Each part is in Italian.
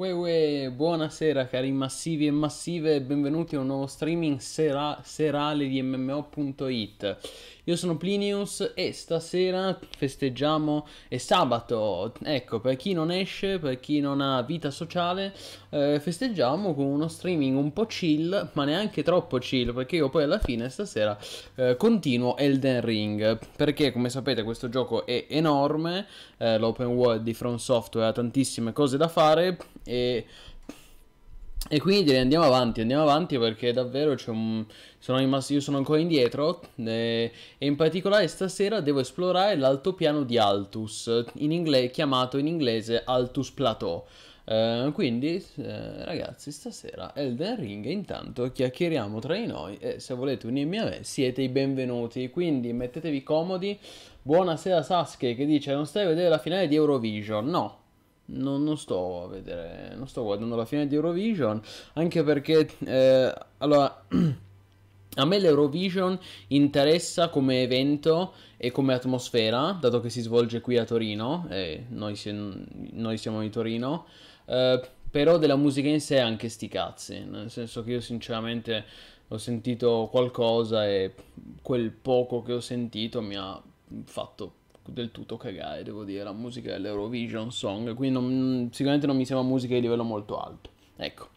Uè, uè, buonasera cari massivi e massive benvenuti a un nuovo streaming sera serale di MMO.it. Io sono Plinius e stasera festeggiamo, è sabato, ecco, per chi non esce, per chi non ha vita sociale, eh, festeggiamo con uno streaming un po' chill, ma neanche troppo chill, perché io poi alla fine stasera eh, continuo Elden Ring, perché come sapete questo gioco è enorme, eh, l'open world di From Software ha tantissime cose da fare e, e quindi direi andiamo avanti, andiamo avanti perché davvero c'è un... sono rimasto, io sono ancora indietro eh, e in particolare stasera devo esplorare l'altopiano di Altus, in ingle... chiamato in inglese Altus Plateau. Eh, quindi eh, ragazzi stasera Elden Ring intanto chiacchieriamo tra di noi e se volete unirmi a me siete i benvenuti, quindi mettetevi comodi. Buonasera Sasuke che dice non stai a vedere la finale di Eurovision? No, non, non, sto a vedere, non sto guardando la fine di Eurovision, anche perché, eh, allora, a me l'Eurovision interessa come evento e come atmosfera, dato che si svolge qui a Torino, e noi, se, noi siamo di Torino, eh, però della musica in sé anche sti cazzi, nel senso che io sinceramente ho sentito qualcosa e quel poco che ho sentito mi ha fatto del tutto cagare, devo dire, la musica dell'Eurovision Song, quindi non, sicuramente non mi sembra musica di livello molto alto. Ecco.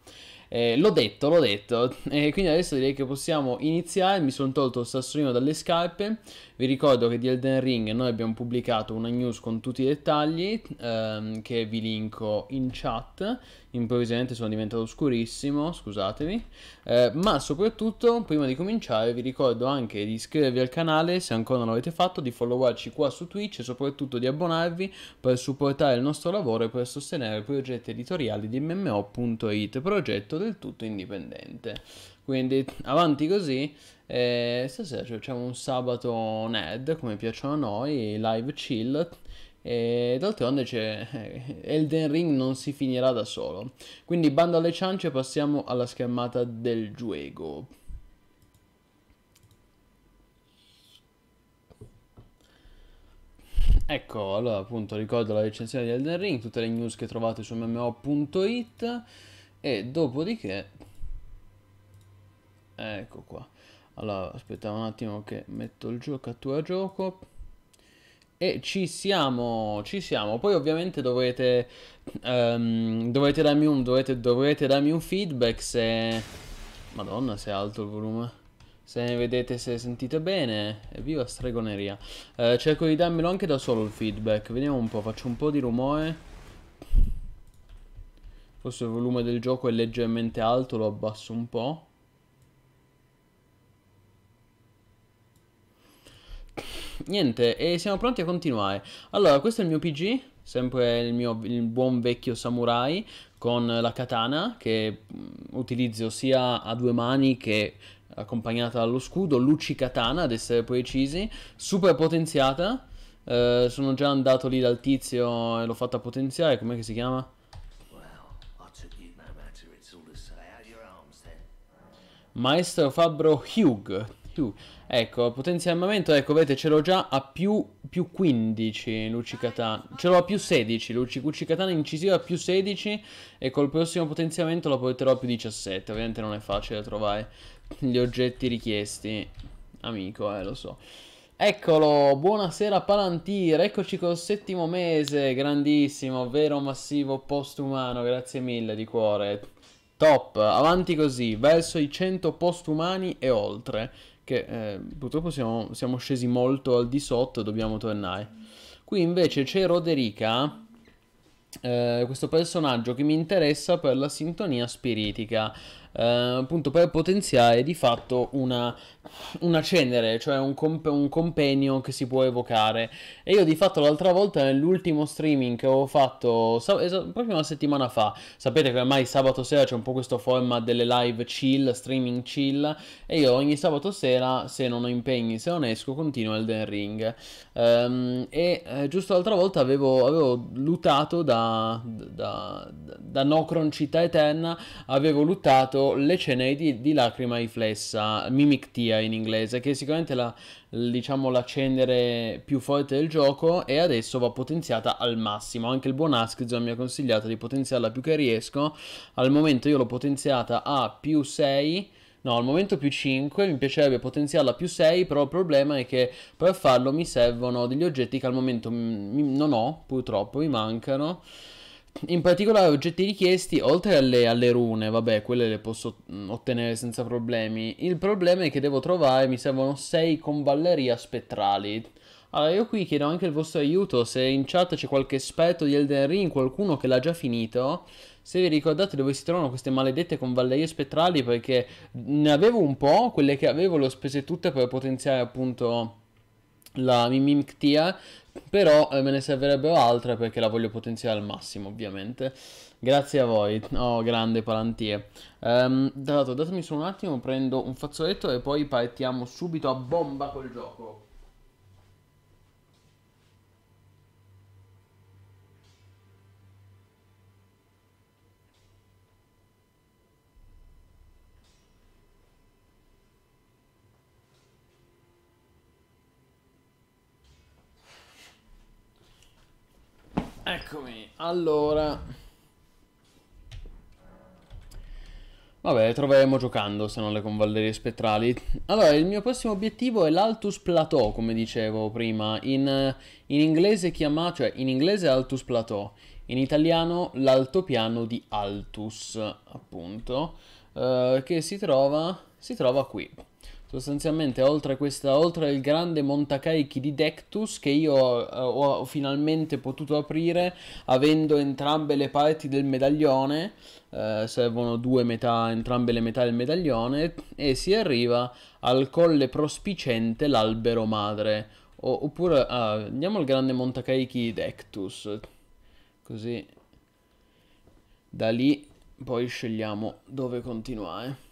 Eh, l'ho detto, l'ho detto. Eh, quindi adesso direi che possiamo iniziare. Mi sono tolto il sassolino dalle scarpe. Vi ricordo che di Elden Ring noi abbiamo pubblicato una news con tutti i dettagli ehm, che vi linko in chat. Improvvisamente sono diventato scurissimo, scusatemi. Eh, ma soprattutto, prima di cominciare, vi ricordo anche di iscrivervi al canale se ancora non l'avete fatto, di followarci qua su Twitch e soprattutto di abbonarvi per supportare il nostro lavoro e per sostenere progetti editoriali di MMO.it, progetto del tutto indipendente. Quindi avanti così e stasera cioè, c'è un sabato Ned, come piacciono a noi, live chill. E d'altronde c'è eh, Elden Ring non si finirà da solo. Quindi bando alle ciance, passiamo alla schermata del gioco. Ecco, allora appunto ricordo la recensione di Elden Ring, tutte le news che trovate su mmo.it e dopodiché ecco qua. Allora, aspetta un attimo che metto il gioco, cattura gioco. E ci siamo, ci siamo. Poi ovviamente dovete, um, dovete, darmi, un, dovete, dovete darmi un feedback se... Madonna, se è alto il volume. Se vedete, se sentite bene, Evviva stregoneria. Eh, cerco di darmelo anche da solo il feedback. Vediamo un po', faccio un po' di rumore. Forse il volume del gioco è leggermente alto, lo abbasso un po'. niente, e siamo pronti a continuare. Allora, questo è il mio PG, sempre il mio il buon vecchio samurai con la katana che mm, utilizzo sia a due mani che accompagnata dallo scudo, luci katana ad essere precisi, super potenziata. Eh, sono già andato lì dal tizio e l'ho fatta potenziare, com'è che si chiama? Maestro Fabbro Hugh. Hugh. Ecco, potenziamento, ecco, vedete, ce l'ho già a più, più 15 lucicatana. Ce l'ho a più 16, lucicatana incisiva a più 16 e col prossimo potenziamento la porterò a più 17. Ovviamente non è facile trovare gli oggetti richiesti. Amico, eh, lo so. Eccolo, buonasera Palantir, eccoci col settimo mese, grandissimo, vero massivo postumano, grazie mille di cuore. Top, avanti così, verso i 100 postumani e oltre che eh, purtroppo siamo, siamo, scesi molto al di sotto, dobbiamo tornare. Qui invece c'è Roderica, eh, questo personaggio che mi interessa per la sintonia spiritica eh, appunto per potenziare di fatto una, una cenere, cioè un, comp- un, compenio che si può evocare. E io di fatto l'altra volta nell'ultimo streaming che ho fatto sa- es- proprio una settimana fa, sapete che ormai sabato sera c'è un po' questo format delle live chill, streaming chill, e io ogni sabato sera se non ho impegni, se non esco, continuo Elden Ring. Um, e eh, giusto l'altra volta avevo, avevo lutato da, da, da, da no croncità eterna, avevo lutato le Ceneidi di Lacrima riflessa, Mimic Tia in inglese, che è sicuramente la, diciamo, la cenere più forte del gioco e adesso va potenziata al massimo. Anche il buon Askizon mi ha consigliato di potenziarla più che riesco. Al momento io l'ho potenziata a più 6. No, al momento più 5, mi piacerebbe potenziarla più 6, però il problema è che per farlo mi servono degli oggetti che al momento mm, non ho, purtroppo mi mancano. In particolare oggetti richiesti, oltre alle, alle, rune, vabbè, quelle le posso mm, ottenere senza problemi. Il problema è che devo trovare, mi servono 6 convalleria spettrali. Allora, io qui chiedo anche il vostro aiuto, se in chat c'è qualche esperto di Elden Ring, qualcuno che l'ha già finito, se vi ricordate dove si trovano queste maledette convallerie spettrali, perché ne avevo un po', quelle che avevo le ho spese tutte per potenziare appunto la Mimictia però eh, me ne servirebbero altre perché la voglio potenziare al massimo ovviamente grazie a voi oh grande Palantie um, dato, datemi solo un attimo prendo un fazzoletto e poi partiamo subito a bomba col gioco Eccomi, allora... Vabbè, troveremo giocando, se non le convallerie spettrali. Allora, il mio prossimo obiettivo è l'Altus Plateau, come dicevo prima. In, in inglese chiamato, cioè in inglese Altus Plateau, in italiano l'altopiano di Altus, appunto, eh, che si trova, si trova qui. Sostanzialmente oltre, questa, oltre il grande montacarichi di Dectus che io eh, ho finalmente potuto aprire avendo entrambe le parti del medaglione, eh, servono due metà, entrambe le metà del medaglione e si arriva al colle prospicente l'albero madre. O, oppure ah, andiamo al grande montacarichi di Dectus, così da lì poi scegliamo dove continuare.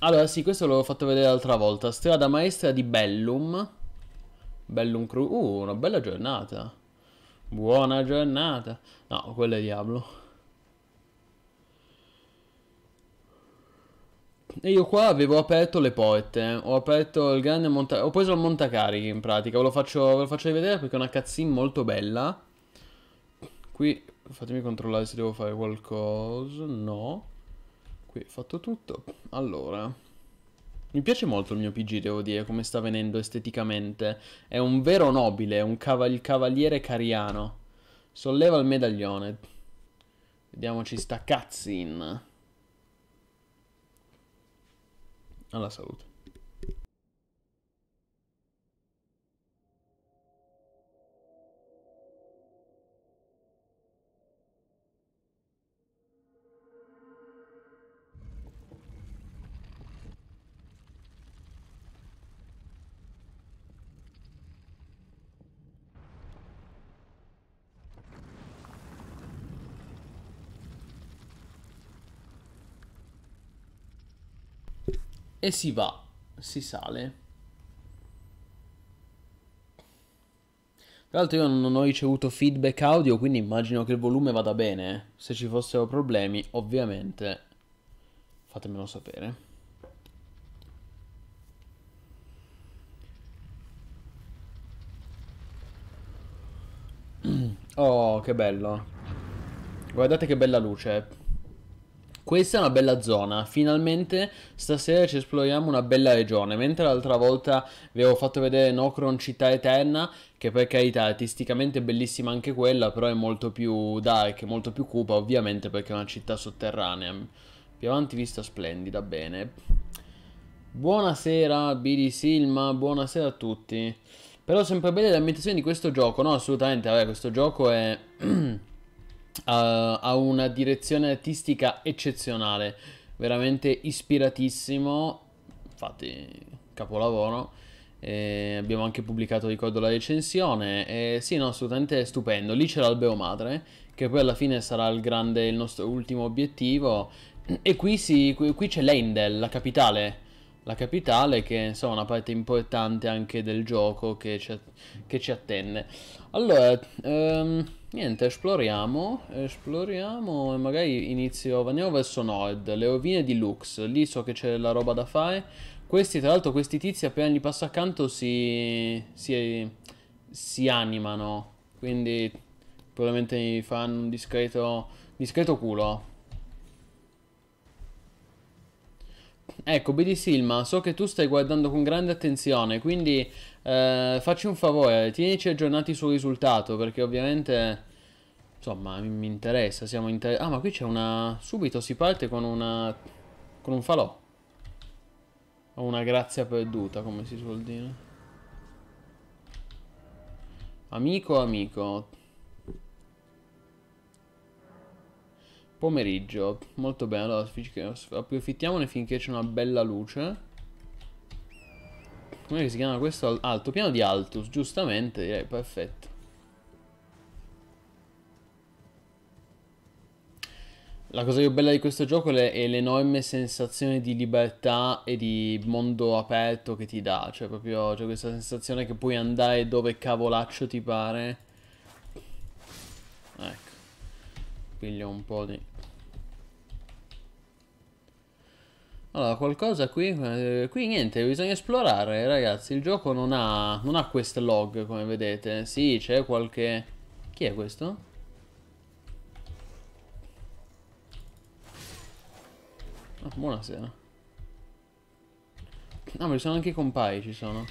Allora, sì, questo l'avevo fatto vedere l'altra volta. Strada maestra di Bellum. Bellum Cru... Uh, una bella giornata. Buona giornata. No, quello è Diablo. E io qua avevo aperto le porte. Ho aperto il grande monta... Ho preso il montacarichi in pratica. Ve lo faccio, ve lo faccio rivedere perché è una cazzin molto bella. Qui, fatemi controllare se devo fare qualcosa. No qui fatto tutto. Allora, mi piace molto il mio PG, devo dire, come sta venendo esteticamente. È un vero nobile, un caval cavaliere cariano. Solleva il medaglione. Vediamoci sta cazzin. Alla salute. e si va, si sale. Tra l'altro io non ho ricevuto feedback audio, quindi immagino che il volume vada bene. Eh. Se ci fossero problemi, ovviamente, fatemelo sapere. Oh, che bello. Guardate che bella luce. Questa è una bella zona, finalmente stasera ci esploriamo una bella regione, mentre l'altra volta vi avevo fatto vedere Nocron Città Eterna, che per carità artisticamente è bellissima anche quella, però è molto più dark, molto più cupa ovviamente perché è una città sotterranea. Più avanti vista splendida, bene. Buonasera BD Silma, buonasera a tutti. Però sempre belle le ambientazioni di questo gioco, no assolutamente, vabbè questo gioco è... Eh, ha una direzione artistica eccezionale, veramente ispiratissimo, infatti capolavoro. Eh, abbiamo anche pubblicato, ricordo, la recensione. Eh, sì, no, assolutamente stupendo. Lì c'è l'albero madre, che poi alla fine sarà il, grande, il nostro ultimo obiettivo. E qui, sì, qui, qui c'è Lendel, la capitale. La capitale, che è insomma, una parte importante anche del gioco che ci, che ci attende. Allora, ehm, Niente, esploriamo, esploriamo e magari inizio, andiamo verso nord, le rovine di Lux, lì so che c'è la roba da fare. Questi, tra l'altro, questi tizi appena gli passo accanto si, si, si animano, quindi probabilmente mi fanno un discreto, discreto culo. Ecco, BD Silma, so che tu stai guardando con grande attenzione, quindi eh, facci un favore, tienici aggiornati sul risultato, perché ovviamente... Insomma, mi, mi interessa, siamo interessati... Ah, ma qui c'è una... Subito si parte con una... Con un falò. O una grazia perduta, come si suol dire. Amico, amico. Pomeriggio. Molto bene, allora approfittiamone finché c'è una bella luce. Come si chiama questo? Altopiano di Altus, giustamente, direi, eh, perfetto. La cosa più bella di questo gioco è l'enorme sensazione di libertà e di mondo aperto che ti dà, cioè proprio cioè questa sensazione che puoi andare dove cavolaccio ti pare. Ecco, piglio un po' di... Allora, qualcosa qui, eh, qui niente, bisogna esplorare, ragazzi, il gioco non ha, non ha quest log, come vedete. Sì, c'è qualche... Chi è questo? Ah, buonasera. Ah, ma ci sono anche i compai, ci sono.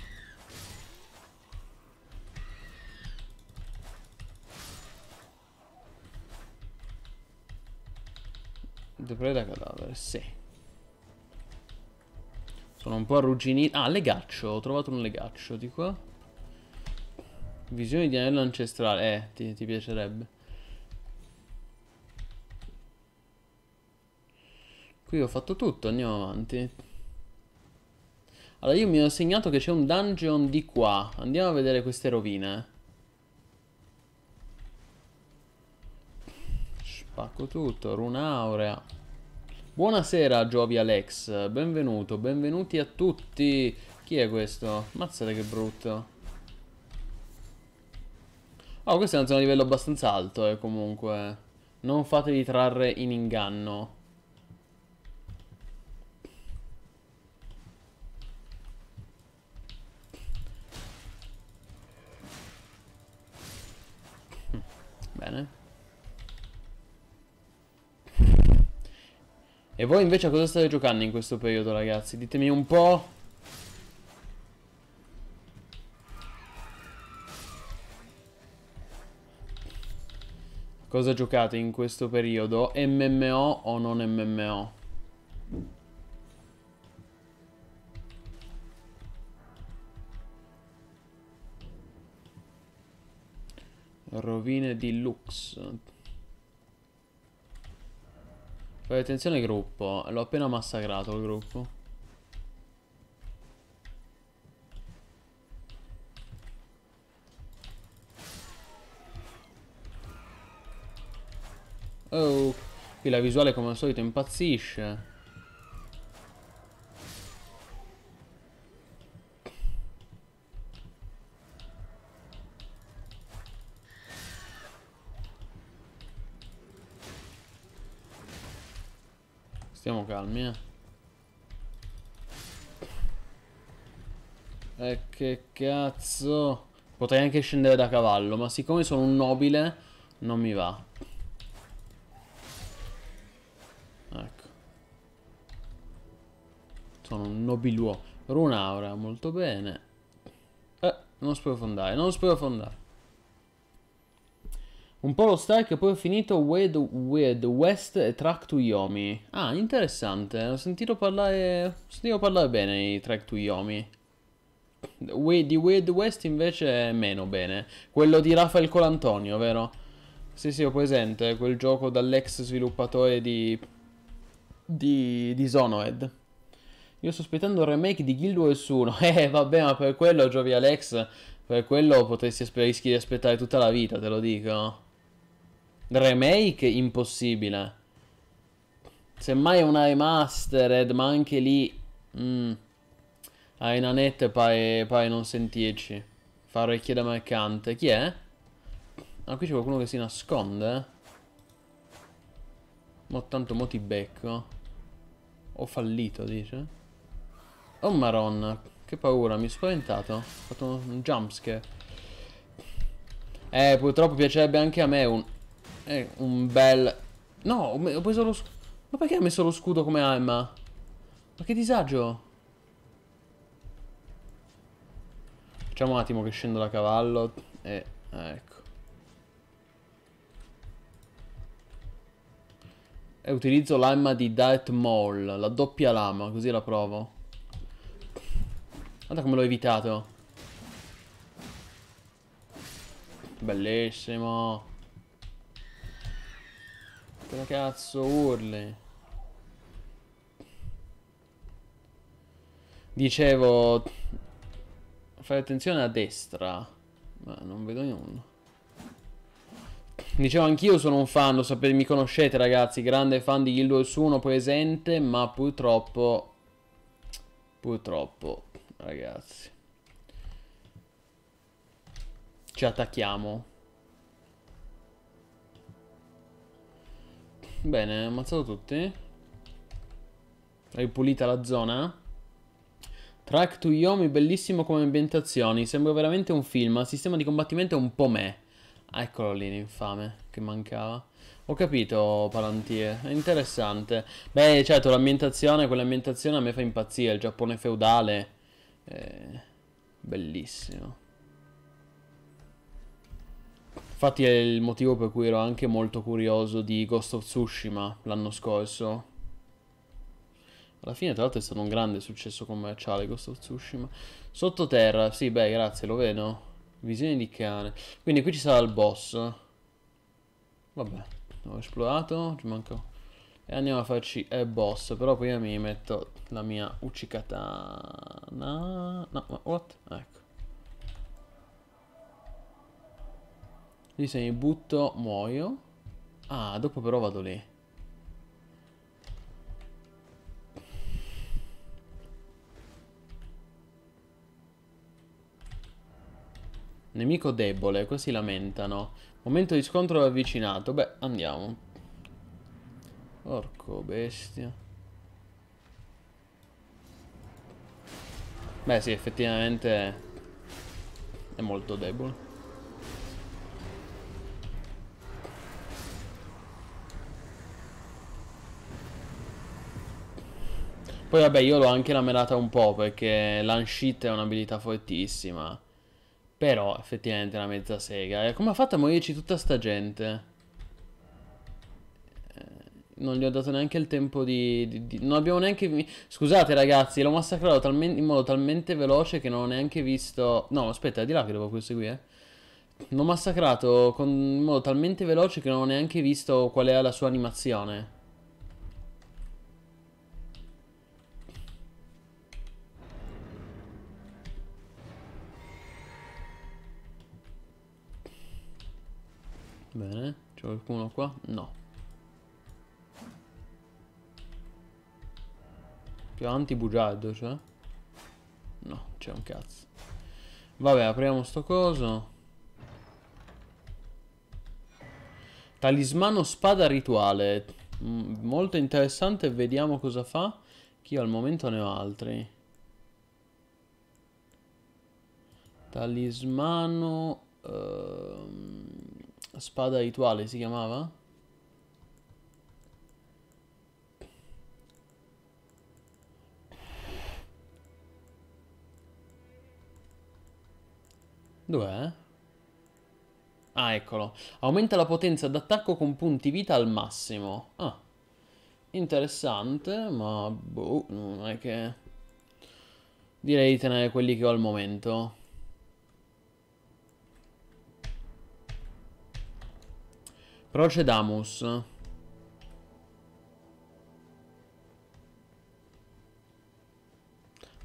Depreda cadavere, sì. Sono un po' arrugginito. Ah, legaccio. Ho trovato un legaccio di qua. Visione di anello ancestrale. Eh, ti, ti piacerebbe. Qui ho fatto tutto, andiamo avanti. Allora, io mi ho segnato che c'è un dungeon di qua. Andiamo a vedere queste rovine. Spacco tutto, runa aurea. Buonasera Giovi Alex, benvenuto, benvenuti a tutti. Chi è questo? Mazzate che brutto. Oh, questa è una zona di livello abbastanza alto, eh, comunque. Non fatevi trarre in inganno. Bene. E voi invece a cosa state giocando in questo periodo ragazzi? Ditemi un po'. Cosa giocate in questo periodo? MMO o non MMO? Rovine di Lux. Fai attenzione gruppo, l'ho appena massacrato il gruppo. Oh, qui la visuale come al solito impazzisce. Stiamo calmi, eh. E eh, che cazzo. Potrei anche scendere da cavallo, ma siccome sono un nobile, non mi va. Ecco. Sono un nobiluo. Runaura, molto bene. Eh, non sprofondare, non sprofondare. Un po' lo star e poi ho finito with, with West e Track to Yomi. Ah, interessante. Ho sentito parlare. Sentivo parlare bene di Track to Yomi. di Weird West invece è meno bene. Quello di Rafael Colantonio, vero? Sì, sì, ho presente. Quel gioco dall'ex sviluppatore di. di. di Zonoed. Io sto aspettando un remake di Guild Wars 1. Eh, vabbè, ma per quello, Giovi Alex. Per quello potresti rischi di aspettare tutta la vita, te lo dico. Remake impossibile. Semmai una remastered, ma anche lì... Mm, hai una net e poi non sentirci. Fa orecchie da mercante. Chi è? Ah, qui c'è qualcuno che si nasconde. Eh. Mo tanto mo ti becco. Ho fallito, dice. Oh maronna, che paura, mi ho spaventato. Ho fatto un jumpscare. Eh, purtroppo piacerebbe anche a me un... È eh, un bel... No, ho preso lo scudo. Ma perché ha messo lo scudo come arma? Ma che disagio. Facciamo un attimo che scendo da cavallo. E... Ah, ecco. E utilizzo l'arma di Darth Maul. La doppia lama, così la provo. Guarda come l'ho evitato. Bellissimo. Come cazzo urli? Dicevo... Fai attenzione a destra. Ma non vedo nulla. Dicevo, anch'io sono un fan, lo sapete, mi conoscete ragazzi, grande fan di Guild Wars 1 presente, ma purtroppo... Purtroppo, ragazzi. Ci attacchiamo. Bene, ho ammazzato tutti. Ripulita la zona. Track to Yomi, bellissimo come ambientazioni. Sembra veramente un film. Il sistema di combattimento è un po' me. Ah, eccolo lì, l'infame, che mancava. Ho capito, Palantir, è interessante. Beh, certo, l'ambientazione, quell'ambientazione a me fa impazzire. Il Giappone feudale. Eh, bellissimo. Infatti è il motivo per cui ero anche molto curioso di Ghost of Tsushima l'anno scorso. Alla fine tra l'altro è stato un grande successo commerciale Ghost of Tsushima. Sottoterra, sì, beh, grazie, lo vedo. Visione di cane. Quindi qui ci sarà il boss. Vabbè, ho esplorato, ci manca... E andiamo a farci il boss, però prima mi metto la mia Uccicatana... No, what? Ecco. Lì se mi butto muoio. Ah, dopo però vado lì. Nemico debole, qua si lamentano. Momento di scontro avvicinato. Beh, andiamo. Porco bestia. Beh sì, effettivamente è molto debole. Poi vabbè io l'ho anche lamerata un po' perché l'unshit è un'abilità fortissima. Però effettivamente è una mezza sega. E eh, come ha fatto a morirci tutta sta gente? Eh, non gli ho dato neanche il tempo di, di, di... Non abbiamo neanche... Scusate ragazzi, l'ho massacrato talmente, in modo talmente veloce che non ho neanche visto... No, aspetta, è di là che devo proseguire. L'ho massacrato con... in modo talmente veloce che non ho neanche visto qual è la sua animazione. Bene, c'è qualcuno qua? No. Più avanti bugiardo, cioè? No, c'è un cazzo. Vabbè, apriamo sto coso. Talismano spada rituale. Mm, molto interessante, vediamo cosa fa. Che io al momento ne ho altri. Talismano... Ehm... La spada rituale si chiamava? Dov'è? Ah, eccolo. Aumenta la potenza d'attacco con punti vita al massimo. Ah. Interessante, ma boh, non è che... Direi di tenere quelli che ho al momento. Procedamus.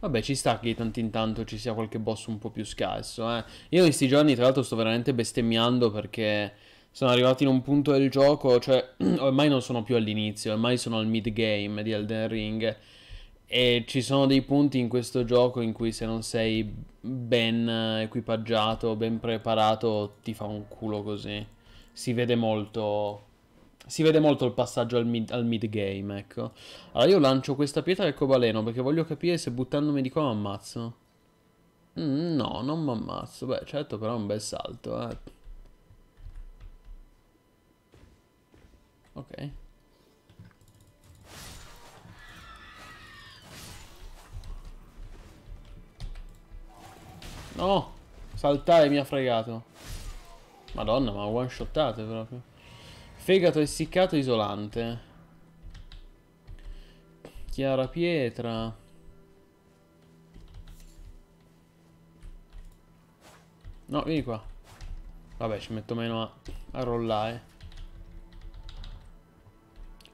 Vabbè, ci sta che tanto in tanto ci sia qualche boss un po' più scarso, eh. Io in questi giorni, tra l'altro, sto veramente bestemmiando perché sono arrivato in un punto del gioco, cioè ormai non sono più all'inizio, ormai sono al mid game di Elden Ring e ci sono dei punti in questo gioco in cui se non sei ben equipaggiato, ben preparato, ti fa un culo così si vede molto si vede molto il passaggio al mid, al mid, game, ecco. Allora io lancio questa pietra del cobaleno perché voglio capire se buttandomi di qua mi ammazzo. Mm, no, non mi ammazzo. Beh, certo, però è un bel salto, eh. Ok. No! Saltare mi ha fregato. Madonna, ma one shotate proprio. Fegato essiccato isolante. Chiara pietra. No, vieni qua. Vabbè, ci metto meno a, a rollare.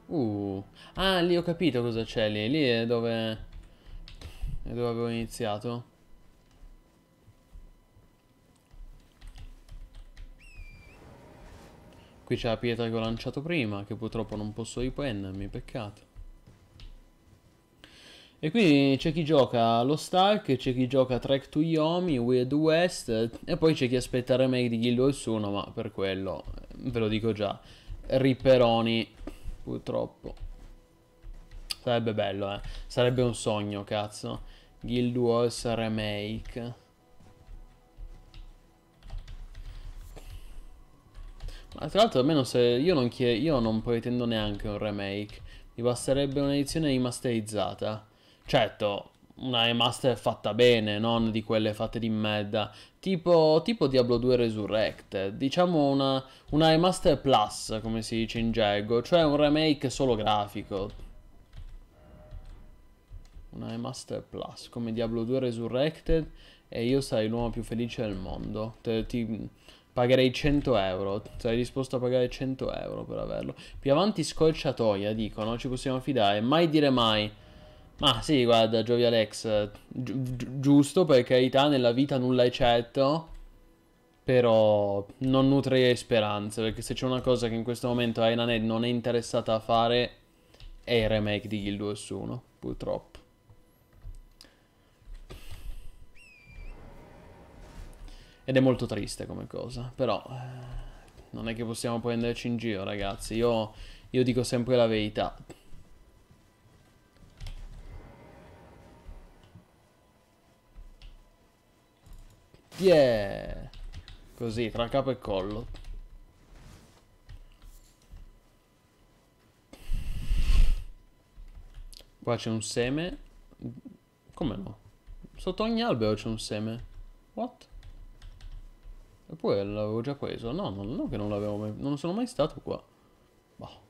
Uh. Ah, lì ho capito cosa c'è lì. Lì è dove... È dove avevo iniziato. Qui c'è la pietra che ho lanciato prima, che purtroppo non posso riprendermi, peccato. E quindi c'è chi gioca lo Stark, c'è chi gioca Trek to Yomi, Weird West, e poi c'è chi aspetta il remake di Guild Wars 1, ma per quello, eh, ve lo dico già, Ripperoni, purtroppo. Sarebbe bello, eh. Sarebbe un sogno, cazzo. Guild Wars Remake. Ah, tra l'altro, almeno se io non, chiedo, io non pretendo neanche un remake, mi basterebbe un'edizione rimasterizzata. Certo, una remaster fatta bene, non di quelle fatte di merda, tipo, tipo Diablo 2 Resurrected. diciamo una, una, remaster plus, come si dice in gergo, cioè un remake solo grafico. Una remaster plus, come Diablo 2 Resurrected, e io sarei l'uomo più felice del mondo. Te, ti, Pagherei 100 euro. Sarei disposto a pagare 100 euro per averlo. Più avanti scorciatoia, dicono. Ci possiamo fidare. Mai dire mai. Ma ah, sì, guarda, Giovi Alex. Gi giusto, per carità, nella vita nulla è certo. Però non nutrirei speranze. Perché se c'è una cosa che in questo momento Aina Ned non è interessata a fare, è il remake di Guild Wars 1. Purtroppo. Ed è molto triste come cosa, però eh, non è che possiamo prenderci in giro ragazzi, io, io dico sempre la verità. Yeah! Così, tra capo e collo. Qua c'è un seme. Come no? Sotto ogni albero c'è un seme. What? Eppure l'avevo già preso. No, non, non che non l'avevo mai... Non sono mai stato qua. Boh.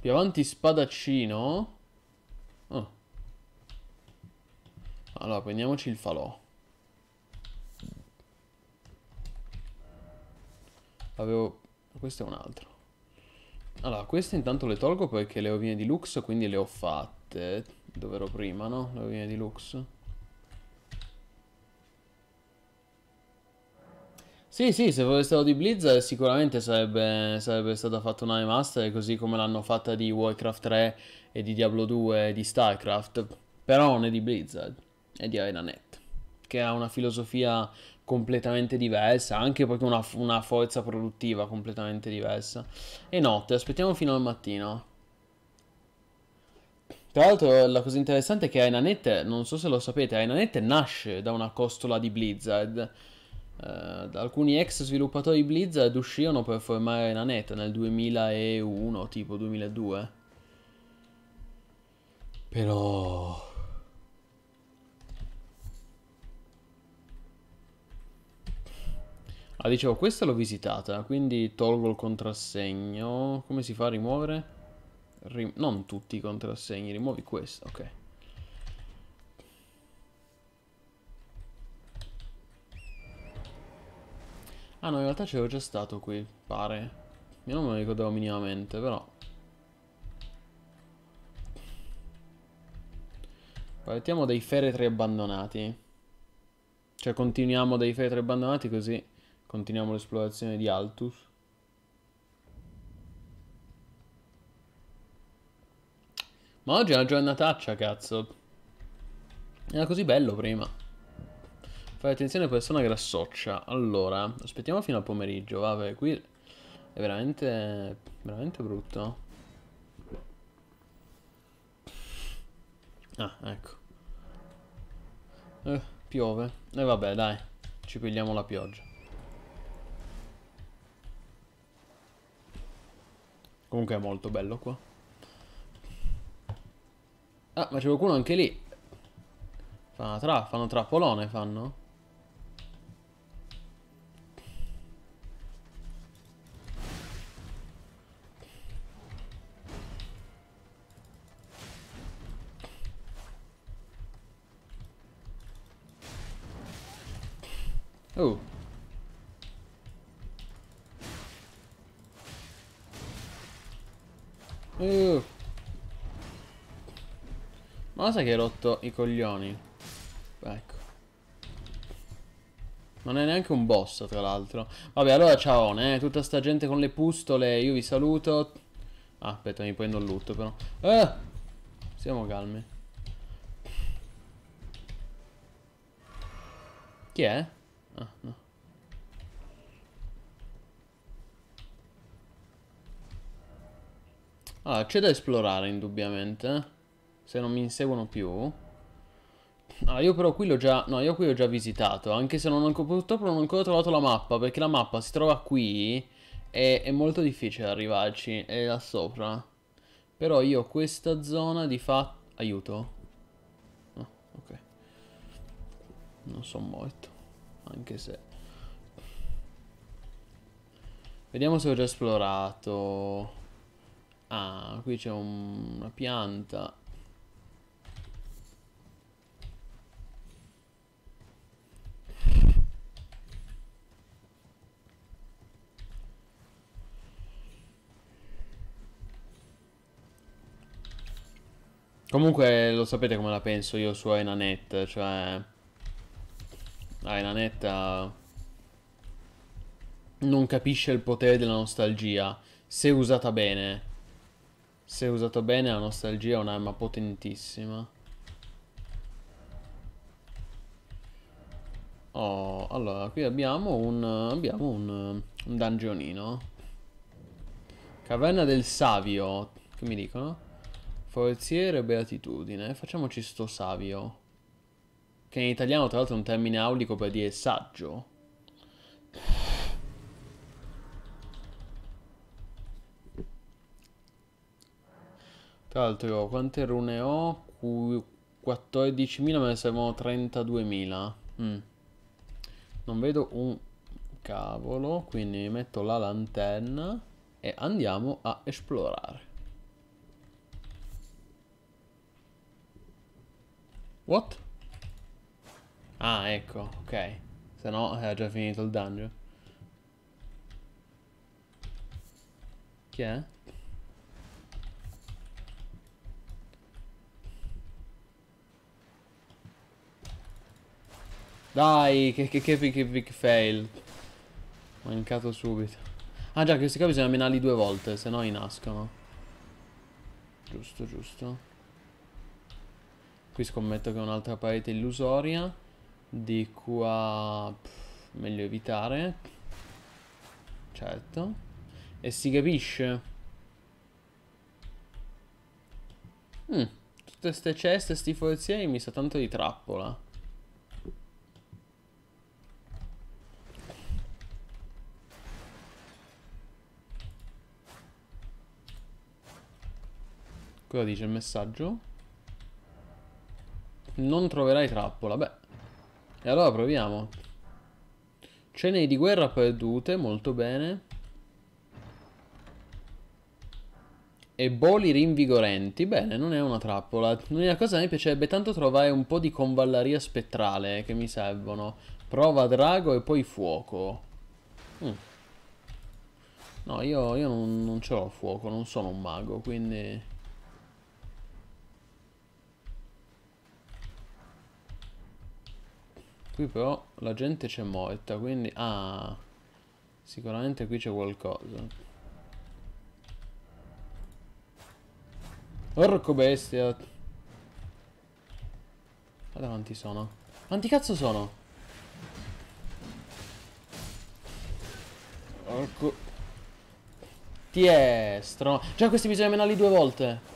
Più avanti spadaccino. Oh. Allora, prendiamoci il falò. Avevo... Questo è un altro. Allora, queste intanto le tolgo perché le ovine di luxe, quindi le ho fatte. Dove ero prima, no? Le ovine di luxe. Sì, sì, se fosse stato di Blizzard eh, sicuramente sarebbe, sarebbe stata fatta una remaster così come l'hanno fatta di Warcraft 3 e di Diablo 2 e di Starcraft, però non è di Blizzard, eh, è di ArenaNet, che ha una filosofia completamente diversa, anche proprio una, una forza produttiva completamente diversa. E notte, aspettiamo fino al mattino. Tra l'altro la cosa interessante è che ArenaNet, non so se lo sapete, ArenaNet nasce da una costola di Blizzard eh, alcuni ex sviluppatori Blizzard uscirono per formare una Nanette nel 2001, tipo 2002. Però... Ah, dicevo, questa l'ho visitata, quindi tolgo il contrassegno. Come si fa a rimuovere? Rim non tutti i contrassegni, rimuovi questo, ok. Ah no, in realtà c'ero già stato qui, pare. Io non me lo ricordavo minimamente, però. Partiamo dai feretri abbandonati. Cioè continuiamo dai feretri abbandonati così continuiamo l'esplorazione di Altus. Ma oggi è una giornataccia, cazzo. Era così bello prima. Fai attenzione questa è una grassoccia. Allora, aspettiamo fino al pomeriggio. Vabbè, qui è veramente, veramente brutto. Ah, ecco. Eh, piove. E eh, vabbè, dai. Ci pigliamo la pioggia. Comunque è molto bello qua. Ah, ma c'è qualcuno anche lì. Fanno, tra fanno trappolone, fanno? Oh. Uh. Ma lo sai che hai rotto i coglioni? Ecco. Non è neanche un boss, tra l'altro. Vabbè, allora ciao, eh. Tutta sta gente con le pustole, io vi saluto. Ah, aspetta, mi prendo il lutto, però. Eh! Siamo calmi. Chi è? Ah, no. Allora, ah, c'è da esplorare indubbiamente. Eh. Se non mi inseguono più. Allora, ah, io però qui l'ho già... No, io qui ho già visitato. Anche se non ho, purtroppo non ho ancora trovato la mappa. Perché la mappa si trova qui. E è molto difficile arrivarci. È là sopra. Però io questa zona di fatto... Aiuto. No, ah, ok. Non sono morto. Anche se Vediamo se ho già esplorato Ah qui c'è un... una pianta Comunque lo sapete come la penso io su Enanet, cioè dai, la netta non capisce il potere della nostalgia. Se usata bene. Se usata bene la nostalgia è un'arma potentissima. Oh, allora, qui abbiamo un... Abbiamo un, un dungeonino. Caverna del Savio. Che mi dicono? Forziere e Beatitudine. Facciamoci sto Savio. Che in italiano tra l'altro è un termine aulico per dire saggio. Tra l'altro, io quante rune ho? 14.000 me ne servono 32.000. Mm. Non vedo un cavolo, quindi metto la lanterna e andiamo a esplorare. What? Ah, ecco, ok. Se no era eh, già finito il dungeon. Chi è? Dai, che, che, che, che big fail. Mancato subito. Ah già, questi qua bisogna menarli due volte, se no inascono. Giusto, giusto. Qui scommetto che è un'altra parete illusoria. Di qua... Pff, meglio evitare. Certo. E si capisce. Mm, tutte queste ceste, sti forzieri mi sa tanto di trappola. Cosa dice il messaggio? Non troverai trappola. Beh, e allora proviamo. Cene di guerra perdute, molto bene. E boli rinvigorenti. Bene, non è una trappola. L'unica cosa che mi piacerebbe tanto trovare un po' di convallaria spettrale che mi servono. Prova drago e poi fuoco. Mm. No, io, io non, non ce l'ho fuoco, non sono un mago, quindi... Qui però la gente c'è morta, quindi... Ah, sicuramente qui c'è qualcosa. Orco bestia. Guarda quanti sono. Quanti cazzo sono? Orco. Ti è Già questi bisogna menarli due volte.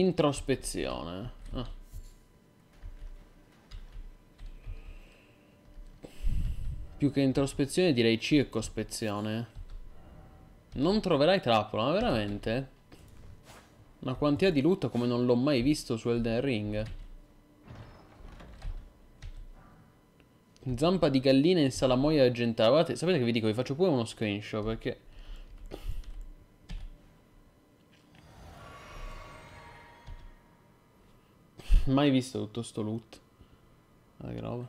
Introspezione. Ah. Più che introspezione direi circospezione. Non troverai trappola, ma veramente? Una quantità di loot come non l'ho mai visto su Elden Ring. Zampa di gallina in salamoia argentata. Guardate, sapete che vi dico? Vi faccio pure uno screenshot perché... Mai visto tutto sto loot. Guarda che roba.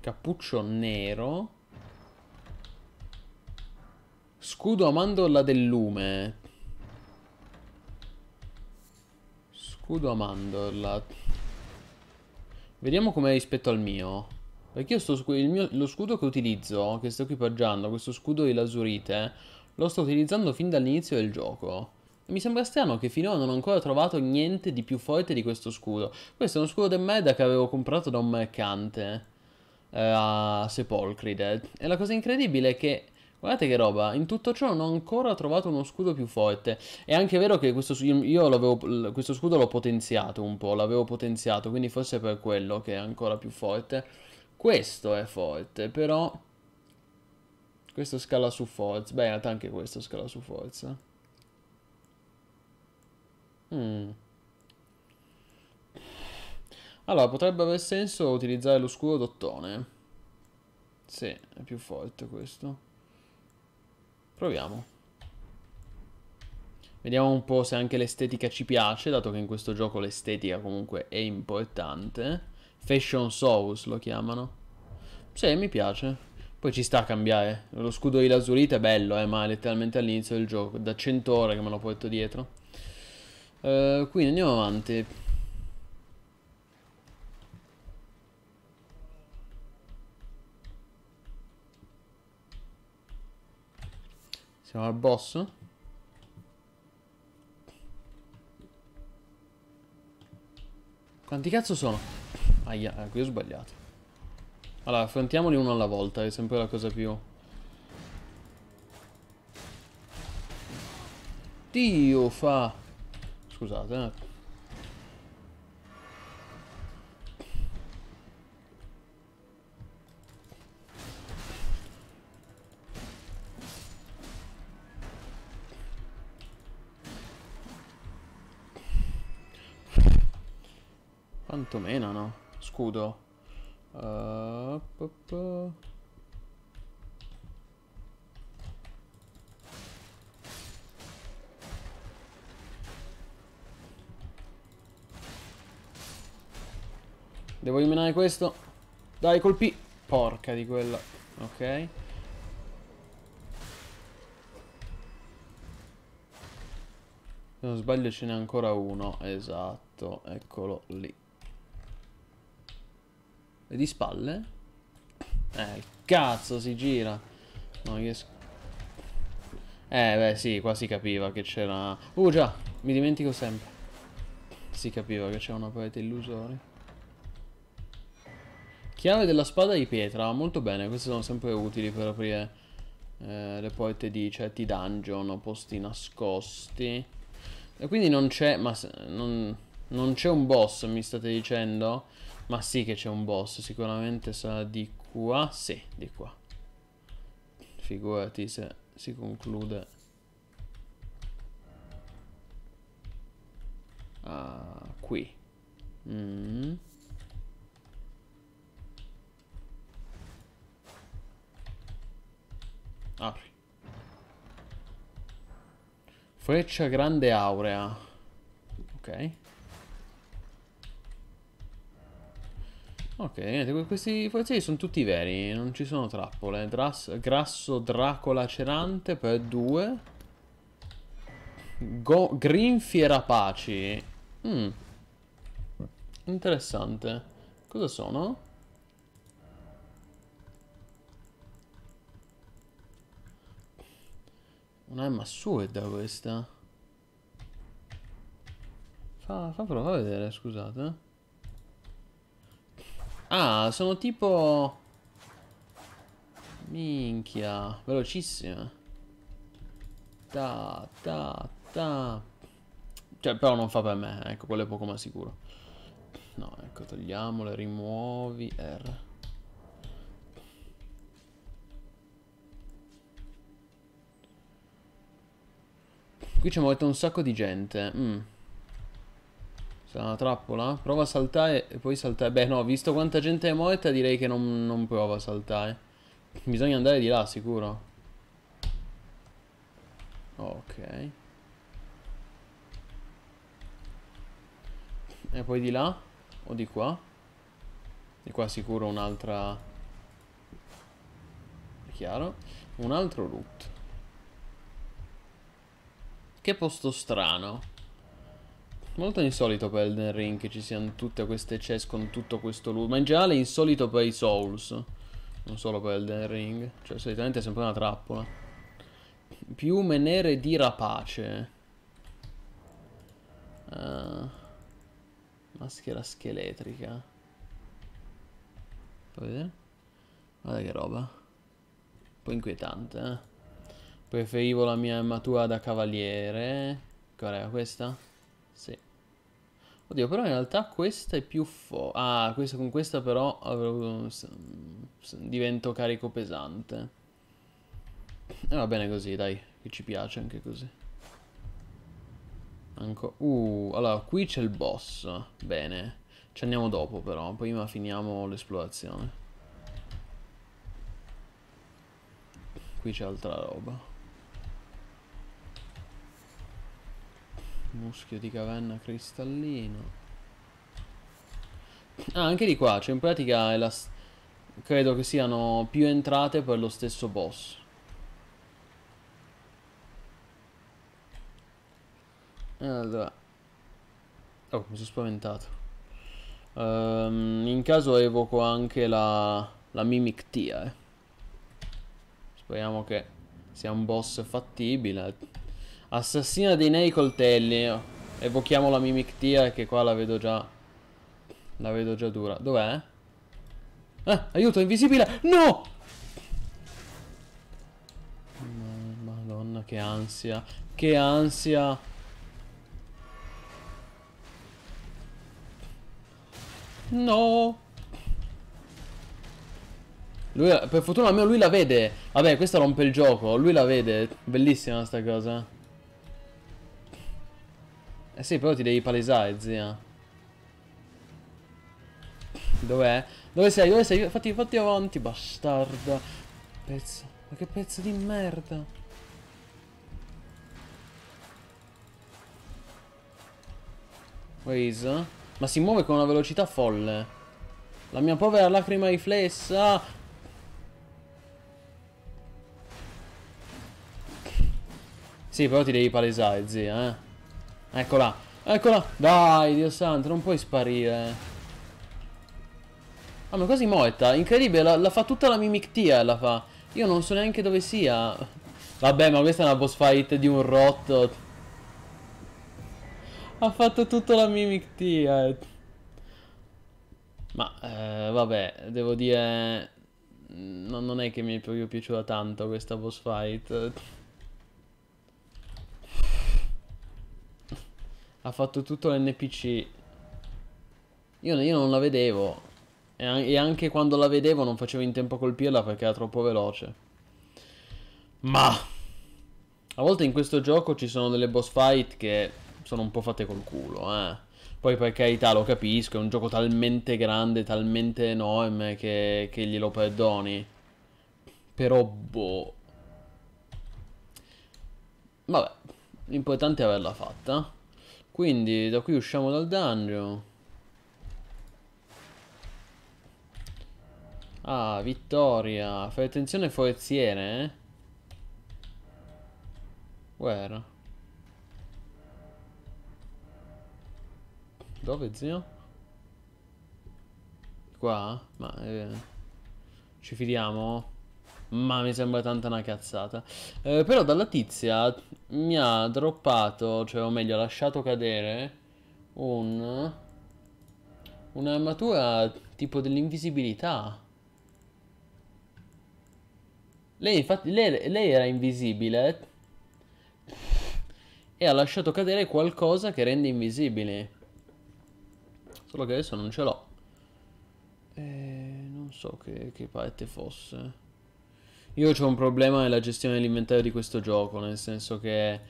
Cappuccio nero. Scudo a mandorla del lume. Scudo a mandorla. Vediamo com'è rispetto al mio. Perché io sto, mio, lo scudo che utilizzo, che sto equipaggiando, questo scudo di lasurite lo sto utilizzando fin dall'inizio del gioco. Mi sembra strano che finora non ho ancora trovato niente di più forte di questo scudo. Questo è uno scudo del merda che avevo comprato da un mercante eh, a Sepolcride. E la cosa incredibile è che Guardate che roba, in tutto ciò non ho ancora trovato uno scudo più forte. È anche vero che questo, questo scudo l'ho potenziato un po', l'avevo potenziato, quindi forse è per quello che è ancora più forte. Questo è forte, però questo scala su forza. Beh, in realtà anche questo scala su forza. Mm. Allora, potrebbe aver senso utilizzare lo scudo d'ottone. Sì, è più forte questo. Proviamo. Vediamo un po' se anche l'estetica ci piace, dato che in questo gioco l'estetica comunque è importante. Fashion Souls lo chiamano. Sì, mi piace. Poi ci sta a cambiare. Lo scudo di Lazurita è bello, eh, ma è letteralmente all'inizio del gioco. Da 100 ore che me lo porto dietro. Uh, quindi andiamo avanti. Siamo al boss. Quanti cazzo sono? Aia, eh, qui ho sbagliato. Allora, affrontiamoli uno alla volta, è sempre la cosa più... Dio fa... Scusate, eh. Quanto meno, no? Scudo. Uh, Devo eliminare questo. Dai, colpi. Porca di quella. Ok. Se non sbaglio ce n'è ancora uno, esatto, eccolo lì di spalle. Eh, cazzo, si gira. No, io... Eh, beh, sì, qua si capiva che c'era... Uh, già, mi dimentico sempre. Si capiva che c'era una parete illusoria. Chiave della spada di pietra, molto bene, queste sono sempre utili per aprire eh, le porte di certi dungeon o posti nascosti. E quindi non c'è, ma non, non c'è un boss, mi state dicendo? Ma sì che c'è un boss, sicuramente sarà di qua. Sì, di qua. Figurati se si conclude. Ah, qui. Mm. Apri. Ah. Freccia grande aurea. Ok. Ok, niente, questi forzieri sono tutti veri, non ci sono trappole. Dras grasso draco lacerante per due. Go Grinfi Rapaci. Mm. Interessante. Cosa sono? Un'arma assurda questa. Fa, fa prova a vedere, scusate. Ah, sono tipo... Minchia, velocissime. Ta, ta, ta. Cioè, però non fa per me, ecco, quello è poco ma sicuro. No, ecco, togliamole, rimuovi, R. Qui ci muovete un sacco di gente. Mm. Sarà una trappola? Prova a saltare e poi saltare. Beh, no, visto quanta gente è morta, direi che non, non prova a saltare. Bisogna andare di là, sicuro. Ok. E poi di là? O di qua? Di qua sicuro un'altra... chiaro? Un altro loot. Che posto strano. Molto insolito per Elden Ring che ci siano tutte queste chest con tutto questo loot. Ma in generale è insolito per i Souls. Non solo per Elden Ring. Cioè, solitamente è sempre una trappola. Piume nere di rapace. Uh, maschera scheletrica. Puoi vedere? Guarda che roba. Un po' inquietante, eh? Preferivo la mia armatura da cavaliere. Che è questa? Sì. Oddio, però in realtà questa è più forte. Ah, questa, con questa però avrò... divento carico pesante. E va bene così, dai, che ci piace anche così. Anco... Uh, allora, qui c'è il boss. Bene. Ci andiamo dopo però, prima finiamo l'esplorazione. Qui c'è altra roba. Muschio di caverna cristallino. Ah, anche di qua, cioè in pratica la... credo che siano più entrate per lo stesso boss. Allora. Oh, mi sono spaventato. Um, in caso evoco anche la, la tia Eh. Speriamo che sia un boss fattibile. Assassina dei nei coltelli. Evochiamo la Mimic Tia che qua la vedo già. La vedo già dura. Dov'è? Ah, aiuto, è invisibile! No! Madonna, che ansia. Che ansia. No! Lui, per fortuna almeno lui la vede. Vabbè, questa rompe il gioco. Lui la vede. Bellissima sta cosa. Eh sì, però ti devi palesare, zia. Dov'è? Dove sei? Dove sei? Fatti, fatti avanti, bastarda. Pezzo. Ma che pezzo di merda. Waze? Ma si muove con una velocità folle. La mia povera lacrima riflessa. Sì, però ti devi palesare, zia, eh. Eccola, eccola. Dai, Dio santo, non puoi sparire. Ah, ma quasi morta. Incredibile, la, la fa tutta la mimictia, eh, la fa. Io non so neanche dove sia. Vabbè, ma questa è una boss fight di un rotto. Ha fatto tutta la Mimic mimictia. Eh. Ma, eh, vabbè, devo dire... No, non è che mi è proprio piaciuta tanto questa boss fight. Ha fatto tutto l'NPC. Io, io, non la vedevo. E, e anche quando la vedevo non facevo in tempo a colpirla perché era troppo veloce. Ma... A volte in questo gioco ci sono delle boss fight che sono un po' fatte col culo, eh. Poi per carità lo capisco, è un gioco talmente grande, talmente enorme che, che glielo perdoni. Però boh. Vabbè, l'importante è averla fatta. Quindi da qui usciamo dal dungeon. Ah, vittoria. Fai attenzione forziere, eh. Where? Dove, zio? Qua? Ma... Eh, ci fidiamo? ma mi sembra tanta una cazzata. Eh, però dalla tizia mi ha droppato, cioè o meglio ha lasciato cadere un... un'armatura tipo dell'invisibilità. Lei infatti, lei, lei era invisibile e ha lasciato cadere qualcosa che rende invisibili. Solo che adesso non ce l'ho. E eh, non so che, che parte fosse. Io ho un problema nella gestione dell'inventario di questo gioco, nel senso che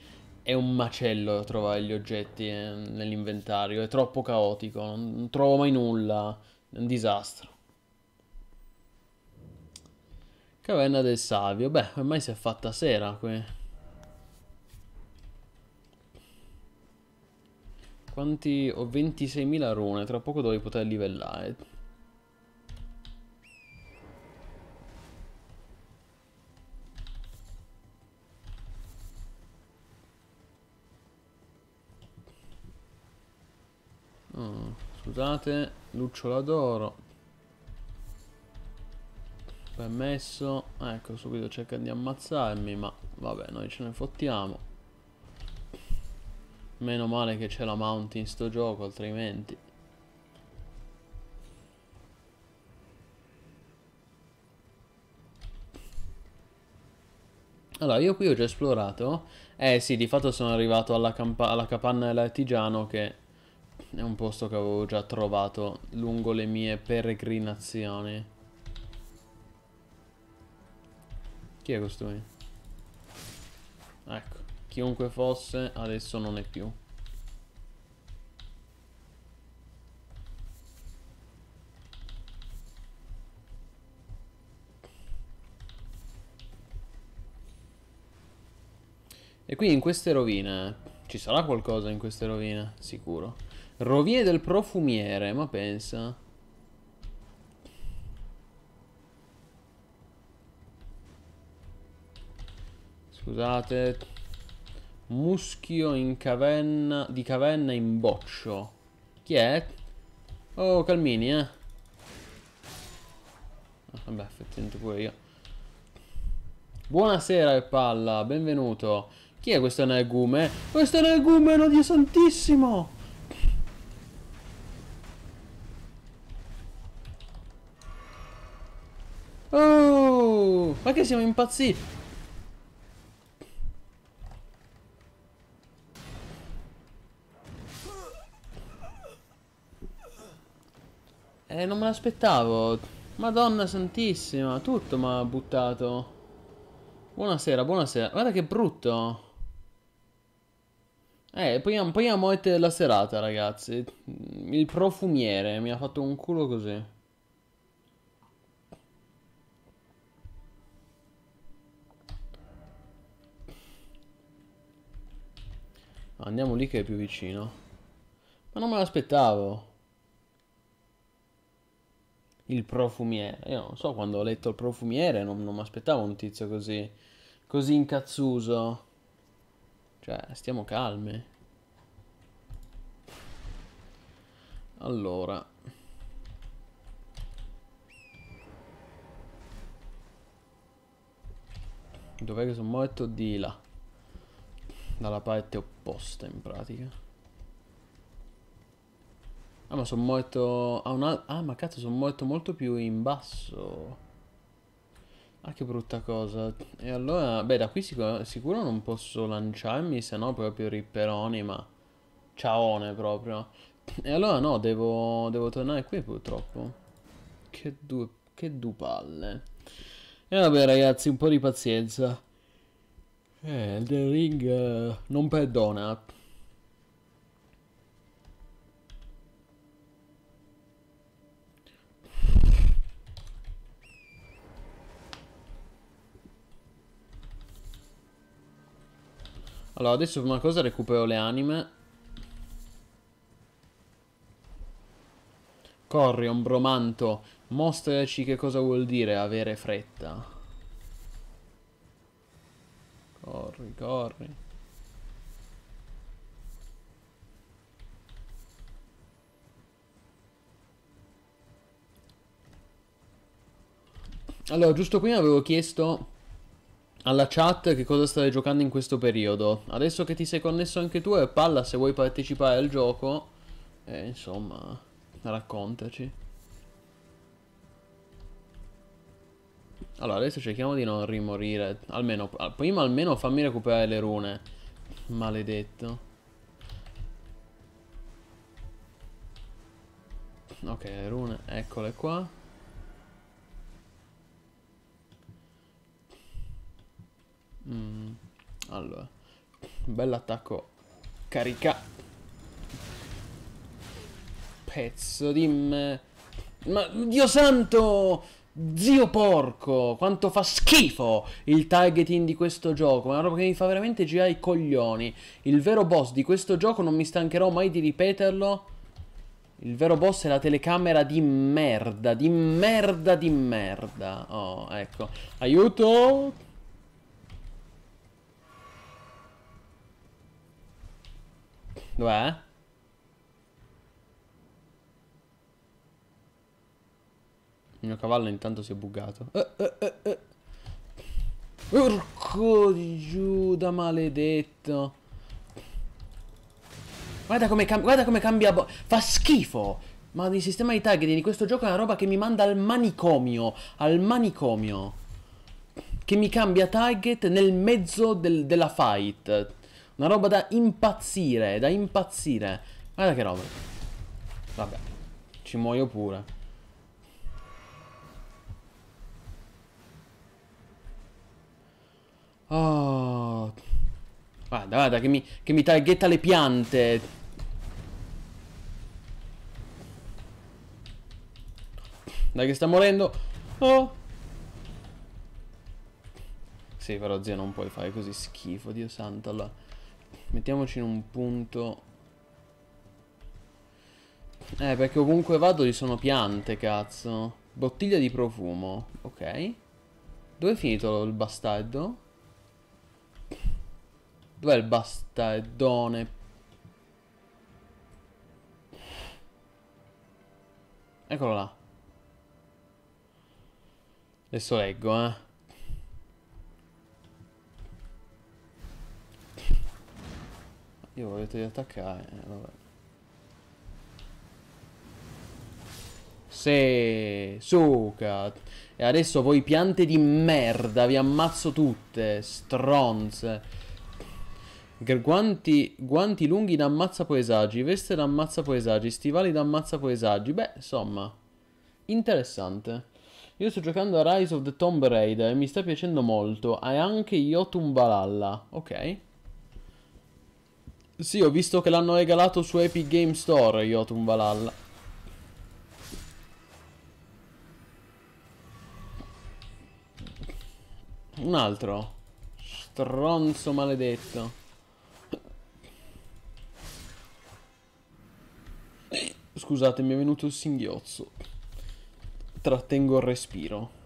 è un macello trovare gli oggetti eh, nell'inventario, è troppo caotico, non trovo mai nulla, è un disastro. Caverna del Savio, beh, ormai si è fatta sera qui. Quanti... ho 26.000 rune, tra poco dovrei poter livellare. Oh, scusate, lucciola d'oro. Permesso. Ecco, subito cerca di ammazzarmi, ma vabbè, noi ce ne fottiamo. Meno male che c'è la mount in sto gioco, altrimenti... Allora, io qui ho già esplorato. Eh sì, di fatto sono arrivato alla, alla capanna dell'artigiano che è un posto che avevo già trovato lungo le mie peregrinazioni. Chi è costui? Ecco, chiunque fosse adesso non è più. E qui in queste rovine, ci sarà qualcosa in queste rovine, sicuro. Rovine del profumiere, ma pensa. Scusate. Muschio in cavenna, di cavenna in boccio. Chi è? Oh, Calmini, eh. Ah, vabbè, effettivamente pure io. Buonasera, e palla, benvenuto. Chi è questo Nagume? Questo Nagume, no Dio santissimo! Ma che siamo impazziti? Eh, non me l'aspettavo. Madonna santissima, tutto mi ha buttato. Buonasera, buonasera. Guarda che brutto. Eh, poi, poi a la serata, ragazzi. Il profumiere mi ha fatto un culo così. Andiamo lì che è più vicino. Ma non me l'aspettavo. Il profumiere. Io non so quando ho letto il profumiere, non, non mi aspettavo un tizio così. Così incazzuso. Cioè, stiamo calmi. Allora. Dov'è che sono morto? Di là dalla parte opposta in pratica. Ah ma sono molto... Ah, una... ah ma cazzo sono molto molto più in basso. Ah che brutta cosa. E allora... Beh da qui sicuro, sicuro non posso lanciarmi se no proprio ripperoni ma... Ciaone proprio. E allora no devo, devo tornare qui purtroppo. Che due... che due palle. E vabbè ragazzi un po' di pazienza. Eh, Elden Ring eh, non perdona. Allora, adesso prima cosa recupero le anime. Corri, ombromanto. Mostraci che cosa vuol dire avere fretta. Corri, corri. Allora, giusto qui avevo chiesto alla chat che cosa state giocando in questo periodo. Adesso che ti sei connesso anche tu e eh, palla, se vuoi partecipare al gioco, eh, insomma, raccontaci. Allora, adesso cerchiamo di non rimorire. Almeno, prima almeno fammi recuperare le rune. Maledetto. Ok, le rune, eccole qua. Mm, allora, bell'attacco. Carica. Pezzo di me. Ma, Dio santo! Zio porco, quanto fa schifo il targeting di questo gioco, è una roba che mi fa veramente girare i coglioni. Il vero boss di questo gioco, non mi stancherò mai di ripeterlo, il vero boss è la telecamera di merda, di merda, di merda. Oh, ecco. Aiuto! Dov'è? Il mio cavallo intanto si è buggato. Eh, eh, eh, Urco eh. di Giuda maledetto. Guarda come, guarda come cambia... Fa schifo! Ma il sistema di targeting di questo gioco è una roba che mi manda al manicomio. Al manicomio. Che mi cambia target nel mezzo del, della fight. Una roba da impazzire, da impazzire. Guarda che roba. Vabbè, ci muoio pure. Oh. Guarda, guarda, che mi, che mi targhetta le piante. Dai che sta morendo. Oh. Sì, però zio, non puoi fare così schifo, Dio santo. Allora, mettiamoci in un punto... Eh, perché ovunque vado ci sono piante, cazzo. Bottiglia di profumo, ok. Dove è finito il bastardo? Dov'è il bastardone? Eccolo là. Adesso leggo, eh. Io volete attaccare, eh, vabbè. Se suca. E adesso voi piante di merda, vi ammazzo tutte, stronze. Guanti, guanti lunghi da ammazza poesaggi, veste da ammazza poesaggi, stivali da ammazza poesaggi. Beh, insomma, interessante. Io sto giocando a Rise of the Tomb Raider e mi sta piacendo molto. Hai anche Yotun Valhalla, ok? Sì, ho visto che l'hanno regalato su Epic Game Store Yotun Valhalla. Un altro. Stronzo maledetto. Scusate, mi è venuto il singhiozzo. Trattengo il respiro.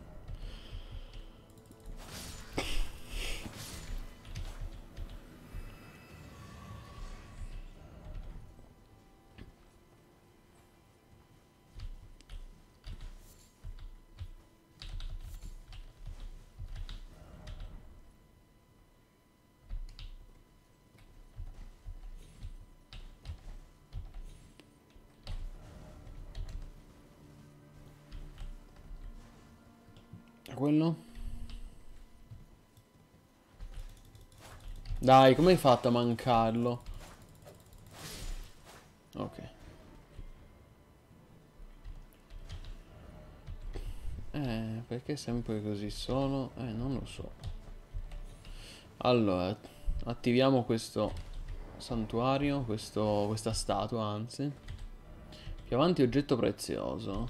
Dai, come hai fatto a mancarlo? Ok. Eh, perché sempre così sono? Eh, non lo so. Allora, attiviamo questo santuario, questo, questa statua, anzi. Più avanti oggetto prezioso.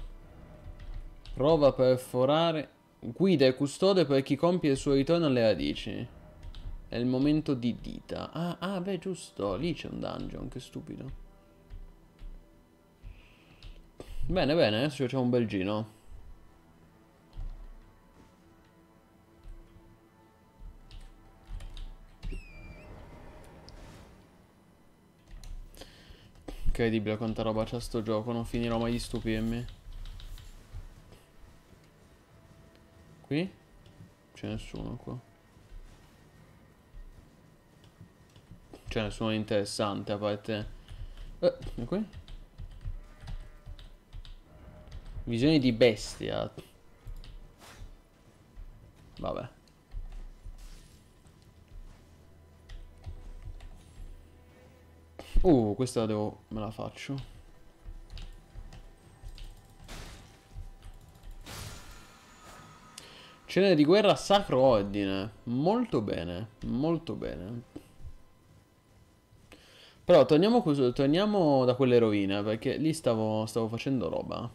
Prova a perforare... Guida e custode per chi compie il suo ritorno alle radici. È il momento di dita. Ah, ah, beh, giusto. Lì c'è un dungeon, che stupido. Bene, bene, adesso facciamo un bel giro. Incredibile quanta roba c'ha sto gioco, non finirò mai di stupirmi. Qui? C'è nessuno qua. Cioè nessuno di interessante a parte... Eh, qui? Visioni di bestia. Vabbè. Uh, questa la devo... me la faccio. Cenere di guerra, sacro ordine. Molto bene, molto bene. Però torniamo, torniamo da quelle rovine, perché lì stavo, stavo facendo roba.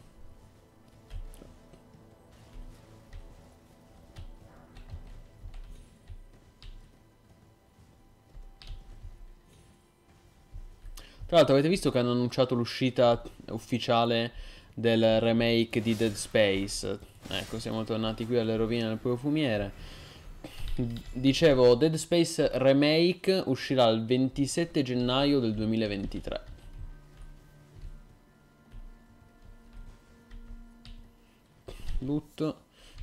Tra l'altro avete visto che hanno annunciato l'uscita ufficiale del remake di Dead Space. Ecco, siamo tornati qui alle rovine del profumiere. Dicevo, Dead Space Remake uscirà il 27 gennaio del 2023. Loot,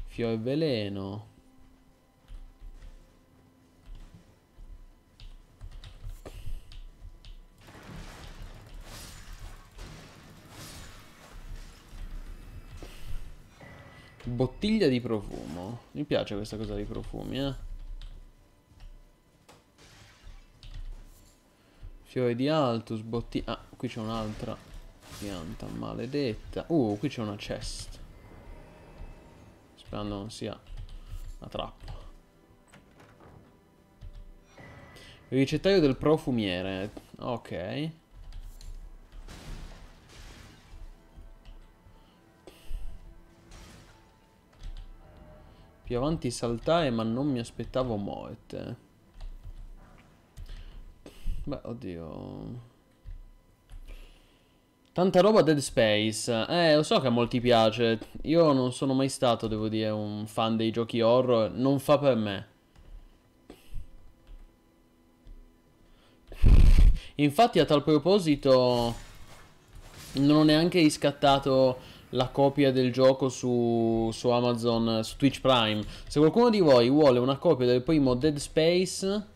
fio e veleno. Bottiglia di profumo. Mi piace questa cosa dei profumi, eh. Fiori di Altus, bottiglia... Ah, qui c'è un'altra pianta maledetta. Uh, qui c'è una chest. Sperando non sia una trappola. Il ricettario del profumiere. Ok. Più avanti saltare, ma non mi aspettavo morte. Beh, oddio. Tanta roba Dead Space. Eh, lo so che a molti piace. Io non sono mai stato, devo dire, un fan dei giochi horror. Non fa per me. Infatti, a tal proposito, non ho neanche riscattato la copia del gioco su, su Amazon, su Twitch Prime. Se qualcuno di voi vuole una copia del primo Dead Space,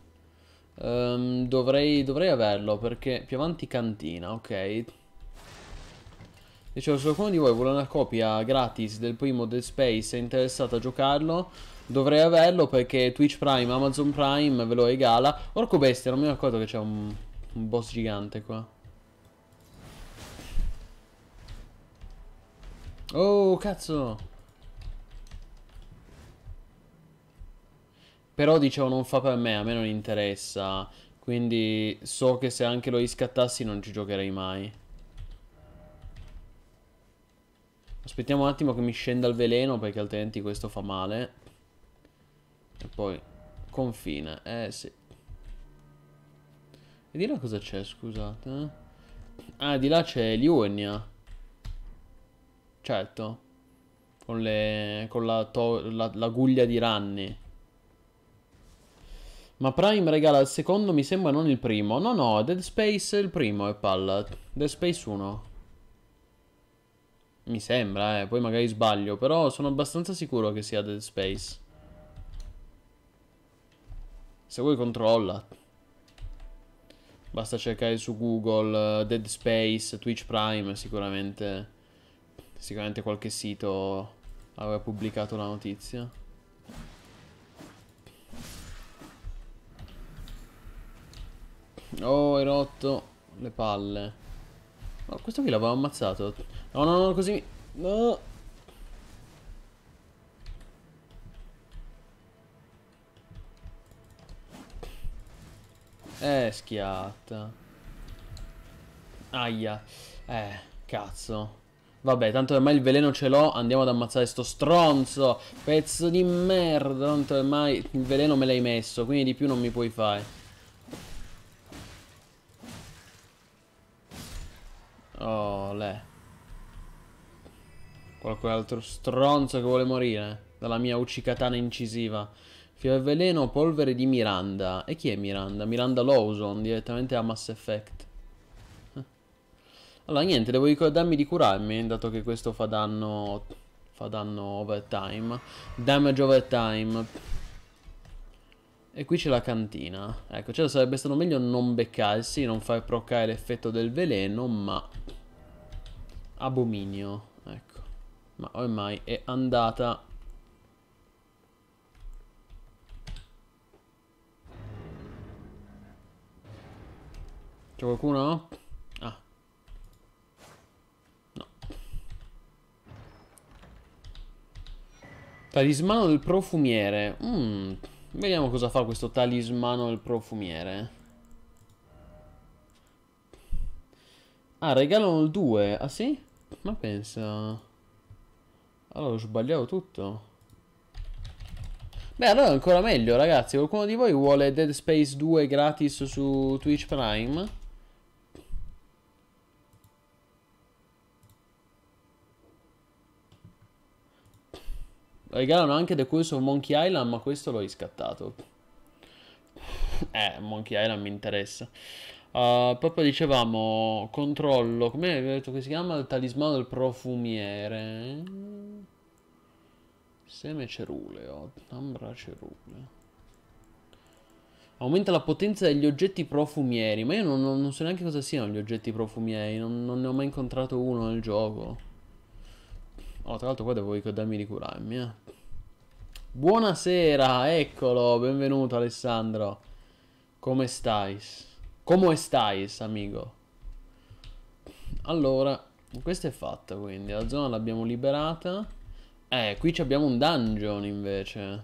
um, dovrei, dovrei averlo perché più avanti cantina, ok. Dicevo, se qualcuno di voi vuole una copia gratis del primo Dead Space e è interessato a giocarlo, dovrei averlo perché Twitch Prime, Amazon Prime ve lo regala. Orco Bestia, non mi ricordo che c'è un, un boss gigante qua. Oh, cazzo! Però dicevo non fa per me, a me non interessa. Quindi so che se anche lo riscattassi non ci giocherei mai. Aspettiamo un attimo che mi scenda il veleno perché altrimenti questo fa male. E poi confine, eh sì. E di là cosa c'è, scusate? Eh? Ah, di là c'è Liuenia. Certo. Con, le, con la, la, la guglia di Ranni. Ma Prime regala il secondo, mi sembra non il primo. No, no, Dead Space è il primo è palla. Dead Space 1. Mi sembra, eh. Poi magari sbaglio, però sono abbastanza sicuro che sia Dead Space. Se vuoi controlla. Basta cercare su Google eh, Dead Space, Twitch Prime, sicuramente... Sicuramente qualche sito aveva pubblicato la notizia. Oh, hai rotto le palle. Ma oh, questo qui l'avevo ammazzato. No, no, no, così No! Eh, schiatta. Aia. Eh, cazzo. Vabbè, tanto ormai il veleno ce l'ho, andiamo ad ammazzare sto stronzo. Pezzo di merda, tanto ormai il veleno me l'hai messo, quindi di più non mi puoi fare. Oh, le. Qualcun altro stronzo che vuole morire dalla mia uccicatana incisiva. Fiore veleno, polvere di Miranda. E chi è Miranda? Miranda Lawson, direttamente a Mass Effect. Allora niente, devo ricordarmi di curarmi, dato che questo fa danno... Fa danno overtime. Damage overtime. E qui c'è la cantina. Ecco, cioè sarebbe stato meglio non beccarsi, non far proccare l'effetto del veleno, ma... Abominio, ecco. Ma ormai è andata... C'è qualcuno? Talismano del profumiere. Mm, vediamo cosa fa questo talismano del profumiere. Ah, regalano il 2. Ah sì? Ma pensa... Allora, ho sbagliato tutto. Beh, allora è ancora meglio, ragazzi. Qualcuno di voi vuole Dead Space 2 gratis su Twitch Prime? Regalano anche The Curse of Monkey Island, ma questo l'ho riscattato. eh, Monkey Island mi interessa. Uh, proprio dicevamo, controllo, come detto che si chiama? Il talismano del profumiere. Seme ceruleo, oh, ambra ceruleo. Aumenta la potenza degli oggetti profumieri, ma io non, non so neanche cosa siano gli oggetti profumieri, non, non ne ho mai incontrato uno nel gioco. Oh, tra l'altro qua devo ricordarmi di curarmi, eh. Buonasera, eccolo, benvenuto Alessandro. Come stai? Come stai, amico? Allora, questa è fatta quindi, la zona l'abbiamo liberata. Eh, qui abbiamo un dungeon invece.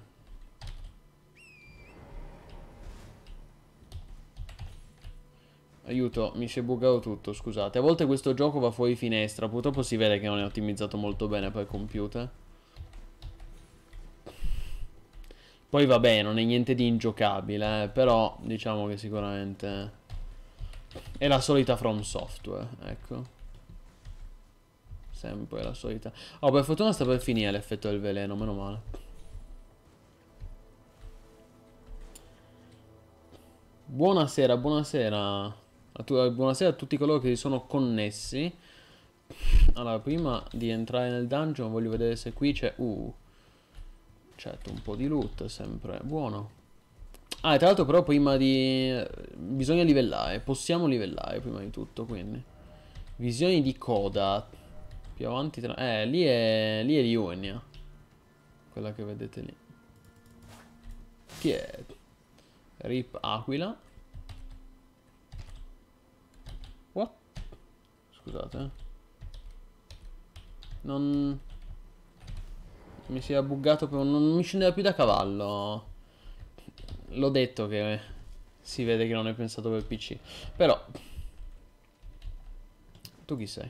Aiuto, mi si è bugato tutto, scusate. A volte questo gioco va fuori finestra, purtroppo si vede che non è ottimizzato molto bene per computer. Poi vabbè, non è niente di ingiocabile, eh, però diciamo che sicuramente è la solita From Software, ecco. Sempre la solita. Oh, per fortuna sta per finire l'effetto del veleno, meno male. Buonasera, buonasera a tu, eh, buonasera a tutti coloro che si sono connessi. Allora, prima di entrare nel dungeon voglio vedere se qui c'è... Uh, certo, un po' di loot, sempre buono. Ah, e tra l'altro però prima di... Bisogna livellare, possiamo livellare prima di tutto, quindi. Visioni di coda. Più avanti... Tra... Eh, lì è... Lì è Lionia. Quella che vedete lì. Chi è? Rip Aquila. scusate. Eh. Non... Mi si è buggato per... Non mi scendeva più da cavallo. L'ho detto che si vede che non è pensato per PC. Però... Tu chi sei?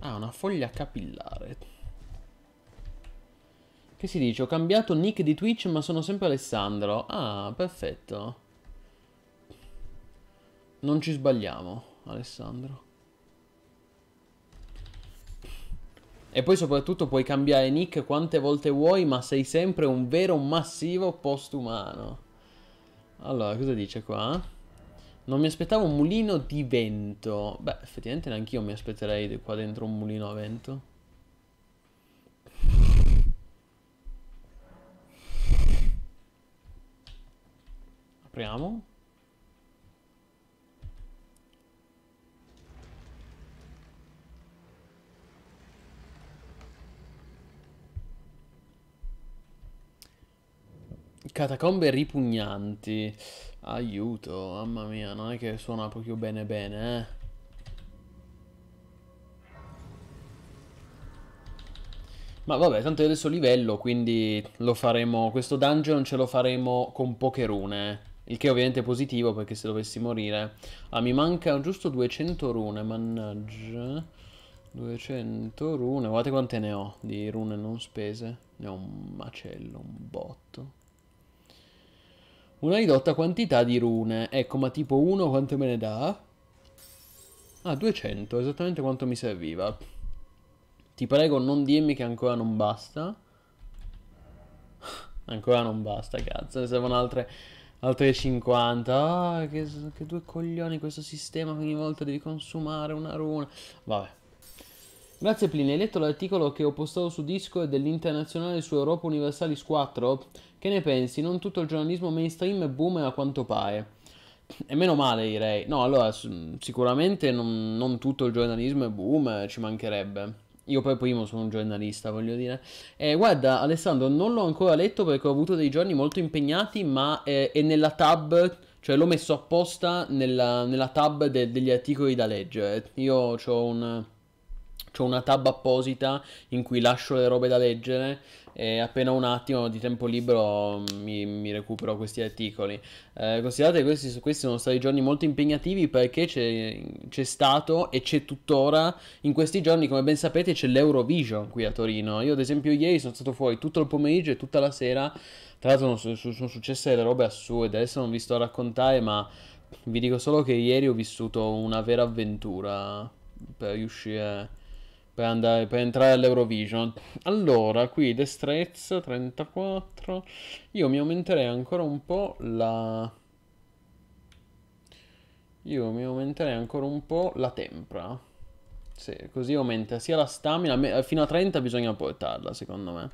Ah, una foglia capillare. Che si dice? Ho cambiato nick di Twitch ma sono sempre Alessandro. Ah, perfetto. Non ci sbagliamo. Alessandro. E poi soprattutto puoi cambiare nick quante volte vuoi, ma sei sempre un vero massivo postumano. Allora, cosa dice qua? Non mi aspettavo un mulino di vento. Beh, effettivamente neanche io mi aspetterei qua dentro un mulino a vento. Apriamo. Catacombe ripugnanti. Aiuto, mamma mia, non è che suona proprio bene bene, eh. Ma vabbè, tanto è adesso livello, quindi lo faremo, questo dungeon ce lo faremo con poche rune. Il che è ovviamente positivo perché se dovessi morire... Ah, mi mancano giusto 200 rune, mannaggia. 200 rune, guardate quante ne ho di rune non spese. Ne ho un macello, un botto. Una ridotta quantità di rune. Ecco, ma tipo 1 quanto me ne dà? Ah, 200, esattamente quanto mi serviva. Ti prego non dirmi che ancora non basta. Ancora non basta, cazzo, ne servono altre, altre 50. Ah, che, che due coglioni questo sistema ogni volta devi consumare una runa. Vabbè. Grazie Plini, hai letto l'articolo che ho postato su Discord dell'Internazionale su Europa Universalis 4? Che ne pensi? Non tutto il giornalismo mainstream è boomer a quanto pare. E meno male direi. No, allora, sicuramente non, non tutto il giornalismo è boom, ci mancherebbe. Io per primo sono un giornalista, voglio dire. Eh, guarda, Alessandro, non l'ho ancora letto perché ho avuto dei giorni molto impegnati, ma eh, è nella tab cioè l'ho messo apposta nella, nella tab de, degli articoli da leggere. Io ho un, C'ho una tab apposita in cui lascio le robe da leggere e appena un attimo di tempo libero mi, mi recupero questi articoli. Eh, considerate che questi, questi, sono stati giorni molto impegnativi perché c'è, c'è, stato e c'è tuttora in questi giorni, come ben sapete, c'è l'Eurovision qui a Torino. Io ad esempio ieri sono stato fuori tutto il pomeriggio e tutta la sera. Tra l'altro sono, sono successe delle robe assurde, adesso non vi sto a raccontare, ma vi dico solo che ieri ho vissuto una vera avventura per riuscire a per, andare, per entrare all'Eurovision. Allora, qui destrezza 34. Io mi aumenterei ancora un po' la... Io mi aumenterei ancora un po' la tempra. Sì, così aumenta sia la stamina, fino a 30 bisogna portarla secondo me.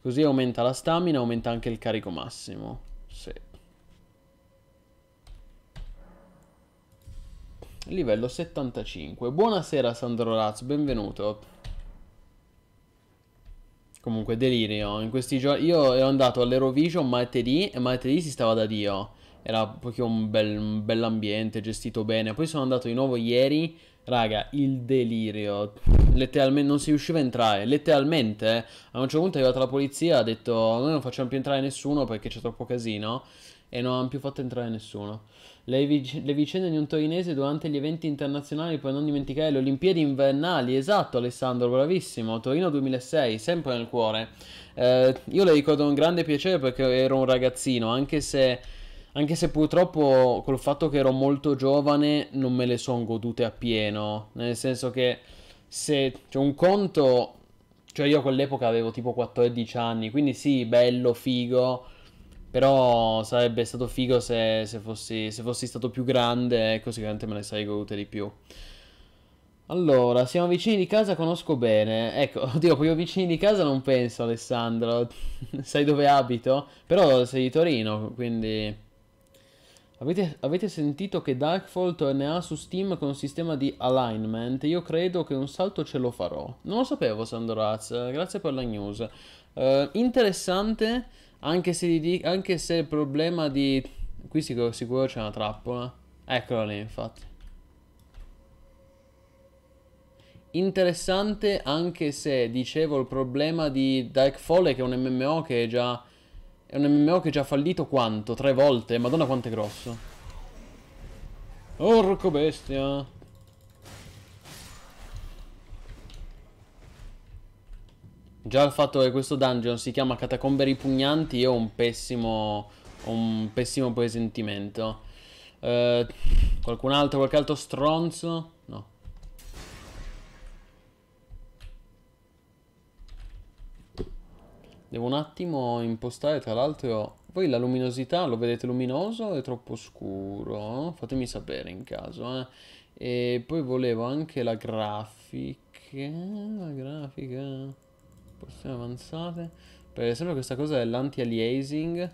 Così aumenta la stamina, aumenta anche il carico massimo. Livello 75. Buonasera Sandro Raz, benvenuto. Comunque delirio, in questi giorni io ero andato all'Eurovision martedì e martedì si stava da Dio. Era proprio un bel un bell'ambiente, gestito bene. Poi sono andato di nuovo ieri, raga, il delirio. Letteralmente non si riusciva a entrare, letteralmente. A un certo punto è arrivata la polizia, ha detto "Noi non facciamo più entrare nessuno perché c'è troppo casino" e non hanno più fatto entrare nessuno. Le, vic- le, vicende di un torinese durante gli eventi internazionali, poi non dimenticare le Olimpiadi invernali, esatto Alessandro, bravissimo, Torino 2006, sempre nel cuore. Eh, io le ricordo con grande piacere perché ero un ragazzino, anche se anche se purtroppo col fatto che ero molto giovane non me le sono godute appieno, nel senso che se cioè un conto, cioè io a quell'epoca avevo tipo 14 anni, quindi sì, bello, figo, però sarebbe stato figo se, se, fossi, se fossi stato più grande, ecco, sicuramente me ne sarei godute di più. Allora, siamo vicini di casa, conosco bene. Ecco, oddio, proprio vicini di casa non penso, Alessandro. Sai dove abito? Però sei di Torino, quindi... Avete, avete, sentito che Darkfall tornerà su Steam con un sistema di alignment? Io credo che un salto ce lo farò. Non lo sapevo, Sandoraz. Grazie per la news. Eh, interessante... Anche se, dico, anche se il problema di... Qui sicuro, sicuro c'è una trappola. Eccola lì, infatti. Interessante anche se, dicevo, il problema di Darkfall è che è un MMO che è già... È un MMO che è già fallito quanto? Tre volte? Madonna quanto è grosso. Orco bestia. Già il fatto che questo dungeon si chiama Catacombe Ripugnanti io ho un pessimo, ho un pessimo presentimento. Eh, qualcun altro, qualche altro stronzo? No. Devo un attimo impostare, tra l'altro... Voi la luminosità lo vedete luminoso o è troppo scuro? Fatemi sapere in caso, eh. E poi volevo anche la grafica... La grafica... Porzioni avanzate. Per esempio questa cosa dellanti aliasing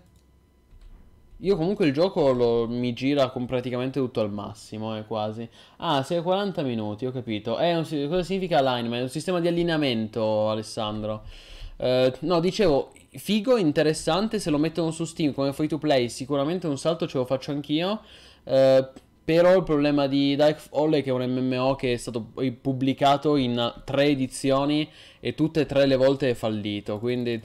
Io comunque il gioco lo, mi gira con praticamente tutto al massimo, eh, quasi. Ah, sei a 40 minuti, ho capito. Eh, un, cosa significa alignment? È un sistema di allineamento, Alessandro. Eh, no, dicevo, figo, interessante, se lo mettono su Steam come free to play, sicuramente un salto ce lo faccio anch'io. Eh, però il problema di Dark Hall è che è un MMO che è stato pubblicato in tre edizioni e tutte e tre le volte è fallito, quindi...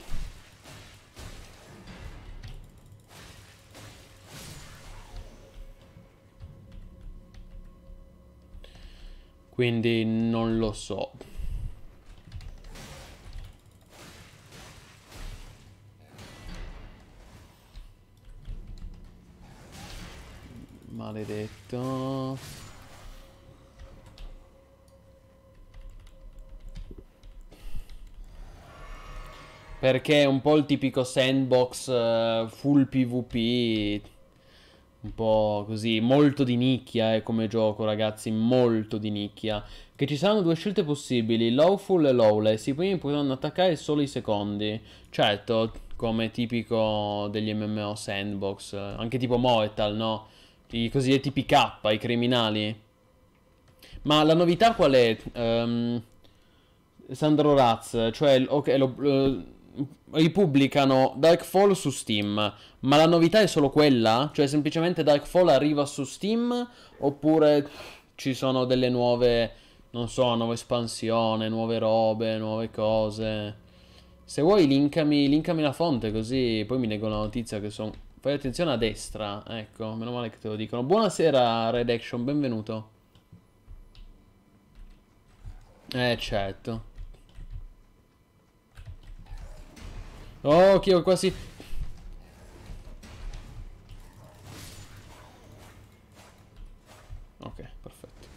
Quindi non lo so. Maledetto. Perché è un po' il tipico sandbox uh, full PvP. Un po' così, molto di nicchia è eh, come gioco, ragazzi, molto di nicchia. Che ci saranno due scelte possibili, lawful e lawless. I primi potranno attaccare solo i secondi. Certo, come tipico degli MMO sandbox, eh, anche tipo Mortal, no? i cosiddetti PK, i criminali. Ma la novità qual è, um, Sandro Raz? Cioè, okay, lo, uh, ripubblicano Darkfall su Steam, ma la novità è solo quella? Cioè, semplicemente Darkfall arriva su Steam, oppure ci sono delle nuove, non so, nuove espansioni, nuove robe, nuove cose? Se vuoi linkami, linkami la fonte così poi mi leggo la notizia che sono Fai attenzione a destra, ecco, meno male che te lo dicono. Buonasera Red Action, benvenuto. Eh, certo. Oh, che ho quasi... Ok, perfetto.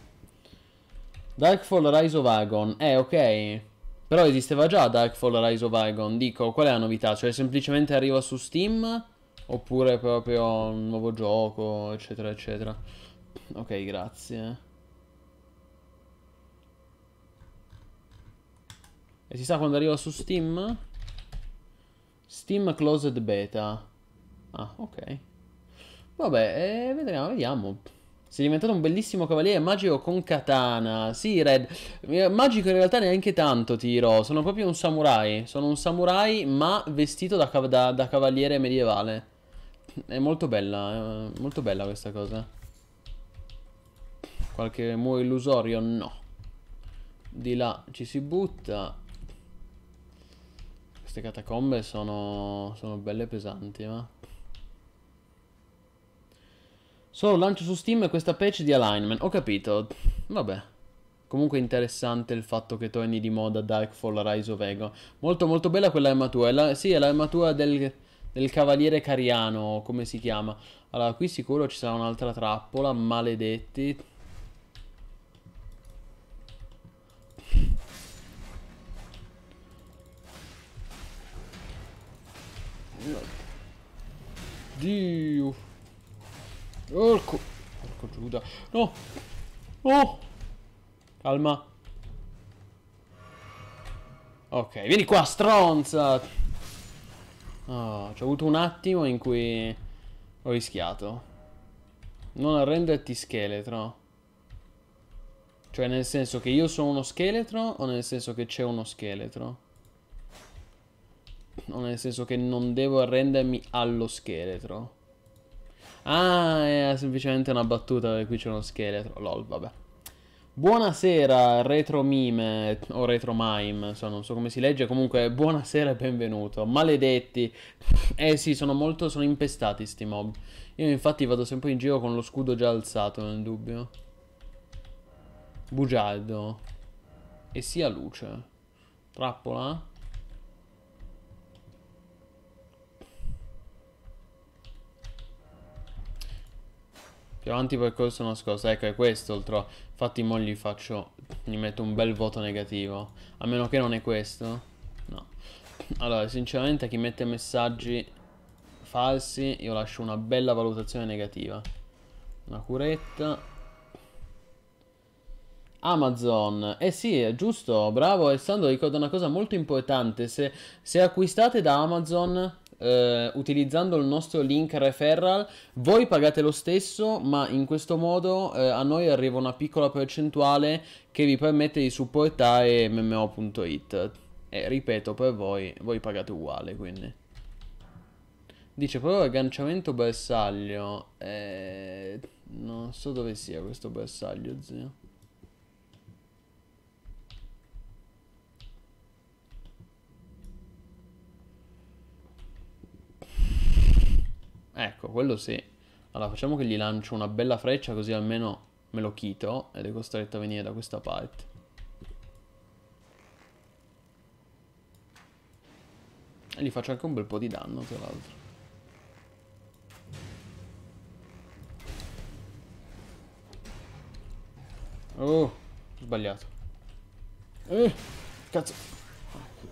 Darkfall Rise of Agon. Eh, ok. Però esisteva già Darkfall Rise of Agon. Dico, qual è la novità? Cioè, semplicemente arriva su Steam oppure proprio un nuovo gioco, eccetera, eccetera. Ok, grazie. E si sa quando arriva su Steam? Steam Closed Beta. Ah, ok. Vabbè, eh, vedremo, vediamo. Sei diventato un bellissimo cavaliere magico con katana. Sì, Red. Eh, magico in realtà neanche tanto, tiro. Sono proprio un samurai. Sono un samurai, ma vestito da, cav da, da cavaliere medievale è molto bella, è eh, molto bella questa cosa. Qualche muro illusorio? No. Di là ci si butta. Queste catacombe sono, sono belle pesanti, ma... Solo lancio su Steam questa patch di alignment. Ho capito. Vabbè. Comunque interessante il fatto che torni di moda Darkfall Rise of Ego. Molto molto bella quella armatura. La, sì, è l'armatura del del cavaliere cariano, come si chiama. Allora, qui sicuro ci sarà un'altra trappola, maledetti. Dio. Orco. Orco Giuda. No. Oh. Calma. Ok, vieni qua, stronza. Oh, c'ho avuto un attimo in cui ho rischiato. Non arrenderti scheletro. Cioè nel senso che io sono uno scheletro o nel senso che c'è uno scheletro? O nel senso che non devo arrendermi allo scheletro? Ah, è semplicemente una battuta perché qui c'è uno scheletro. Lol, vabbè. Buonasera Retro Mime o Retro Mime, so, non so come si legge, comunque buonasera e benvenuto. Maledetti. Eh sì, sono molto sono impestati sti mob. Io infatti vado sempre in giro con lo scudo già alzato, nel dubbio. Bugiardo. E sia luce. Trappola. Più avanti percorso nascosto, ecco è questo il tro. Infatti mo gli faccio, gli metto un bel voto negativo. A meno che non è questo. No. Allora, sinceramente a chi mette messaggi falsi io lascio una bella valutazione negativa. Una curetta. Amazon, eh sì, è giusto, bravo Alessandro, ricorda una cosa molto importante, se, se acquistate da Amazon eh, utilizzando il nostro link referral, voi pagate lo stesso, ma in questo modo eh, a noi arriva una piccola percentuale che vi permette di supportare mmo.it. E ripeto, per voi, voi pagate uguale, quindi. Dice proprio agganciamento bersaglio. Eh, non so dove sia questo bersaglio, zio. Ecco, quello sì. Allora facciamo che gli lancio una bella freccia così almeno me lo chito ed è costretto a venire da questa parte. E gli faccio anche un bel po' di danno tra l'altro. Oh, sbagliato. Eh, cazzo. Ah.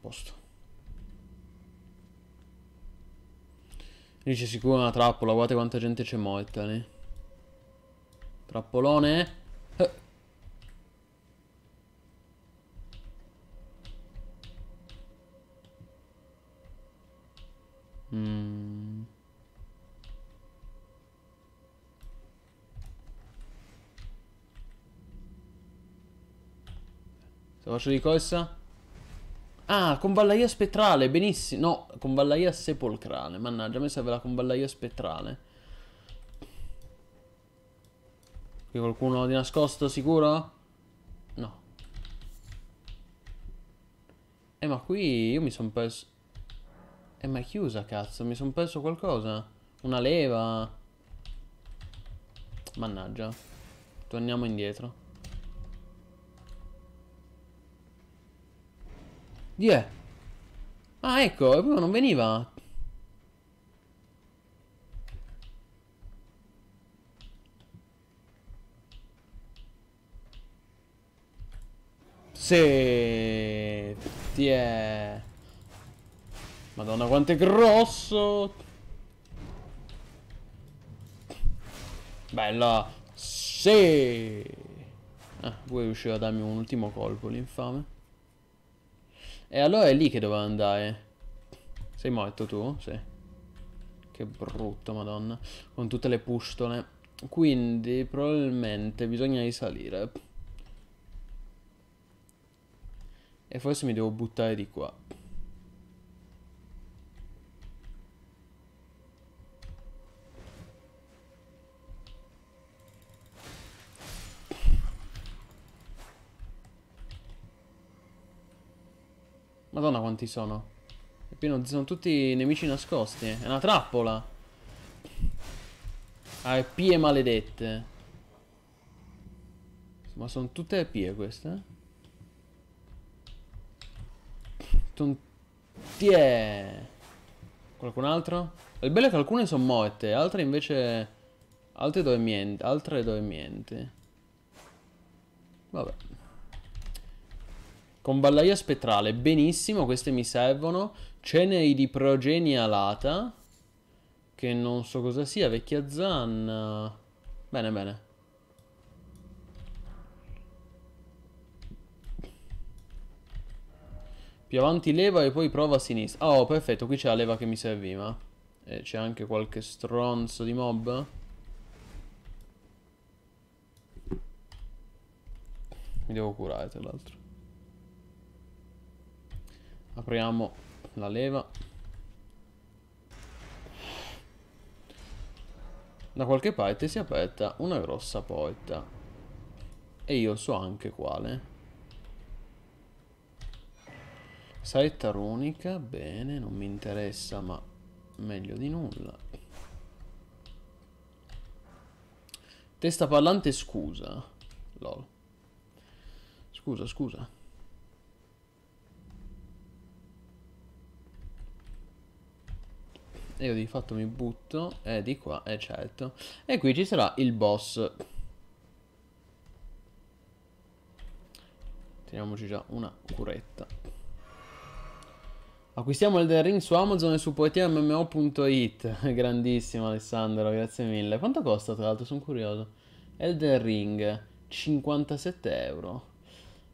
Posto. Lì c'è sicuro una trappola, guardate quanta gente c'è morta lì. Trappolone. Eh. Mm. Se faccio di corsa? Ah, con ballaia spettrale, benissimo. No, con ballaia sepolcrale. Mannaggia, a me serve la con ballaia spettrale. Qui qualcuno di nascosto, sicuro? No. Eh, ma qui io mi sono perso... Eh, ma è chiusa, cazzo. Mi sono perso qualcosa. Una leva. Mannaggia. Torniamo indietro. Di è? Ah, ecco, prima non veniva. Sì, ti è. Madonna, quanto è grosso. Bella. Sì. Ah, voi riusciva a darmi un ultimo colpo, l'infame. E allora è lì che doveva andare. Sei morto tu? Sì. Che brutto, madonna. Con tutte le pustole. Quindi probabilmente bisogna risalire. E forse mi devo buttare di qua. Madonna quanti sono. E pieno, sono tutti nemici nascosti. È una trappola. Ah, pie maledette. Ma sono tutte pie queste. Tontie. Qualcun altro? Il bello è che alcune sono morte, altre invece... Altre dove niente altre dove niente Vabbè, con ballaia spettrale, benissimo, queste mi servono. Ceneri di progenia alata, che non so cosa sia, vecchia zanna. Bene, bene. Più avanti leva e poi prova a sinistra. Oh, perfetto, qui c'è la leva che mi serviva. E eh, c'è anche qualche stronzo di mob. Mi devo curare, tra l'altro. Apriamo la leva. Da qualche parte si è aperta una grossa porta. E io so anche quale. Saetta runica, bene, non mi interessa, ma meglio di nulla. Testa parlante, scusa. Lol. Scusa, scusa. E io di fatto mi butto e di qua, è certo. E qui ci sarà il boss. Teniamoci già una curetta. Acquistiamo il The Ring su Amazon e su poetiammo.it. Grandissimo Alessandro, grazie mille. Quanto costa tra l'altro? Sono curioso. Elden Ring, 57 euro.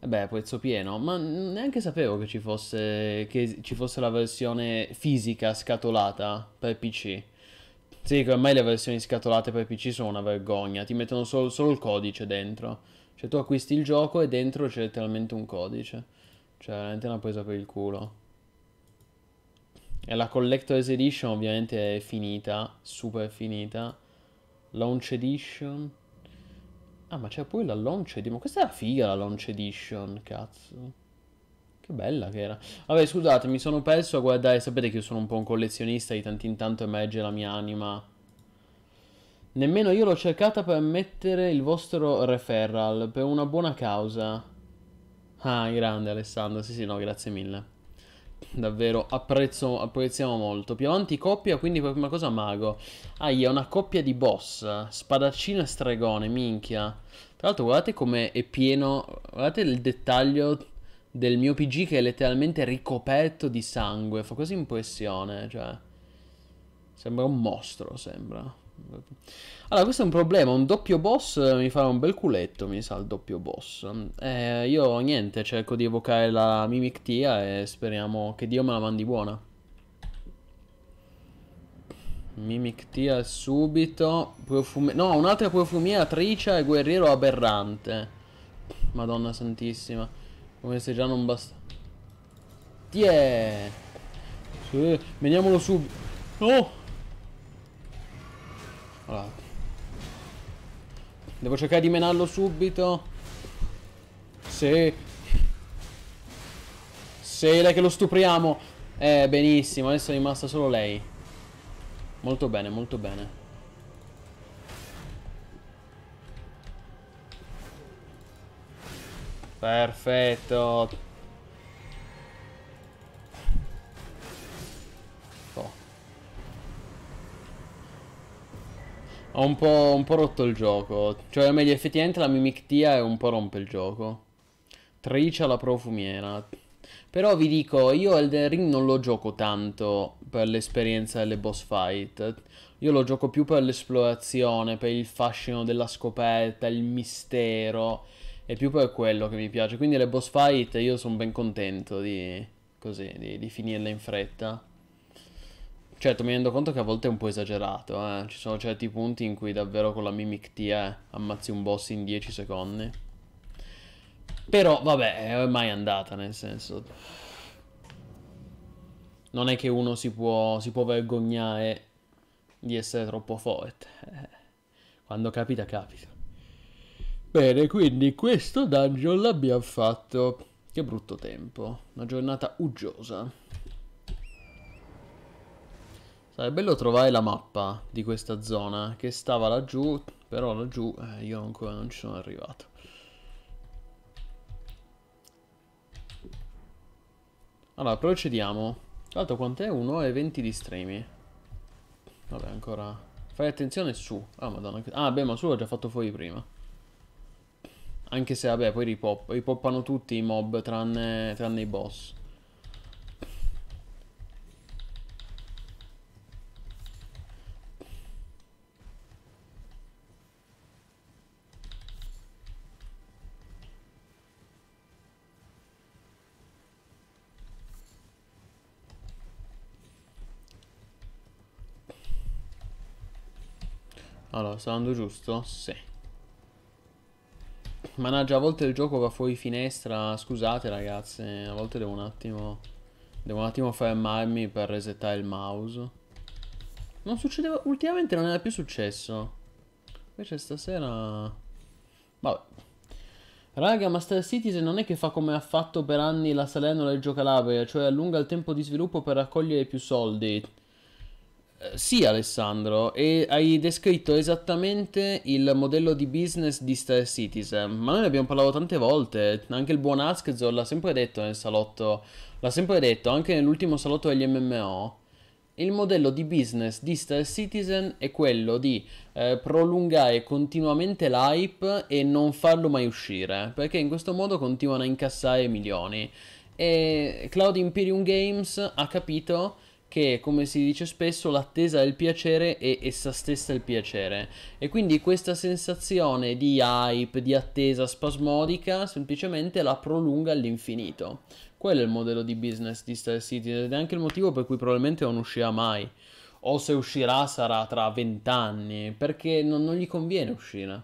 Eh beh, prezzo pieno, ma neanche sapevo che ci fosse, che ci fosse la versione fisica scatolata per PC. Sì, che ormai le versioni scatolate per PC sono una vergogna, ti mettono solo, solo il codice dentro. Cioè tu acquisti il gioco e dentro c'è letteralmente un codice. Cioè, veramente una presa per il culo. E la Collector's Edition ovviamente è finita, super finita. Launch Edition... Ah, ma c'è poi la launch edition. Ma questa era figa la launch edition, cazzo. Che bella che era. Vabbè, scusate, mi sono perso a guardare. Sapete che io sono un po' un collezionista, di tanto in tanto emerge la mia anima. Nemmeno io l'ho cercata per mettere il vostro referral, per una buona causa. Ah, grande Alessandro, sì sì, no, grazie mille. Davvero, apprezzo, apprezziamo molto. Più avanti coppia, quindi per prima cosa mago. Ahia, una coppia di boss. Spadaccino e stregone, minchia. Tra l'altro guardate come è pieno... Guardate il dettaglio del mio PG che è letteralmente ricoperto di sangue. Fa quasi impressione, cioè... Sembra un mostro, sembra. Allora, questo è un problema. Un doppio boss eh, mi farà un bel culetto, mi sa, il doppio boss. Eh, io, niente, cerco di evocare la Mimic Tia e speriamo che Dio me la mandi buona. Mimic Tia subito. Profumi No, un'altra profumiatrice e guerriero aberrante. Madonna santissima. Come se già non basta. Tie! Yeah. Sì, veniamolo subito. Oh! Allora. Devo cercare di menarlo subito. Sì. Sì, lei che lo stupriamo. Eh, benissimo. Adesso è rimasta solo lei. Molto bene, molto bene. Perfetto. Ho un po', un po', rotto il gioco. Cioè, meglio, effettivamente la mimictia è un po' rompe il gioco. Tricia la profumiera. Però vi dico, io Elden Ring non lo gioco tanto per l'esperienza delle boss fight. Io lo gioco più per l'esplorazione, per il fascino della scoperta, il mistero. È più per quello che mi piace. Quindi le boss fight io sono ben contento di, così, di, di finirle in fretta. Certo, mi rendo conto che a volte è un po' esagerato, eh. Ci sono certi punti in cui davvero con la Mimic T eh, ammazzi un boss in 10 secondi. Però, vabbè, è ormai andata, nel senso... Non è che uno si può, si può vergognare di essere troppo forte. Eh. Quando capita, capita. Bene, quindi questo dungeon l'abbiamo fatto. Che brutto tempo. Una giornata uggiosa. Sarebbe bello trovare la mappa di questa zona che stava laggiù, però laggiù eh, io ancora non ci sono arrivato. Allora, procediamo. Tra l'altro quant'è? 1,20 di streaming. Vabbè, ancora... Fai attenzione su. Ah, madonna. Ah, beh, ma su l'ho già fatto fuori prima. Anche se, vabbè, poi ripop ripoppano tutti i mob, tranne, tranne i boss. Allora, sto andando giusto? Sì. Managgia, a volte il gioco va fuori finestra. Scusate ragazze, a volte devo un attimo... Devo un attimo fermarmi per resettare il mouse. Non succedeva... Ultimamente non era più successo. Invece stasera... Vabbè. Raga, Master Citizen non è che fa come ha fatto per anni la Salerno e la Reggio Calabria, cioè allunga il tempo di sviluppo per raccogliere più soldi. Eh, sì Alessandro, e hai descritto esattamente il modello di business di Star Citizen, ma noi ne abbiamo parlato tante volte, anche il buon Askzor l'ha sempre detto nel salotto, l'ha sempre detto anche nell'ultimo salotto degli MMO, il modello di business di Star Citizen è quello di eh, prolungare continuamente l'hype e non farlo mai uscire, perché in questo modo continuano a incassare milioni. E Cloud Imperium Games ha capito che, come si dice spesso, l'attesa del piacere è essa stessa il piacere. E quindi questa sensazione di hype, di attesa spasmodica, semplicemente la prolunga all'infinito. Quello è il modello di business di Star Citizen ed è anche il motivo per cui probabilmente non uscirà mai. O se uscirà sarà tra vent'anni, perché non, non gli conviene uscire.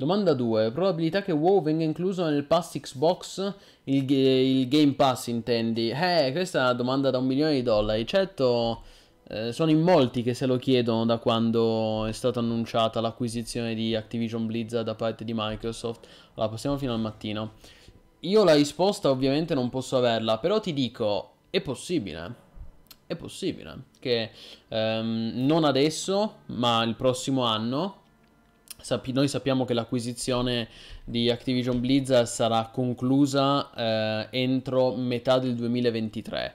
Domanda 2. Probabilità che WoW venga incluso nel Pass Xbox, il, il Game Pass intendi? Eh, questa è una domanda da un milione di dollari. Certo, eh, sono in molti che se lo chiedono da quando è stata annunciata l'acquisizione di Activision Blizzard da parte di Microsoft. Allora, passiamo fino al mattino. Io la risposta ovviamente non posso averla, però ti dico, è possibile è possibile che ehm, non adesso, ma il prossimo anno, noi sappiamo che l'acquisizione di Activision Blizzard sarà conclusa eh, entro metà del 2023.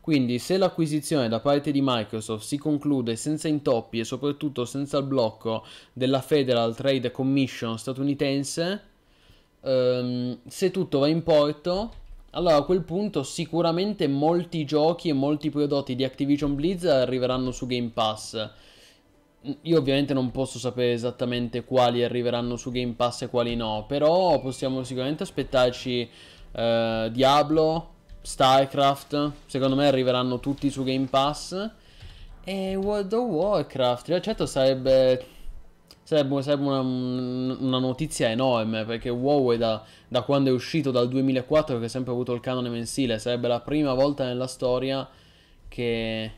Quindi se l'acquisizione da parte di Microsoft si conclude senza intoppi e soprattutto senza il blocco della Federal Trade Commission statunitense, ehm, se tutto va in porto, allora a quel punto sicuramente molti giochi e molti prodotti di Activision Blizzard arriveranno su Game Pass io ovviamente non posso sapere esattamente quali arriveranno su Game Pass e quali no, però possiamo sicuramente aspettarci eh, Diablo, StarCraft, secondo me arriveranno tutti su Game Pass, e World of Warcraft, cioè, certo sarebbe, sarebbe, sarebbe una, una, notizia enorme, perché WoW da, da quando è uscito, dal 2004, che ha sempre avuto il canone mensile, sarebbe la prima volta nella storia che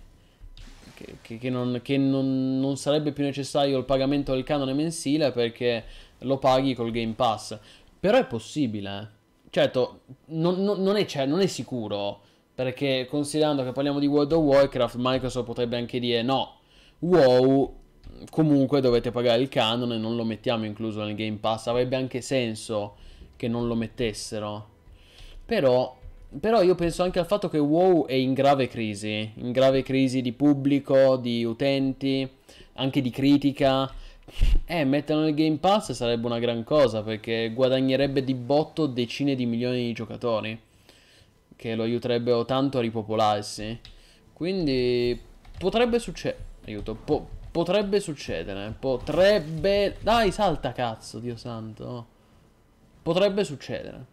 che, che, non, che non, non, sarebbe più necessario il pagamento del canone mensile perché lo paghi col Game Pass. Però è possibile, eh. certo, non, non è, cioè, è sicuro, perché considerando che parliamo di World of Warcraft, Microsoft potrebbe anche dire no, WoW comunque dovete pagare il canone, non lo mettiamo incluso nel Game Pass, avrebbe anche senso che non lo mettessero. Però però io penso anche al fatto che WoW è in grave crisi, in grave crisi di pubblico, di utenti, anche di critica. Eh, metterlo nel Game Pass sarebbe una gran cosa perché guadagnerebbe di botto decine di milioni di giocatori che lo aiuterebbero tanto a ripopolarsi. Quindi potrebbe succedere. Aiuto, po potrebbe succedere. Potrebbe. Dai, salta cazzo, Dio santo. Potrebbe succedere.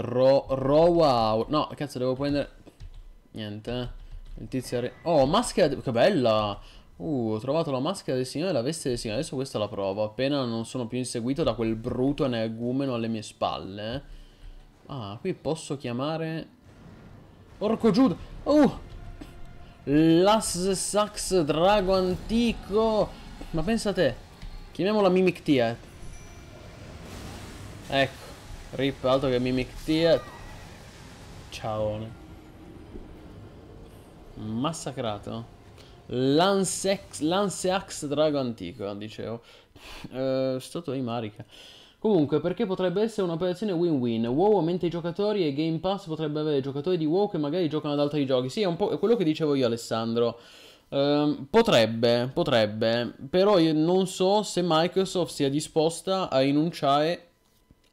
Ro wow No, cazzo, devo prendere... Niente. Eh. Il tizio... Oh, maschera... Che bella! Uh, ho trovato la maschera del signore e la veste del signore. Adesso questa la provo. Appena non sono più inseguito da quel bruto energumeno alle mie spalle. Eh. Ah, qui posso chiamare... Orco Giuda! Oh! Uh! L'Ass Sax Drago Antico! Ma pensa a te! Chiamiamola Mimic Mimictia. Ecco. Rip, altro che Mimic Tia. Ciao. Massacrato. Lanceax, Drago Antico, dicevo. Uh, stato di marica. Comunque, perché potrebbe essere un'operazione win-win? WoW aumenta i giocatori e Game Pass potrebbe avere giocatori di WoW che magari giocano ad altri giochi. Sì, è un po' quello che dicevo io, Alessandro. Uh, potrebbe, potrebbe, però io non so se Microsoft sia disposta a rinunciare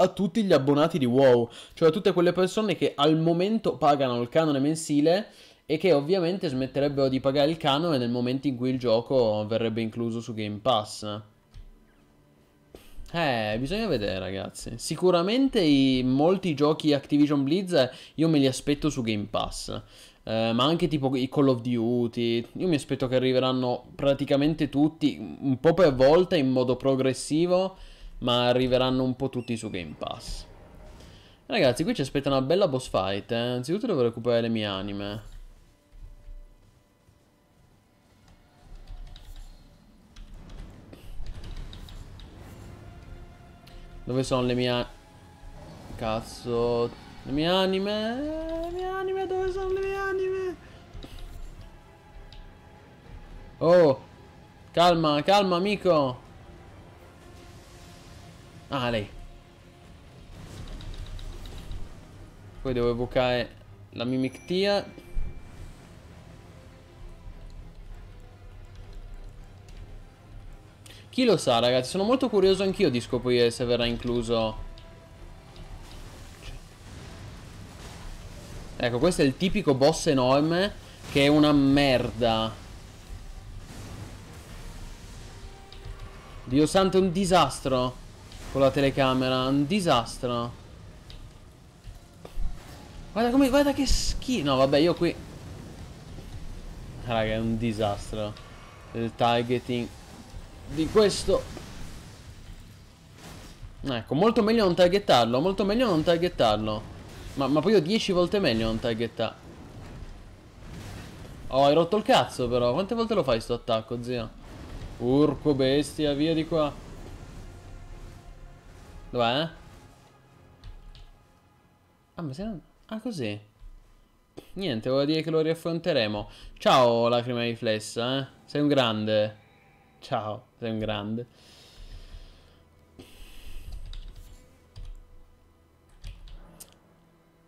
a tutti gli abbonati di WoW, cioè a tutte quelle persone che al momento pagano il canone mensile e che ovviamente smetterebbero di pagare il canone nel momento in cui il gioco verrebbe incluso su Game Pass. Eh, bisogna vedere, ragazzi. Sicuramente i, molti giochi Activision Blizzard io me li aspetto su Game Pass. Eh, ma anche tipo i Call of Duty. Io mi aspetto che arriveranno praticamente tutti, un po' per volta, in modo progressivo ma arriveranno un po' tutti su Game Pass. Ragazzi, qui ci aspetta una bella boss fight, eh. Anzitutto devo recuperare le mie anime. Dove sono le mie... Cazzo... Le mie anime... Le mie anime, dove sono le mie anime? Oh! Calma, calma, amico! Ah, lei. Poi devo evocare la Mimictia. Chi lo sa, ragazzi? Sono molto curioso anch'io di scoprire se verrà incluso... Ecco, questo è il tipico boss enorme che è una merda. Dio santo, è un disastro con la telecamera. Un disastro. Guarda come, guarda che schifo. No, vabbè, io qui... Raga, è un disastro. Il targeting di questo. Ecco, molto meglio non targettarlo, molto meglio non targettarlo. Ma, ma poi ho 10 volte meglio non targettarlo. Oh, hai rotto il cazzo però. Quante volte lo fai sto attacco, zio? Urco, bestia, via di qua. Dov'è? Ah, ma se non... Ah, così. Niente, vuol dire che lo riaffronteremo. Ciao, lacrima riflessa, eh. Sei un grande. Ciao, sei un grande.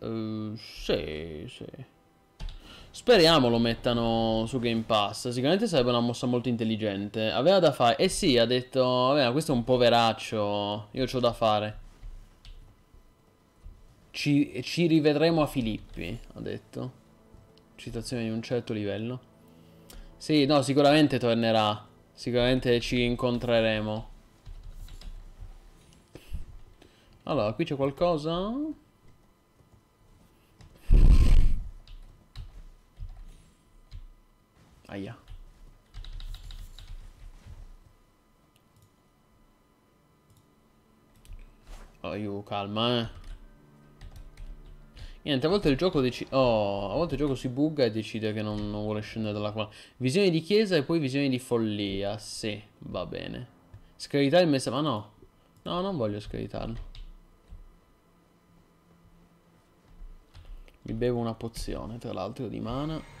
Uh, sì, sì. Speriamo lo mettano su Game Pass. Sicuramente sarebbe una mossa molto intelligente. Aveva da fare. Eh sì, ha detto. Vabbè, questo è un poveraccio. Io ho da fare. Ci, ci rivedremo a Filippi, ha detto. Citazione di un certo livello. Sì, no, sicuramente tornerà. Sicuramente ci incontreremo. Allora, qui c'è qualcosa? Aia. Aiuto, oh, calma, eh. Niente, a volte il gioco decide... Oh, a volte il gioco si bugga e decide che non, non vuole scendere dalla qua. Visione di chiesa e poi visione di follia. Sì, va bene. Screditare il messa... Ma no. No, non voglio screditarlo. Mi bevo una pozione, tra l'altro, di mana.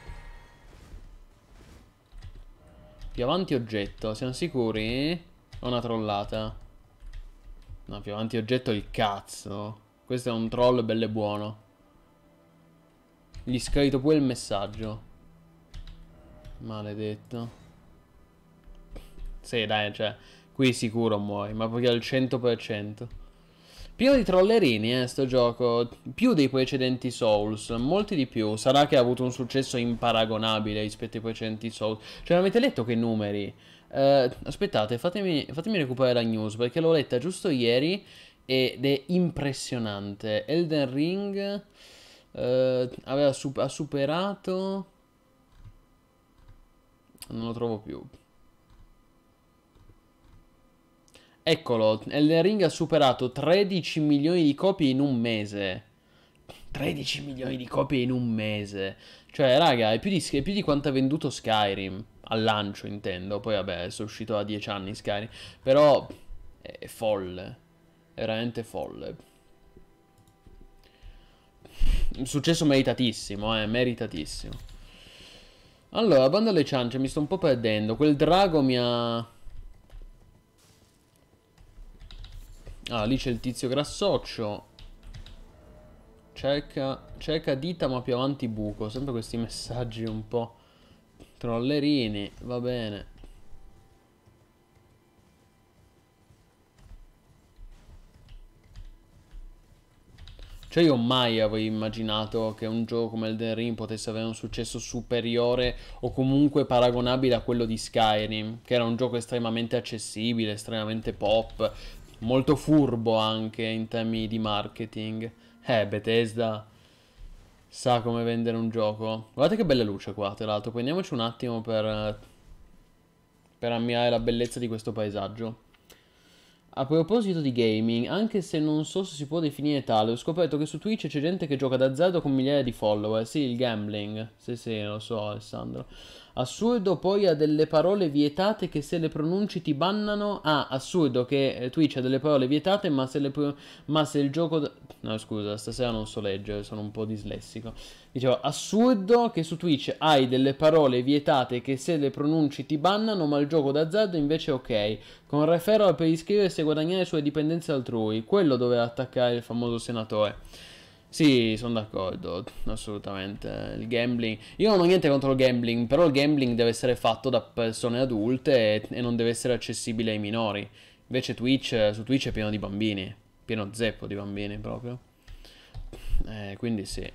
Più avanti oggetto, siamo sicuri? Ho una trollata. No, più avanti oggetto il cazzo. Questo è un troll bello e buono. Gli scrivo pure il messaggio. Maledetto. Sì, dai, cioè, qui sicuro muori, ma proprio al 100%. Pieno di trollerini, eh, sto gioco. Più dei precedenti Souls, molti di più. Sarà che ha avuto un successo imparagonabile rispetto ai precedenti Souls. Cioè, avete letto che numeri? Uh, aspettate, fatemi, fatemi recuperare la news, perché l'ho letta giusto ieri ed è impressionante. Elden Ring uh, su ha superato... Non lo trovo più. Eccolo, Elden Ring ha superato 13 milioni di copie in un mese. 13 milioni di copie in un mese. Cioè, raga, è più di, è più di quanto ha venduto Skyrim. Al lancio, intendo. Poi, vabbè, è uscito da 10 anni Skyrim. Però è, è folle. È veramente folle. Un successo meritatissimo, eh, meritatissimo. Allora, bando alle ciance, mi sto un po' perdendo. Quel drago mi ha... Ah, lì c'è il tizio grassoccio. Cerca, cerca dita ma più avanti buco. Sempre questi messaggi un po' trollerini. Va bene. Cioè io mai avevo immaginato che un gioco come Elden Ring potesse avere un successo superiore o comunque paragonabile a quello di Skyrim, che era un gioco estremamente accessibile, estremamente pop, molto furbo anche in termini di marketing. Eh, Bethesda sa come vendere un gioco. Guardate che bella luce qua, tra l'altro. Prendiamoci un attimo per, per ammirare la bellezza di questo paesaggio. A proposito di gaming, anche se non so se si può definire tale, ho scoperto che su Twitch c'è gente che gioca d'azzardo con migliaia di follower. Sì, il gambling. Sì, sì, lo so, Alessandro. Assurdo poi ha delle parole vietate che se le pronunci ti bannano. Ah, assurdo che eh, Twitch ha delle parole vietate, ma se, le, ma se il gioco. No, scusa, stasera non so leggere, sono un po' dislessico. Dicevo, assurdo che su Twitch hai delle parole vietate che se le pronunci ti bannano, ma il gioco d'azzardo invece è ok. Con referral per iscriversi e guadagnare sulle dipendenze altrui. Quello doveva attaccare il famoso senatore. Sì, sono d'accordo, assolutamente. Il gambling. Io non ho niente contro il gambling, però il gambling deve essere fatto da persone adulte e, e non deve essere accessibile ai minori. Invece Twitch, su Twitch è pieno di bambini, pieno zeppo di bambini proprio. Eh, quindi sì.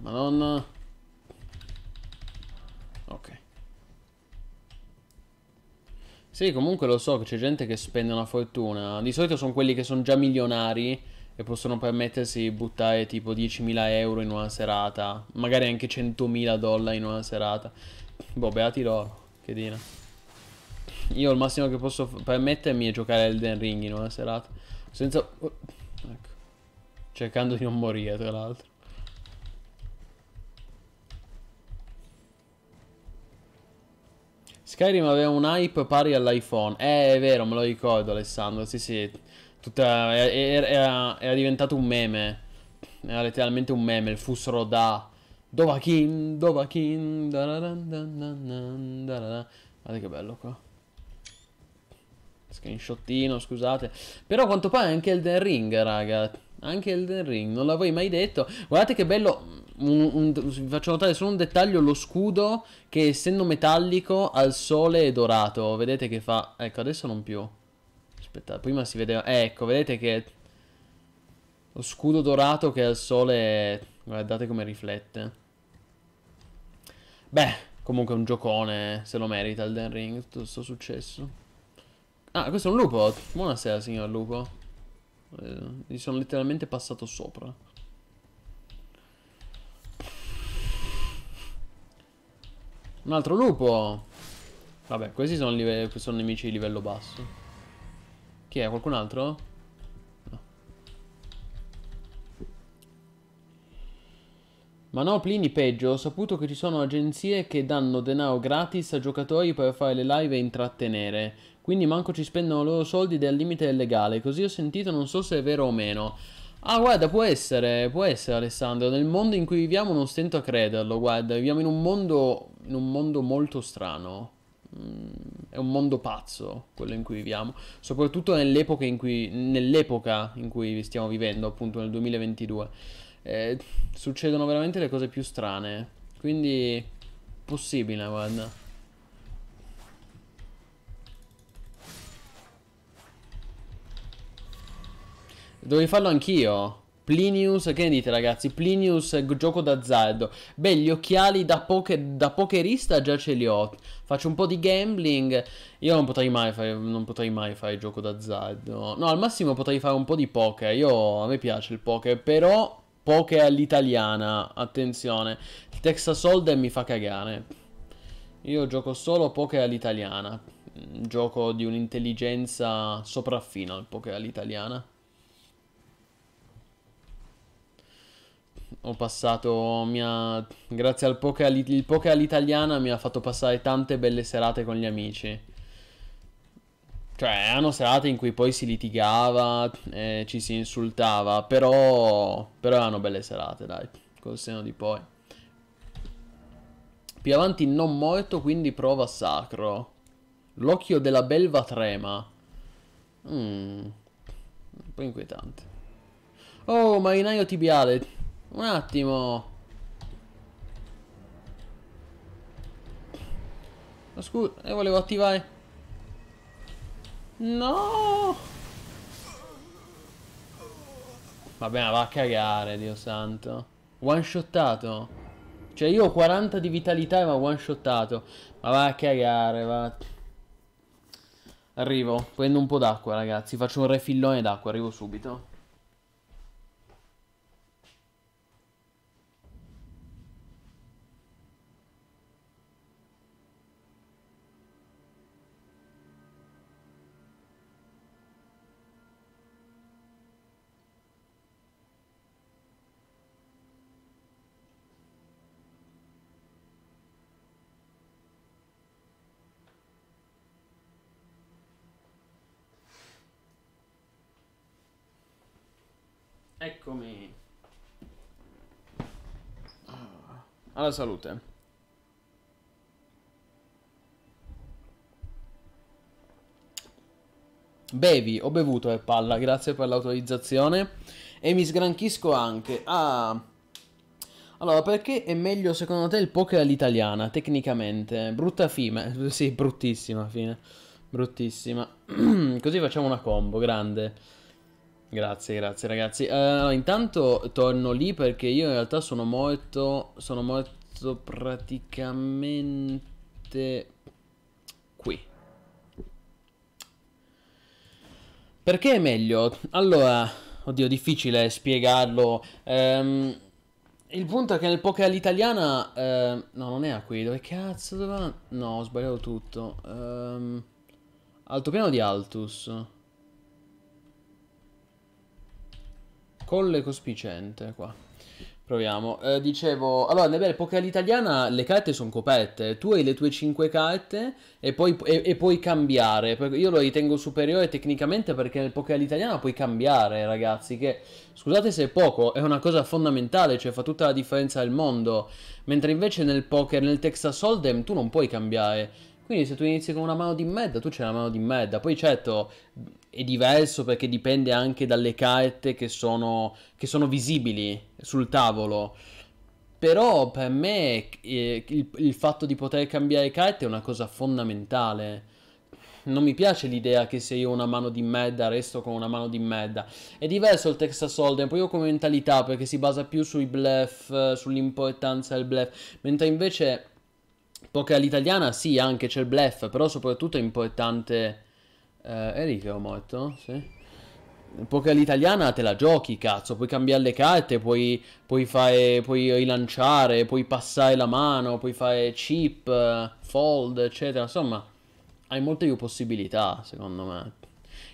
Madonna. Sì, comunque lo so che c'è gente che spende una fortuna. Di solito sono quelli che sono già milionari e possono permettersi di buttare tipo 10.000 euro in una serata, magari anche 100.000 dollari in una serata. Boh, beati loro, che dire. Io il massimo che posso permettermi è giocare a Elden Ring in una serata, senza... Oh, ecco. Cercando di non morire, tra l'altro. Skyrim aveva un hype pari all'iPhone. Eh, è vero, me lo ricordo, Alessandro. Sì, sì. Tutta, era, era, diventato un meme. Era letteralmente un meme. Il fusro da Dovakin, Dovakin. Guardate che bello qua. Screenshottino, scusate. Però a quanto pare anche Elden Ring, raga. Anche Elden Ring, non l'avevo mai detto. Guardate che bello un, un, vi faccio notare solo un dettaglio, lo scudo che essendo metallico al sole è dorato, vedete che fa, ecco adesso non più, aspetta, prima si vedeva, eh, ecco vedete che lo scudo dorato che al sole, è... guardate come riflette, beh, comunque un giocone, se lo merita il Den Ring, tutto sto successo. Ah, questo è un lupo, buonasera signor lupo, eh, gli sono letteralmente passato sopra. Un altro lupo. Vabbè, questi sono, sono nemici di livello basso. Chi è? Qualcun altro? No. Ma no, Plini, peggio. Ho saputo che ci sono agenzie che danno denaro gratis a giocatori per fare le live e intrattenere. Quindi manco ci spendono loro soldi del limite legale. Così ho sentito, non so se è vero o meno. Ah, guarda, può essere, può essere Alessandro. Nel mondo in cui viviamo non stento a crederlo, guarda, viviamo in un mondo, in un mondo molto strano. Mm, è un mondo pazzo quello in cui viviamo, soprattutto nell'epoca in cui, nell'epoca in cui stiamo vivendo, appunto nel 2022. Eh, succedono veramente le cose più strane. Quindi, possibile, guarda. Dovrei farlo anch'io. Plinius, che ne dite ragazzi? Plinius, eh, gioco d'azzardo. Beh, gli occhiali da, poker, da pokerista già ce li ho. Faccio un po' di gambling. Io non potrei mai fare, non potrei mai fare gioco d'azzardo. No, al massimo potrei fare un po' di poker. Io, a me piace il poker, però poker all'italiana. Attenzione, il Texas Hold'em mi fa cagare. Io gioco solo poker all'italiana. Gioco di un'intelligenza sopraffina al poker all'italiana. ho passato, ha, grazie al poker, il poker all'italiana mi ha fatto passare tante belle serate con gli amici. Cioè, erano serate in cui poi si litigava, e ci si insultava, però, però erano belle serate, dai, col seno di poi. Più avanti non morto, quindi prova sacro. L'occhio della belva trema. Mmm, un po' inquietante. Oh, marinaio tibiale, un attimo. Ma scusa, io eh, volevo attivare. No! Vabbè, ma va a cagare, Dio santo. One shottato. Cioè io ho 40 di vitalità e va one shottato. Ma va a cagare, va. Arrivo, prendo un po' d'acqua, ragazzi. Faccio un refillone d'acqua, arrivo subito. alla salute. Bevi, ho bevuto e eh, palla, grazie per l'autorizzazione. E mi sgranchisco anche. Ah, allora, perché è meglio secondo te il poker all'italiana, tecnicamente? Brutta fine, sì, bruttissima fine. Bruttissima. Così facciamo una combo, grande. Grazie, grazie ragazzi. Uh, intanto torno lì perché io in realtà sono molto... sono morto metto praticamente qui. Perché è meglio? Allora, oddio, difficile spiegarlo. Ehm, il punto è che nel poker all'italiana... Ehm, no, non è a qui. Dove cazzo doveva... No, ho sbagliato tutto. Ehm, altopiano di Altus. Colle cospicente, qua. Proviamo. Eh, dicevo, allora, nel bel poker italiana le carte sono coperte. Tu hai le tue 5 carte e, poi, e, e puoi cambiare. Io lo ritengo superiore tecnicamente perché nel poker italiana puoi cambiare, ragazzi. Che scusate se è poco, è una cosa fondamentale, cioè fa tutta la differenza del mondo. Mentre invece nel poker, nel Texas Hold'em, tu non puoi cambiare. Quindi se tu inizi con una mano di merda, tu c'è la mano di merda. Poi certo, è diverso perché dipende anche dalle carte che sono, che sono visibili sul tavolo. Però per me eh, il, il, fatto di poter cambiare carte è una cosa fondamentale. Non mi piace l'idea che se io ho una mano di merda resto con una mano di merda. È diverso il Texas Hold'em, poi io come mentalità perché si basa più sui bluff, sull'importanza del bluff. Mentre invece poker all'italiana sì, anche c'è il bluff, però soprattutto è importante eh, Erika è morto, sì. Poker all'italiana te la giochi, cazzo. Puoi cambiare le carte, puoi, puoi, fare, puoi rilanciare, puoi passare la mano, puoi fare chip, fold, eccetera. Insomma, hai molte più possibilità, secondo me.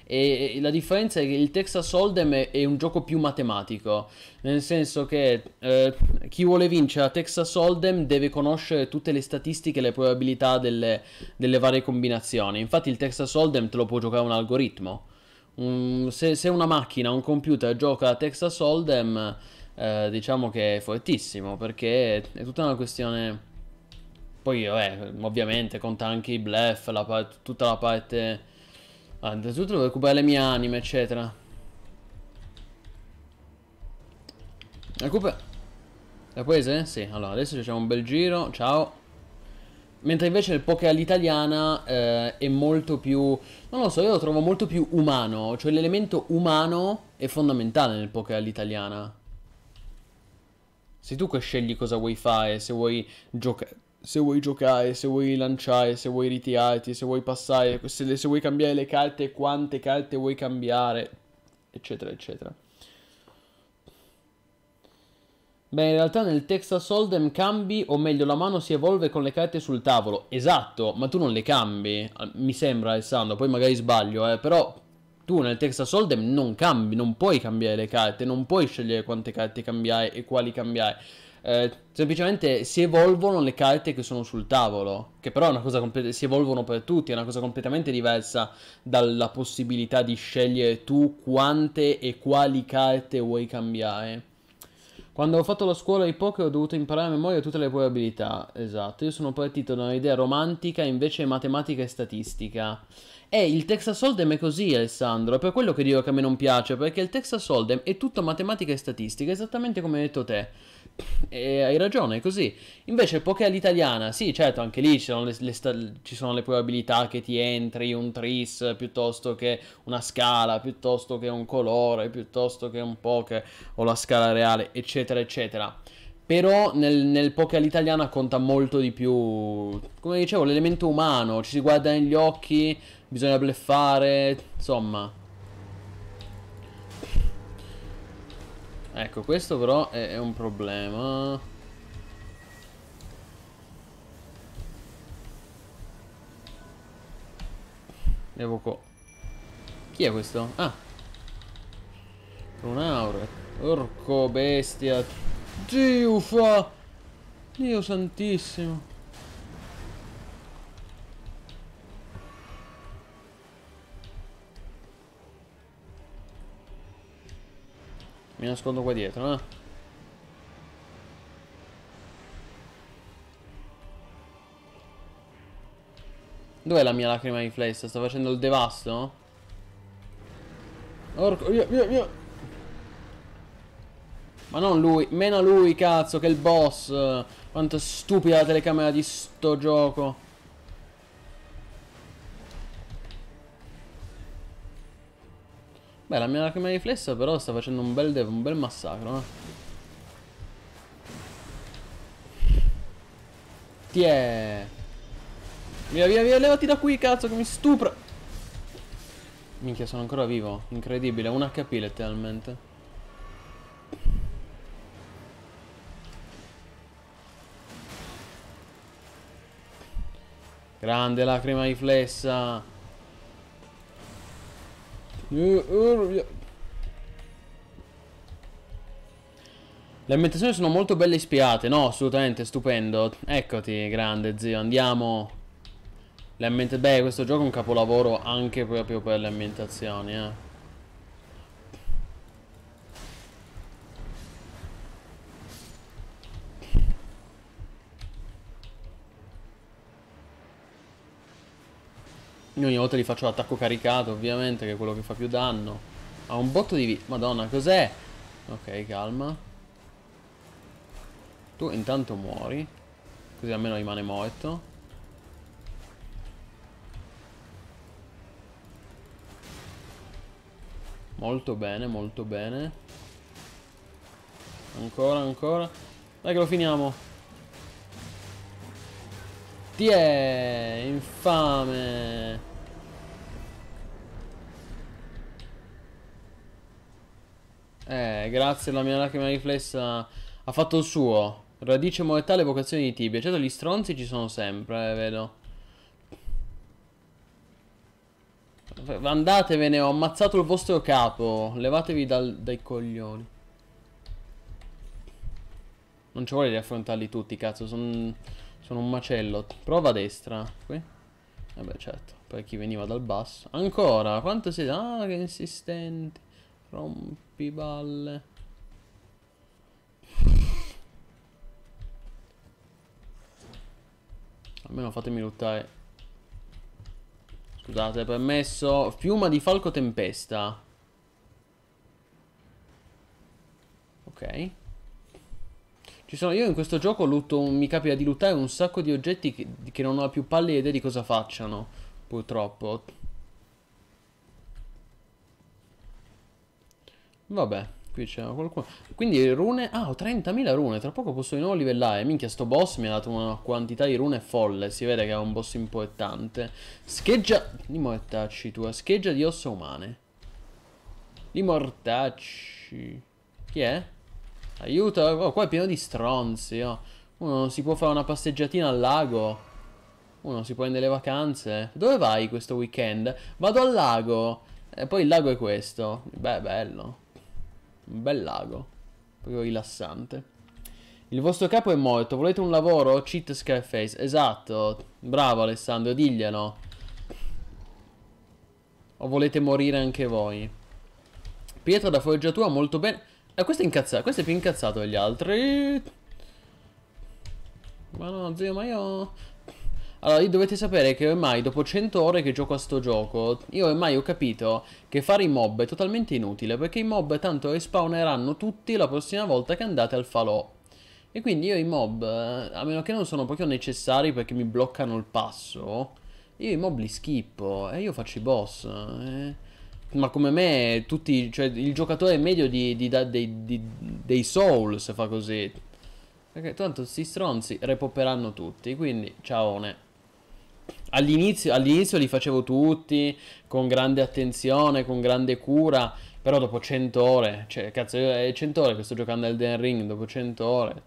E la differenza è che il Texas Hold'em è, un gioco più matematico, nel senso che eh, chi vuole vincere a Texas Hold'em deve conoscere tutte le statistiche e le probabilità delle, delle varie combinazioni. Infatti il Texas Hold'em te lo può giocare un algoritmo. Un, se, se, una macchina, un computer gioca a Texas Hold'em, eh, diciamo che è fortissimo, perché è tutta una questione... Poi, vabbè, ovviamente conta anche i bluff, la tutta la parte allora, innanzitutto devo recuperare le mie anime, eccetera. Recupera... La prese? Eh? Sì, allora adesso facciamo un bel giro, ciao. Mentre invece il poke all'italiana eh, è molto più... Non lo so, io lo trovo molto più umano. Cioè l'elemento umano è fondamentale nel poke all'italiana. Sei tu che scegli cosa vuoi fare, se vuoi giocare se vuoi giocare, se vuoi lanciare, se vuoi ritirarti, se vuoi passare, se, se vuoi cambiare le carte, quante carte vuoi cambiare, eccetera, eccetera. Beh, in realtà nel Texas Hold'em cambi, o meglio, la mano si evolve con le carte sul tavolo. Esatto, ma tu non le cambi, ah, mi sembra Alessandro, poi magari sbaglio, eh, però tu nel Texas Hold'em non cambi, non puoi cambiare le carte, non puoi scegliere quante carte cambiare e quali cambiare eh, semplicemente si evolvono le carte che sono sul tavolo, che però è una cosa comple- si evolvono per tutti, è una cosa completamente diversa dalla possibilità di scegliere tu quante e quali carte vuoi cambiare. Quando ho fatto la scuola di poker ho dovuto imparare a memoria tutte le probabilità. Esatto, io sono partito da un'idea romantica, invece matematica e statistica. E il Texas Hold'em è così, Alessandro, è per quello che dico che a me non piace, perché il Texas Hold'em è tutto matematica e statistica, esattamente come hai detto te. E hai ragione, è così. Invece, poker all'italiana, sì, certo, anche lì ci sono le, le sta- ci sono le, probabilità che ti entri un tris piuttosto che una scala, piuttosto che un colore, piuttosto che un poker o la scala reale, eccetera, eccetera. Però nel, nel poker all'italiana conta molto di più, come dicevo, l'elemento umano, ci si guarda negli occhi, bisogna bleffare, insomma. Ecco, questo però è, è un problema. Evoco. Chi è questo? Ah. Un Runaure. Orco bestia. Dio fa. Dio santissimo. Mi nascondo qua dietro, eh. Dov'è la mia lacrima di flesso? Sta facendo il devasto? Orco, via, via, via. Ma non lui, meno lui, cazzo, che il boss. Quanto stupida la telecamera di sto gioco. Beh, la mia lacrima di riflesso però sta facendo un bel, un bel massacro, eh. Tiè. Via, via, via, levati da qui, cazzo, che mi stupra. Minchia, sono ancora vivo. Incredibile, un HP letteralmente. Grande lacrima riflessa. Eh, eh, le ambientazioni sono molto belle ispirate, no? Assolutamente, stupendo. Eccoti, grande zio, andiamo. Le ambientazioni... Beh, questo gioco è un capolavoro anche proprio per le ambientazioni, eh. Io ogni volta gli faccio l'attacco caricato, ovviamente, che è quello che fa più danno. Ha un botto di vita. Madonna, cos'è? Ok, calma. Tu intanto muori. Così almeno rimane morto. Molto bene, molto bene. Ancora, ancora. Dai che lo finiamo. Tiè, infame. Eh, grazie alla mia lacrima riflessa ha fatto il suo. Radice monetale, vocazione di tibia. Certo gli stronzi ci sono sempre, eh, vedo. Andatevene, ho ammazzato il vostro capo. Levatevi dal, dai coglioni. Non ci vuole riaffrontarli tutti, cazzo. Sono... Sono un macello. Prova a destra. Qui. Vabbè, eh certo. Poi chi veniva dal basso. Ancora. Quanto siete? Ah, che insistenti. Rompiballe. Almeno fatemi lottare. Scusate, permesso. Fiuma di falco tempesta. Ok. Ci Sono, io in questo gioco lutto, mi capita di lootare un sacco di oggetti che, che non ho più pallida idee di cosa facciano, purtroppo. Vabbè, qui c'è qualcuno. Quindi rune... Ah, ho 30.000 rune, tra poco posso di nuovo livellare. Minchia, sto boss mi ha dato una quantità di rune folle, si vede che è un boss importante. Scheggia... Di mortacci tua, scheggia di ossa umane. Di mortacci... Chi è? Aiuto, oh, qua è pieno di stronzi, oh. Uno si può fare una passeggiatina al lago. Uno si prende le vacanze. Dove vai questo weekend? Vado al lago. E poi il lago è questo. Beh, bello. Un bel lago. Proprio rilassante. Il vostro capo è morto. Volete un lavoro? Cheat Scarface. Esatto. Bravo Alessandro, diglielo. O volete morire anche voi? Pietra da forgiatura molto bene. Eh, questo è incazzato, questo è più incazzato degli altri. Ma no, zio, ma io... Allora, dovete sapere che ormai, dopo 100 ore che gioco a sto gioco, io ormai ho capito che fare i mob è totalmente inutile, perché i mob tanto respawneranno tutti la prossima volta che andate al falò. E quindi io i mob, eh, a meno che non sono proprio necessari perché mi bloccano il passo, io i mob li schippo e io faccio i boss. Eh ma come me, tutti, cioè, il giocatore medio di, di, di, di, dei Souls fa così. Perché tanto questi stronzi repopperanno tutti, quindi ciaone. All'inizio, all'inizio li facevo tutti con grande attenzione, con grande cura, però dopo 100 ore, cioè cazzo, è 100 eh, ore che sto giocando al Den Ring, dopo 100 ore.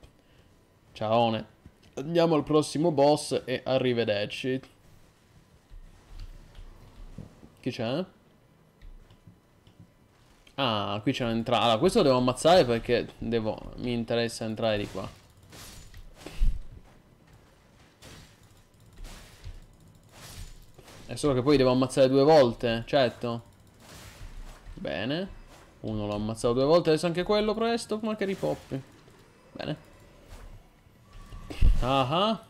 Ciaone. Andiamo al prossimo boss e arrivederci. Chi c'è? Ah, qui c'è un'entrata. Allora, questo lo devo ammazzare perché devo... mi interessa entrare di qua. È solo che poi devo ammazzare due volte, certo. Bene. Uno l'ho ammazzato due volte, adesso anche quello presto, ma che ripoppi. Bene. Ah ah.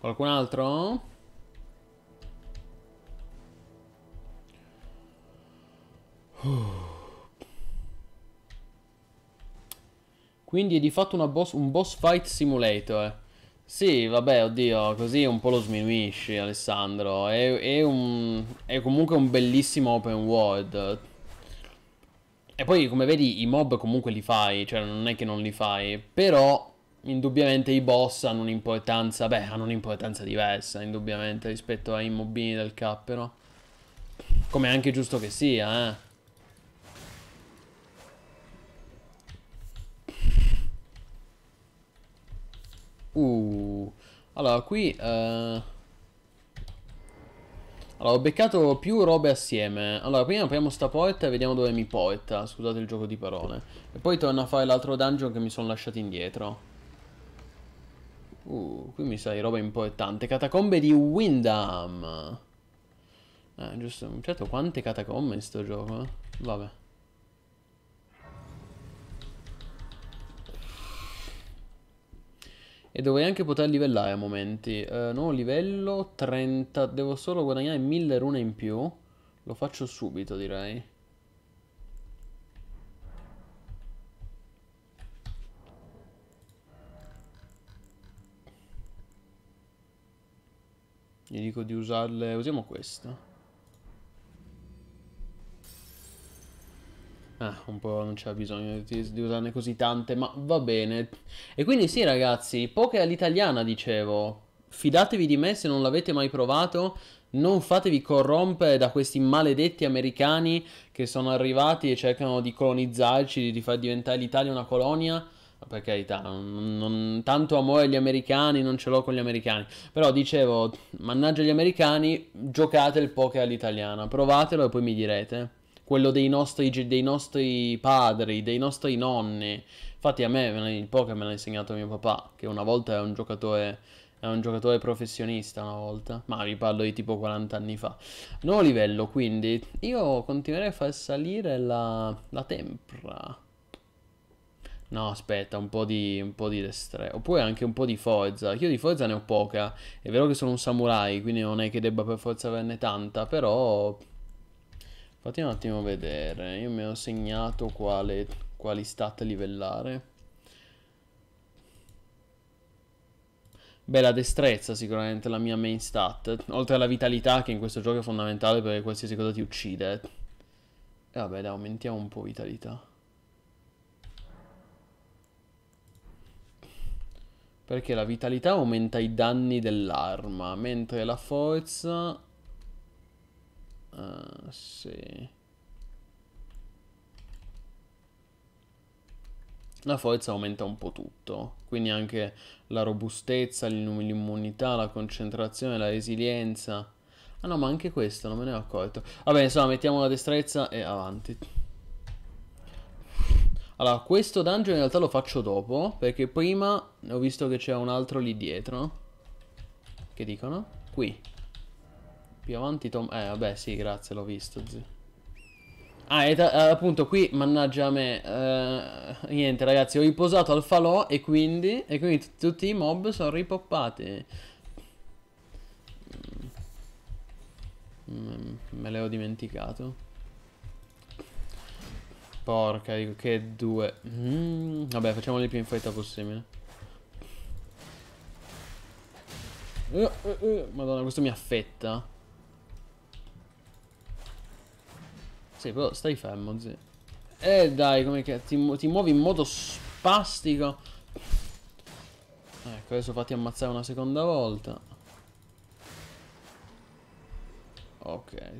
Qualcun altro? Quindi è di fatto boss, un boss fight simulator. Sì, vabbè, oddio, così un po' lo sminuisci, Alessandro. È, è, un, è comunque un bellissimo open world. E poi, come vedi, i mob comunque li fai, cioè non è che non li fai, però indubbiamente i boss hanno un'importanza, beh, hanno un'importanza diversa, indubbiamente, rispetto ai mobini del cappero. Come è anche giusto che sia, eh. Uh, allora qui... Uh... Allora, ho beccato più robe assieme. Allora, prima apriamo sta porta e vediamo dove mi porta. Scusate il gioco di parole. E poi torno a fare l'altro dungeon che mi sono lasciato indietro. Uh, qui mi sa di roba importante. Catacombe di Windham. Eh, giusto. Certo, quante catacombe in sto gioco, eh? Vabbè. E dovrei anche poter livellare a momenti. Uh, nuovo livello 30. Devo solo guadagnare 1000 rune in più. Lo faccio subito, direi. Gli dico di usarle... Usiamo questa. Ah, un po' non c'è bisogno di, di, usarne così tante, ma va bene. E quindi sì, ragazzi, poche all'italiana, dicevo. Fidatevi di me se non l'avete mai provato. Non fatevi corrompere da questi maledetti americani che sono arrivati e cercano di colonizzarci, di far diventare l'Italia una colonia per carità, non, non, tanto amore agli americani non ce l'ho con gli americani, però dicevo, mannaggia gli americani, giocate il poker all'italiana, provatelo e poi mi direte. Quello dei nostri, dei nostri padri, dei nostri nonni. Infatti a me il poker me l'ha insegnato mio papà, che una volta è un giocatore è un giocatore professionista una volta, ma vi parlo di tipo 40 anni fa. Nuovo livello, quindi io continuerei a far salire la, la tempra. No, aspetta, un po' di, un di Destre. Oppure anche un po' di Forza. Io di Forza ne ho poca. È vero che sono un samurai, quindi non è che debba per forza averne tanta, però... Fatti un attimo vedere. Io mi ho segnato quale, quali stat livellare. Beh, la destrezza sicuramente è la mia main stat. Oltre alla vitalità, che in questo gioco è fondamentale perché qualsiasi cosa ti uccide. E vabbè, dai, aumentiamo un po' vitalità. Perché la vitalità aumenta i danni dell'arma, mentre la forza... Ah, sì. La forza aumenta un po' tutto, quindi anche la robustezza, l'immunità, la concentrazione, la resilienza. Ah no, ma anche questo non me ne ho accorto. Vabbè, insomma, mettiamo la destrezza e avanti. Allora, questo dungeon in realtà lo faccio dopo, perché prima ho visto che c'è un altro lì dietro. Che dicono? Qui. Più avanti Tom... Eh, vabbè, sì, grazie, l'ho visto, zio. Ah, e eh, appunto qui, mannaggia a me, uh, niente ragazzi, ho riposato al falò e quindi, e quindi tutti i mob sono ripoppati. Mm, me l'ho dimenticato. Porca, dico che due. Mm, vabbè, facciamoli più in fretta possibile. Uh, uh, uh. Madonna, questo mi affetta. Sì, però stai fermo, zio. Eh dai, come che ti, ti muovi in modo spastico. Ecco, adesso fatti ammazzare una seconda volta. Ok.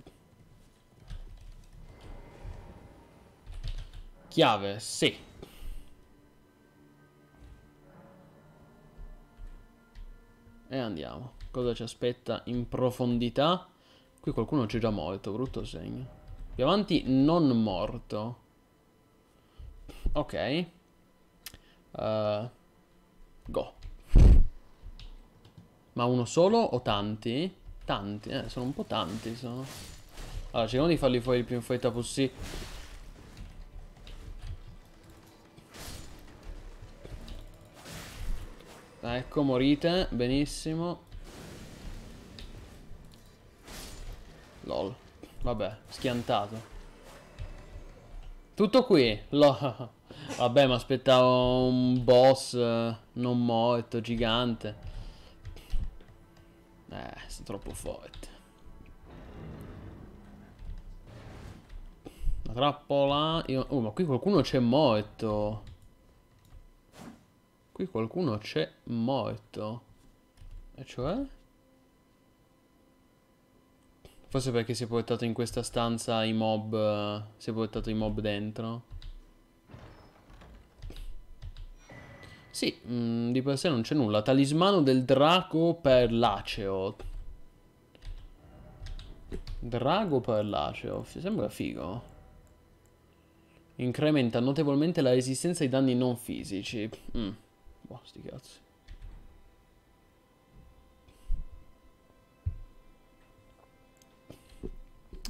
Chiave, sì. E andiamo. Cosa ci aspetta in profondità? Qui qualcuno c'è già morto, brutto segno. Più avanti non morto. Ok. Uh, go. Ma uno solo o tanti? Tanti, eh, sono un po' tanti, sono... Allora, cerchiamo di farli fuori il più in fretta possibile. Ah, ecco, morite. Benissimo. Lol. Vabbè, schiantato. Tutto qui. Lol. Vabbè, mi aspettavo un boss eh, non morto, gigante. Eh, sono troppo forte. La trappola... Io... Oh, ma qui qualcuno c'è morto. Qui qualcuno c'è morto. E cioè? Forse perché si è portato in questa stanza i mob... Eh, si è portato i mob dentro. Sì, mh, mm, di per sé non c'è nulla. Talismano del drago per l'aceo. Drago per l'aceo. Sembra figo. Incrementa notevolmente la resistenza ai danni non fisici. Mm. Boh, sti cazzi.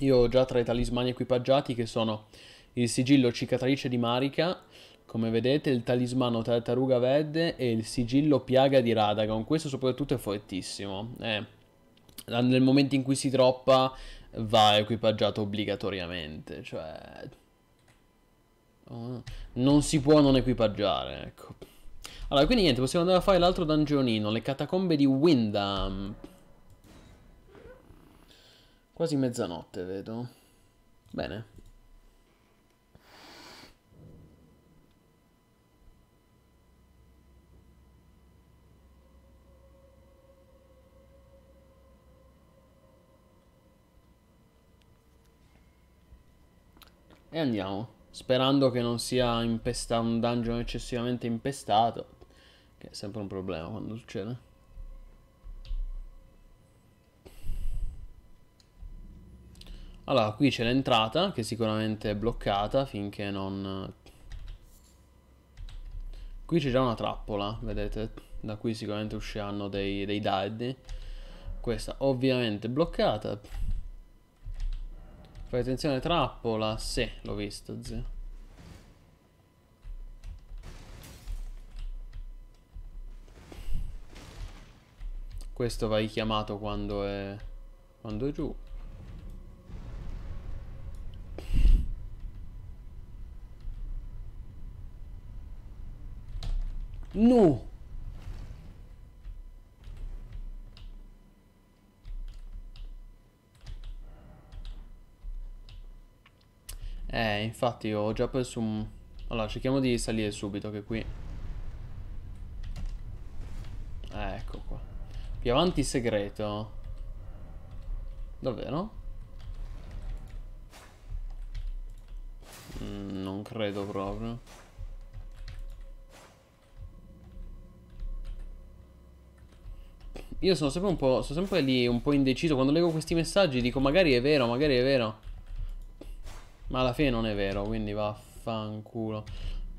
Io ho già tra i talismani equipaggiati che sono il sigillo cicatrice di Marica, come vedete, il talismano tartaruga verde e il sigillo piaga di Radagon. Questo soprattutto è fortissimo. Eh, nel momento in cui si troppa va equipaggiato obbligatoriamente, cioè... Oh, non si può non equipaggiare, ecco. Allora, quindi niente, possiamo andare a fare l'altro dungeonino, le catacombe di Windham. Quasi mezzanotte, vedo. Bene. E andiamo. Sperando che non sia un dungeon eccessivamente impestato. Che è sempre un problema quando succede. Allora, qui c'è l'entrata che sicuramente è bloccata finché non... Qui c'è già una trappola, vedete? Da qui sicuramente usciranno dei, dei dadi. Questa ovviamente bloccata. Fai attenzione, trappola. Sì, l'ho visto, zio. Questo va richiamato quando è... Quando è giù. No! Eh, infatti ho già preso un... Allora, cerchiamo di salire subito, che qui... Eh, ecco qua avanti segreto. Davvero? Mm, non credo proprio. Io sono sempre un po'. Sono sempre lì un po' indeciso. Quando leggo questi messaggi dico magari è vero, magari è vero. Ma alla fine non è vero, quindi vaffanculo.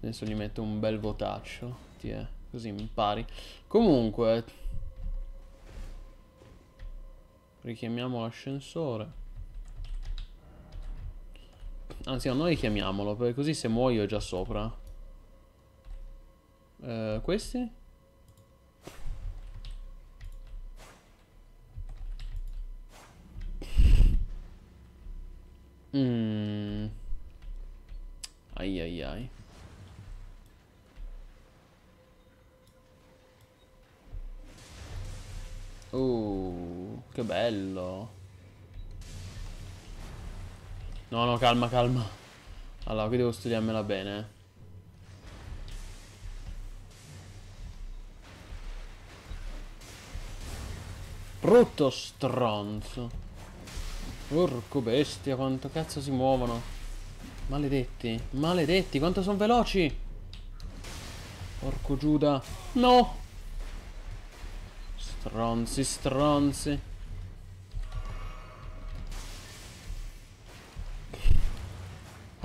Adesso gli metto un bel votaccio. Ti così impari. Comunque. Richiamiamo l'ascensore. Anzi, no, noi richiamiamolo, perché così se muoio è già sopra. Eh, questi? Mmm. Ai ai ai. Oh che bello. No, no, calma, calma. Allora, qui devo studiarmela bene. Eh. Brutto stronzo. Porco bestia, quanto cazzo si muovono. Maledetti, maledetti, quanto sono veloci. Porco Giuda. No. Stronzi, stronzi.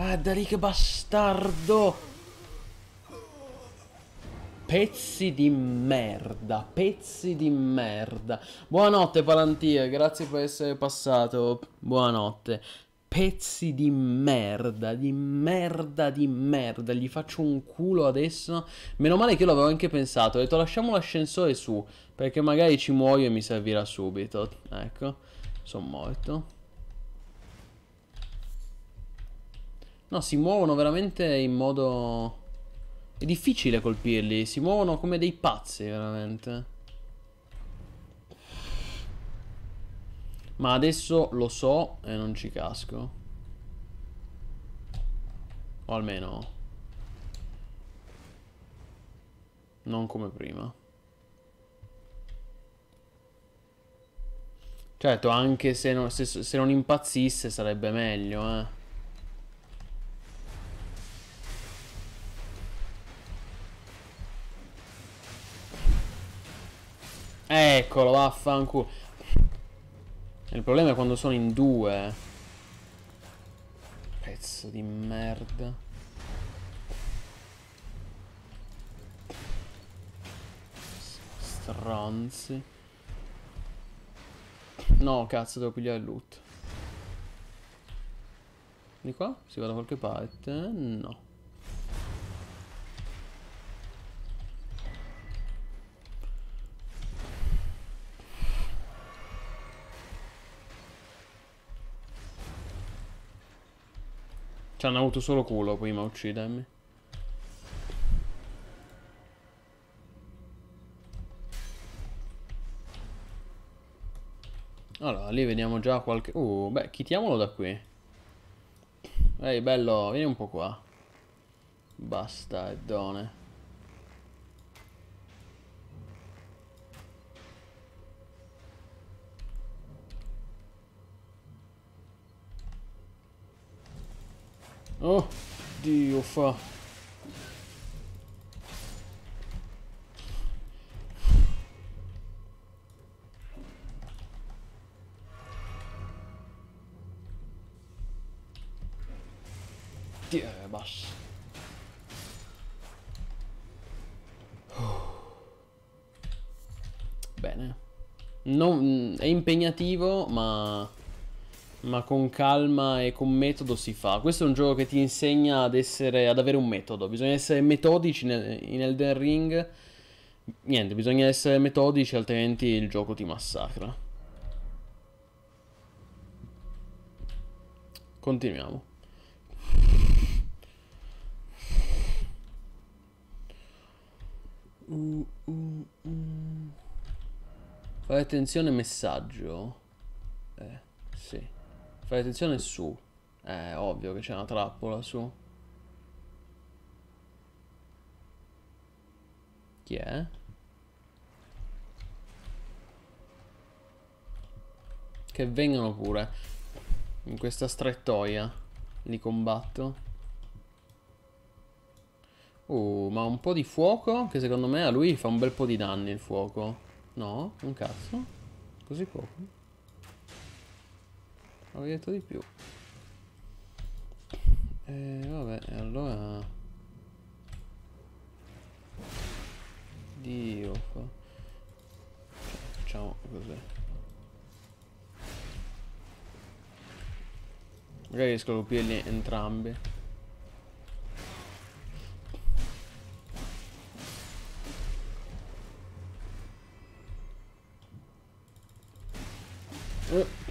Guarda lì che bastardo! Pezzi di merda, pezzi di merda. Buonanotte Palantir, grazie per essere passato. Buonanotte. Pezzi di merda, di merda, di merda. Gli faccio un culo adesso. Meno male che io l'avevo anche pensato. Ho detto lasciamo l'ascensore su, perché magari ci muoio e mi servirà subito. Ecco, sono morto. No, si muovono veramente in modo... È difficile colpirli, si muovono come dei pazzi veramente. Ma adesso lo so e non ci casco. O almeno... Non come prima. Certo, anche se non, se, se non impazzisse sarebbe meglio, eh. Eccolo, vaffanculo. Il problema è quando sono in due. Pezzo di merda. Stronzi. No, cazzo, devo pigliare il loot. Di qua? Si va da qualche parte? No. Cioè hanno avuto solo culo prima a uccidermi. Allora, lì vediamo già qualche... Uh, beh, chitiamolo da qui. Ehi, bello, vieni un po' qua. Bastardone. Oh, Dio fa. Djöbas. Bene. Non, è impegnativo, ma ma con calma e con metodo si fa. Questo è un gioco che ti insegna ad, essere, ad avere un metodo, bisogna essere metodici in Elden Ring. Niente, bisogna essere metodici, altrimenti il gioco ti massacra. Continuiamo. Uh, uh, uh. Fai attenzione messaggio. Fai attenzione su. È ovvio che c'è una trappola su. Chi è? Che vengano pure. In questa strettoia. Li combatto. Uh, ma un po' di fuoco che secondo me a lui fa un bel po' di danni il fuoco. No? Un cazzo? Così poco? ho detto di più e eh, vabbè allora dio facciamo così magari riesco a colpirli entrambi uh. Eh.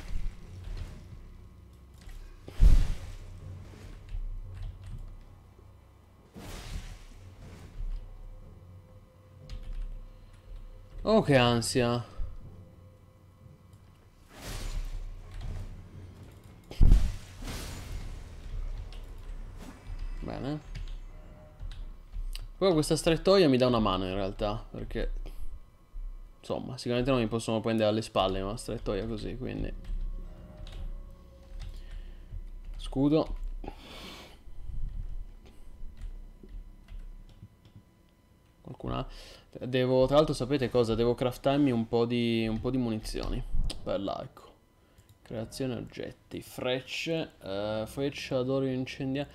Oh, che ansia. Bene. Poi questa strettoia mi dà una mano in realtà, perché... Insomma, sicuramente non mi possono prendere alle spalle una strettoia così, quindi... Scudo. qualcuna. Devo, tra l'altro sapete cosa? Devo craftarmi un po' di, un po di munizioni per l'arco. Ecco. Creazione oggetti, frecce, uh, freccia d'oro incendia.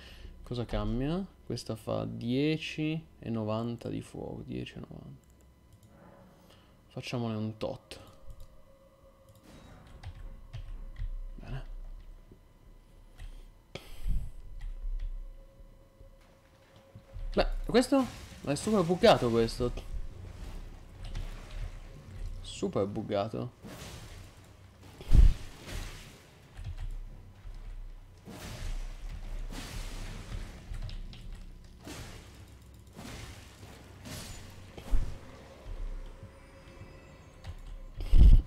Cosa cambia? Questa fa 10 e 90 di fuoco, 10 e 90. Facciamone un tot. Bene. Beh, questo ma è super buggato questo. Super buggato.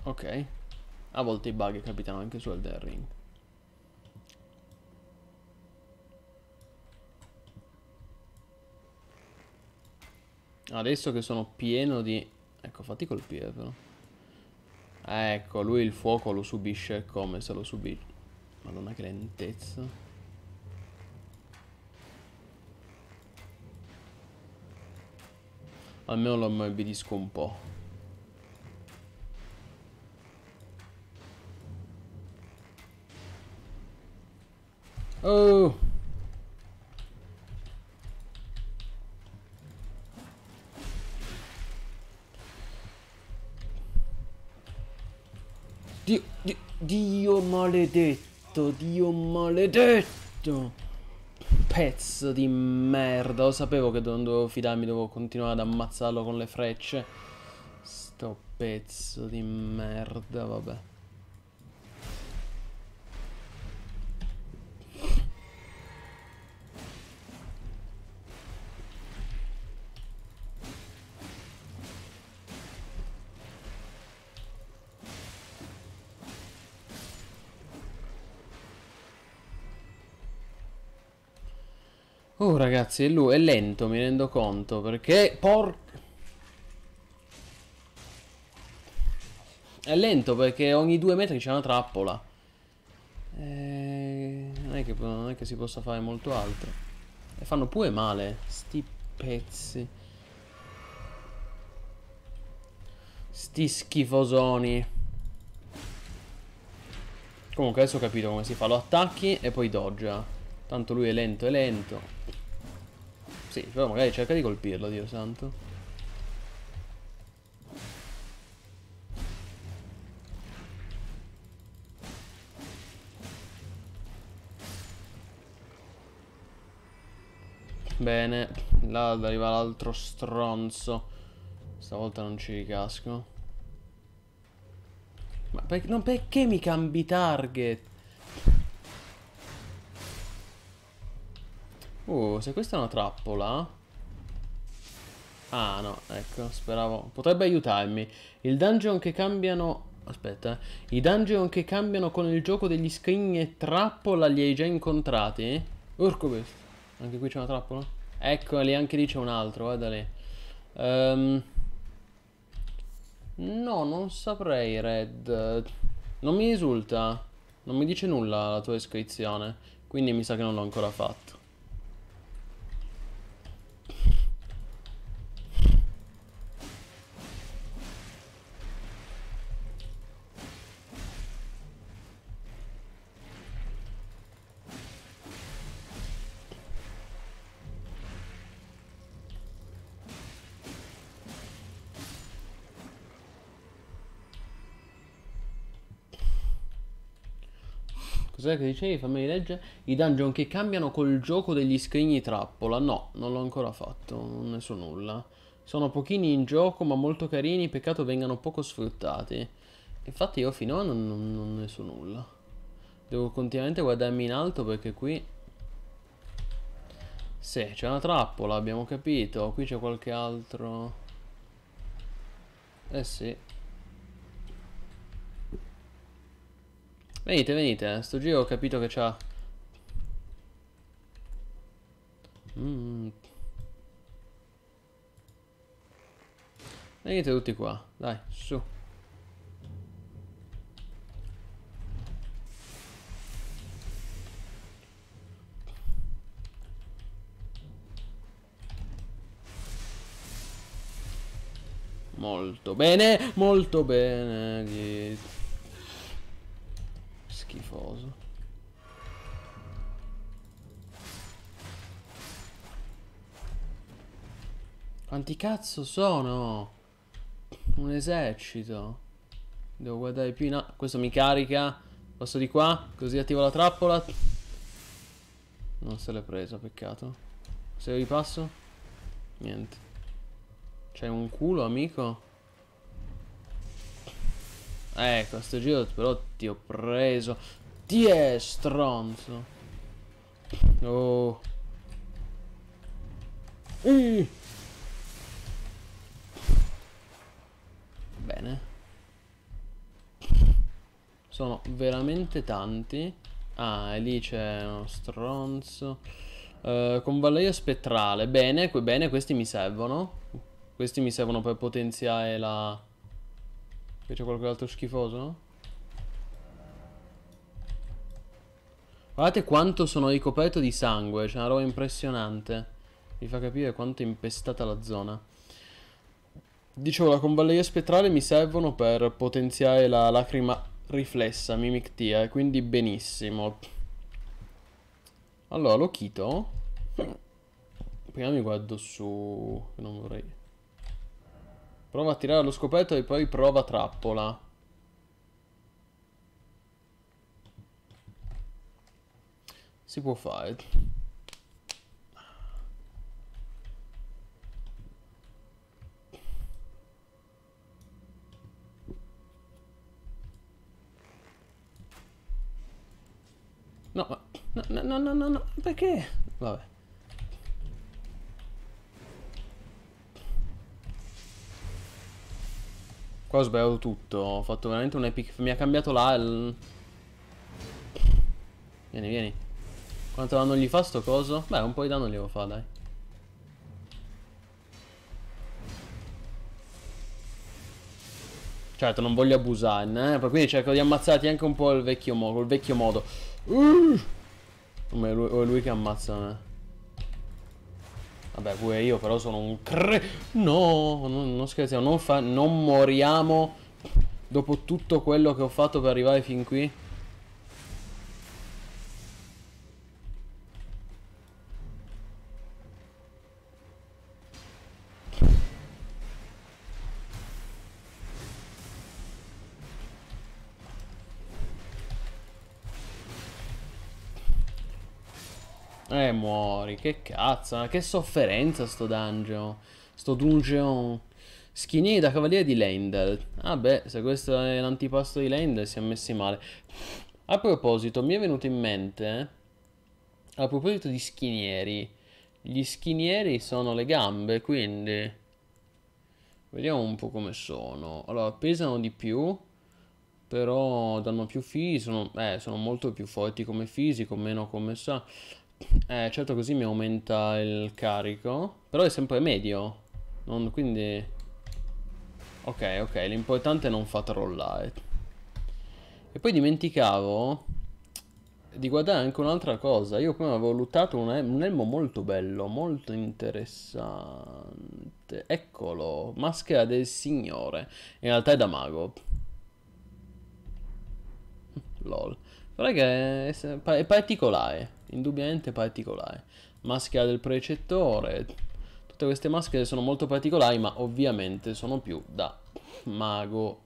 Ok. A volte i bug capitano anche su Elden Ring. Adesso che sono pieno di... Ecco, fatti colpire però. Ah, ecco, lui il fuoco lo subisce come se lo subisce. Madonna che lentezza. Almeno lo ammorbidisco un po'. Oh! Dio, Dio, Dio maledetto, Dio maledetto! Pezzo di merda, lo sapevo che non dovevo fidarmi, dovevo continuare ad ammazzarlo con le frecce. Sto pezzo di merda, vabbè. Oh ragazzi, lui è lento, mi rendo conto, perché... Porca... È lento perché ogni due metri c'è una trappola. E... Eh, non, è che, non è che si possa fare molto altro. E fanno pure male, sti pezzi. Sti schifosoni. Comunque adesso ho capito come si fa, lo attacchi e poi doggia. Tanto lui è lento, è lento. Sì, però magari cerca di colpirlo, Dio santo. Bene, là arriva l'altro stronzo. Stavolta non ci ricasco. Ma per non perché mi cambi target? Uh, se questa è una trappola... Ah, no, ecco, speravo... Potrebbe aiutarmi. Il dungeon che cambiano... Aspetta, eh. I dungeon che cambiano con il gioco degli screen e trappola li hai già incontrati? Urco questo. Anche qui c'è una trappola? Eccoli, anche lì c'è un altro, guarda lì. Um... No, non saprei, Red. Non mi risulta. Non mi dice nulla la tua iscrizione. Quindi mi sa che non l'ho ancora fatto. Cos'è che dicevi? Fammi leggere. I dungeon che cambiano col gioco degli scrigni trappola. No, non l'ho ancora fatto, non ne so nulla. Sono pochini in gioco, ma molto carini, peccato vengano poco sfruttati. Infatti io finora non, non, non ne so nulla. Devo continuamente guardarmi in alto perché qui... Sì, c'è una trappola, abbiamo capito. Qui c'è qualche altro... Eh sì. Venite, venite, sto giro ho capito che c'ha... Mm. Venite tutti qua, dai, su. Molto bene, molto bene schifoso. Quanti cazzo sono? Un esercito. Devo guardare più in alto. Questo mi carica. Passo di qua. Così attivo la trappola. Non se l'è presa, peccato. Se io ripasso? Niente. C'è un culo, amico? Ecco, a sto giro però ti ho preso. Ti è stronzo. Oh. Uh. Bene. Sono veramente tanti. Ah, e lì c'è uno stronzo. Uh, con valleia spettrale. Bene, bene, questi mi servono. Questi mi servono per potenziare la... Qui c'è qualche altro schifoso, Guardate quanto sono ricoperto di sangue, c'è una roba impressionante. Mi fa capire quanto è impestata la zona. Dicevo, la convalleria spettrale mi servono per potenziare la lacrima riflessa, Mimic mimictia, eh, quindi benissimo. Allora, lo chito. Prima mi guardo su... non vorrei... Prova a tirare lo scoperto e poi prova trappola. Si può fare. No, no, no, no, no, no, perché? Vabbè. Qua ho sbagliato tutto. Ho fatto veramente un epic... Mi ha cambiato là il... Vieni, vieni. Quanto danno gli fa sto coso? Beh, un po' di danno glielo fa, dai. Certo, non voglio abusare, eh? Quindi cerco di ammazzarti anche un po' il vecchio modo, col vecchio modo. Uh! Come o è lui che ammazza me. Vabbè, pure io però sono un cre... No, non, non scherziamo, non, fa... non moriamo dopo tutto quello che ho fatto per arrivare fin qui. muori. Che cazzo, che sofferenza sto dungeon. Sto dungeon. Skinny da cavaliere di Lendel. Ah beh, se questo è l'antipasto di Lendel si è messi male. A proposito, mi è venuto in mente... Eh, a proposito di schinieri. Gli schinieri sono le gambe, quindi... Vediamo un po' come sono. Allora, pesano di più, però danno più fisi, sono, eh, sono molto più forti come fisico, meno come sa. Eh, certo così mi aumenta il carico. Però è sempre medio. Non, quindi... Ok, ok, l'importante è non far trollare. E poi dimenticavo di guardare anche un'altra cosa. Io prima avevo lottato un, elmo molto bello, molto interessante. Eccolo, maschera del signore. In realtà è da mago. Lol. Guarda che è particolare indubbiamente particolare. Maschera del precettore, tutte queste maschere sono molto particolari ma ovviamente sono più da mago.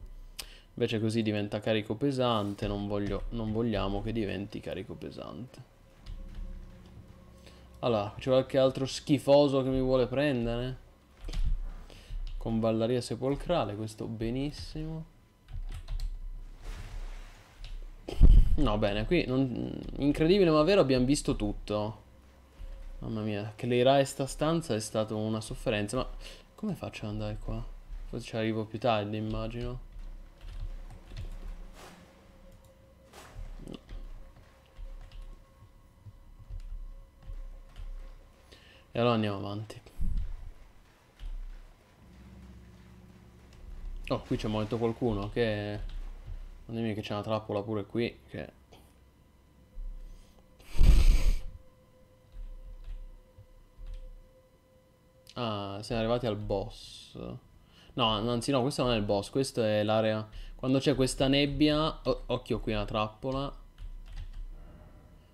Invece così diventa carico pesante, non, voglio, non vogliamo che diventi carico pesante. Allora, c'è qualche altro schifoso che mi vuole prendere? Con Vallaria Sepolcrale, questo benissimo. No, bene, qui non... incredibile ma vero abbiamo visto tutto. Mamma mia, che clearare sta stanza è stata una sofferenza, ma come faccio ad andare qua? Forse ci arrivo più tardi, immagino. No. E allora andiamo avanti. Oh, qui c'è molto qualcuno che... Non dimmi che c'è una trappola pure qui che... Ah, siamo arrivati al boss. No, anzi no, questo non è il boss, questo è l'area... Quando c'è questa nebbia... Oh, occhio qui, una trappola.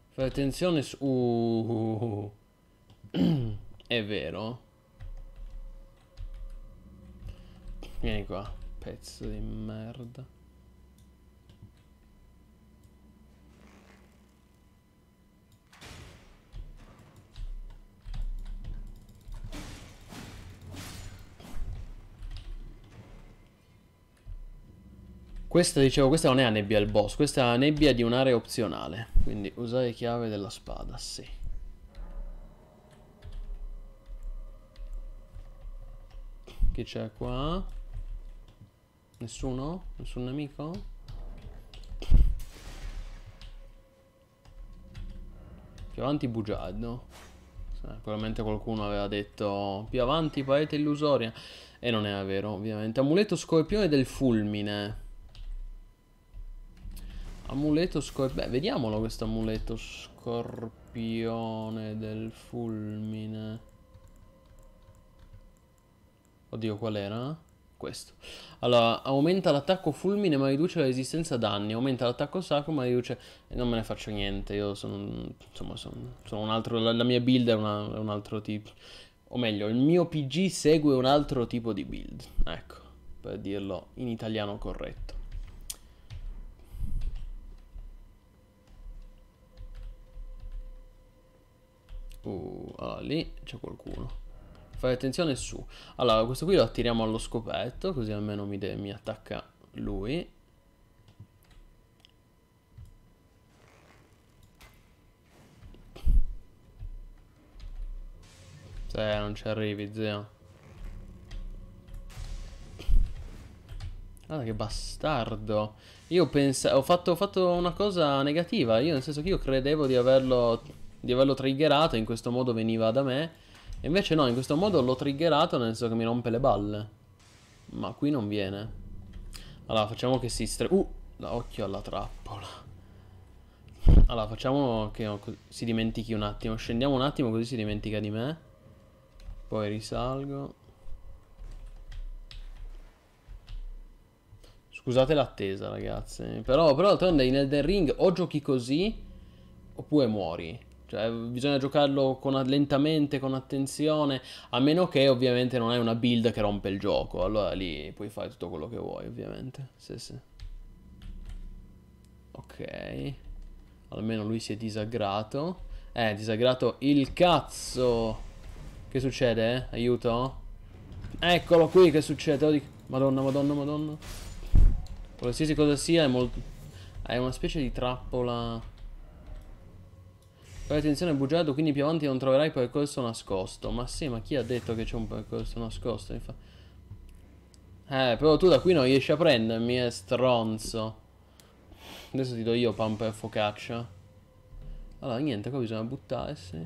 Fai attenzione su... Uh, uh, uh. è vero. Vieni qua, pezzo di merda. Questa, dicevo, questa non è la nebbia del boss, questa è la nebbia di un'area opzionale. Quindi usare chiave della spada, sì. Che c'è qua? Nessuno? Nessun nemico? Più avanti bugiardo. Probabilmente qualcuno aveva detto più avanti parete illusoria. E non era vero, ovviamente. Amuleto scorpione del fulmine. Amuleto scorpione. Beh, vediamolo questo amuleto scorpione del fulmine. Oddio, qual era? Questo. Allora, aumenta l'attacco fulmine ma riduce la resistenza a danni. Aumenta l'attacco sacro ma riduce... E non me ne faccio niente, io sono... Insomma, sono, sono, un altro... La, la mia build è, una, è un altro tipo. O meglio, il mio PG segue un altro tipo di build. Ecco, per dirlo in italiano corretto. Uh, allora lì c'è qualcuno. Fai attenzione su. Allora, questo qui lo attiriamo allo scoperto, così almeno mi, mi attacca lui. Se non ci arrivi, zio. Guarda che bastardo. Io pensavo... Ho, ho fatto una cosa negativa. Io nel senso che io credevo di averlo di averlo triggerato in questo modo veniva da me. E invece no, in questo modo l'ho triggerato nel senso che mi rompe le balle. Ma qui non viene. Allora, facciamo che si stre... Uh, occhio alla trappola. Allora, facciamo che si dimentichi un attimo. Scendiamo un attimo così si dimentica di me. Poi risalgo. Scusate l'attesa, ragazzi. Però, però, in Elden Ring o giochi così oppure muori. Cioè, bisogna giocarlo con, lentamente, con attenzione, a meno che ovviamente non hai una build che rompe il gioco. Allora lì puoi fare tutto quello che vuoi, ovviamente. Sì, sì. Ok. Almeno lui si è disagrato. Eh, disagrato il cazzo. Che succede? Aiuto? Eccolo qui, che succede? Madonna, madonna, madonna. Qualsiasi cosa sia è molto... È una specie di trappola... Fai attenzione è bugiardo, quindi più avanti non troverai percorso nascosto. Ma sì, ma chi ha detto che c'è un percorso nascosto? Infa... Eh, però tu da qui non riesci a prendermi, è eh, stronzo. Adesso ti do io pan per focaccia. Allora, niente, qua bisogna buttare, sì.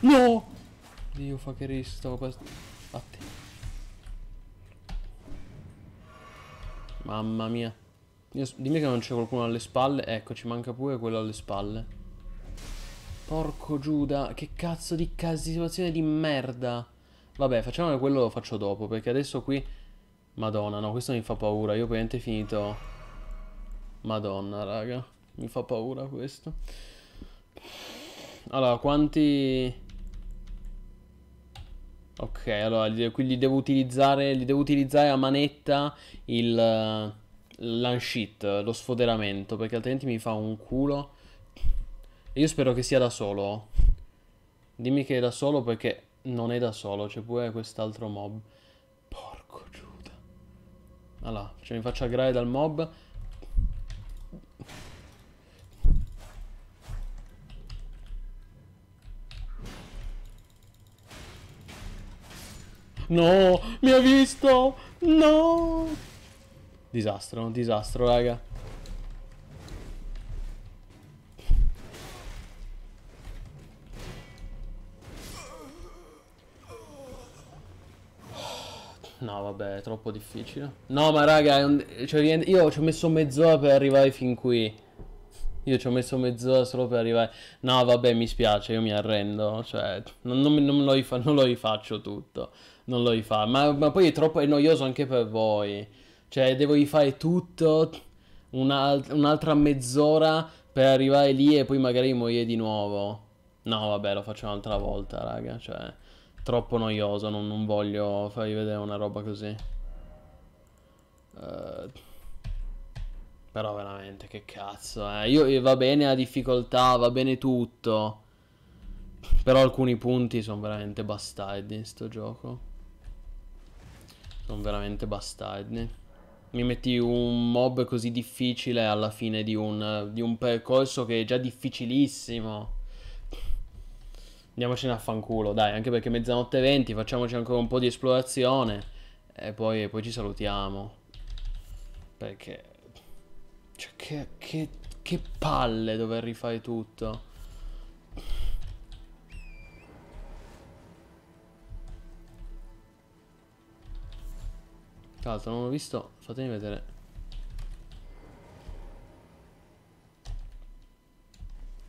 No! Dio fa che risto. Attenzione. Mamma mia. Io, dimmi che non c'è qualcuno alle spalle. Ecco, ci manca pure quello alle spalle. Porco Giuda, che cazzo di cazzo situazione di merda. Vabbè, facciamo che quello lo faccio dopo, perché adesso qui... Madonna, no, questo mi fa paura. Io ovviamente finito... Madonna, raga. Mi fa paura questo. Allora, quanti... Ok, allora quindi devo utilizzare, devo utilizzare a manetta il eh, l'unsheet, lo sfoderamento, perché altrimenti mi fa un culo. io spero che sia da solo. Dimmi che è da solo perché non è da solo, c'è pure quest'altro mob. Porco Giuda. Allora, cioè mi faccio aggravare dal mob. No, mi ha visto! No! Disastro, disastro, raga. No, vabbè, è troppo difficile. No, ma raga, cioè, io ci ho messo mezz'ora per arrivare fin qui. Io ci ho messo mezz'ora solo per arrivare. No, vabbè, mi spiace, io mi arrendo. Cioè, non, non, non, lo, non lo rifaccio tutto non lo rifà. Ma, ma poi è troppo è noioso anche per voi. Cioè, devo rifare tutto, una, un'altra mezz'ora per arrivare lì e poi magari morire di nuovo. No, vabbè, lo faccio un'altra volta, raga. Cioè, troppo noioso. Non, non voglio farvi vedere una roba così. Uh, però veramente, che cazzo, eh. Io, eh, va bene la difficoltà, va bene tutto. Però alcuni punti sono veramente bastardi in sto gioco. Sono veramente bastardi. Mi metti un mob così difficile alla fine di un, di un percorso che è già difficilissimo. Andiamocene a fanculo, dai, anche perché è mezzanotte 20, facciamoci ancora un po' di esplorazione e poi, poi ci salutiamo. Perché... Cioè, che, che, che palle dover rifare tutto. Tra l'altro non l'ho visto, fatemi vedere.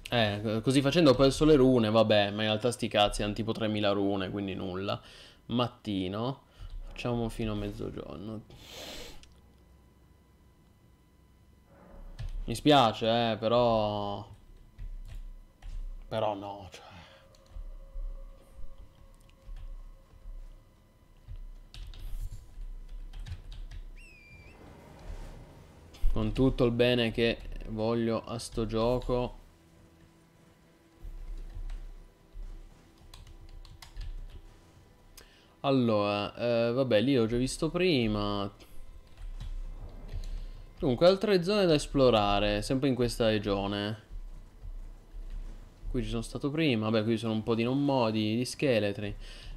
Eh, così facendo ho perso le rune, vabbè, ma in realtà sti cazzi hanno tipo 3000 rune, quindi nulla. Mattino, facciamo fino a mezzogiorno. Mi spiace, eh, però... Però no, cioè... Con tutto il bene che voglio a sto gioco. Allora, eh, vabbè, lì ho già visto prima. Dunque, altre zone da esplorare, sempre in questa regione. Qui ci sono stato prima, vabbè, qui sono un po' di non modi, di scheletri.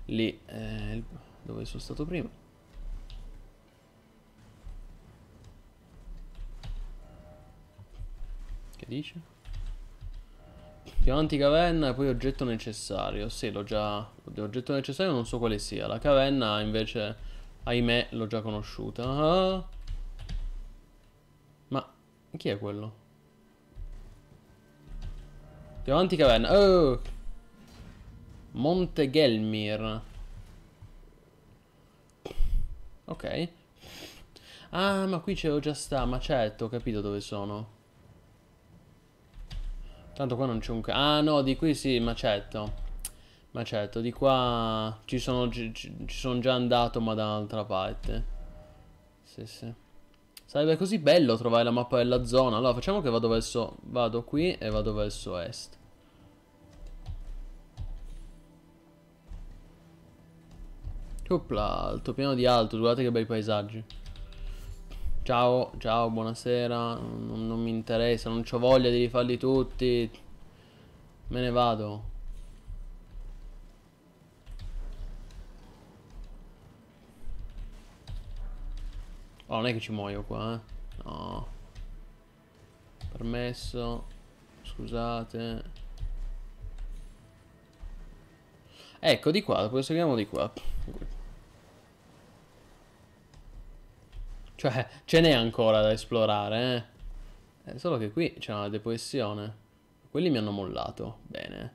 Lì, eh, dove sono stato prima. dice? Più avanti caverna e poi oggetto necessario. Sì, l'ho già... Oggetto necessario non so quale sia. La caverna invece, ahimè, l'ho già conosciuta. Ah. Ma chi è quello? Più avanti caverna. Oh! Monte Gelmir. Ok. Ah, ma qui c'ero oh, già sta. Ma certo, ho capito dove sono. Tanto qua non c'è un... Ah no, di qui sì, ma certo. Ma certo, di qua ci sono, ci, ci sono già andato ma da un'altra parte. Sì, sì. Sarebbe così bello trovare la mappa della zona. Allora facciamo che vado verso... Vado qui e vado verso est. Opla, alto pieno di alto, guardate che bei paesaggi. Ciao, ciao, buonasera, non, non mi interessa, non ho voglia di rifarli tutti. Me ne vado. Oh, non è che ci muoio qua, eh. No. Permesso. Scusate. Ecco, di qua, proseguiamo di qua. Cioè, ce n'è ancora da esplorare, eh. eh? solo che qui c'è una depressione. Quelli mi hanno mollato. Bene.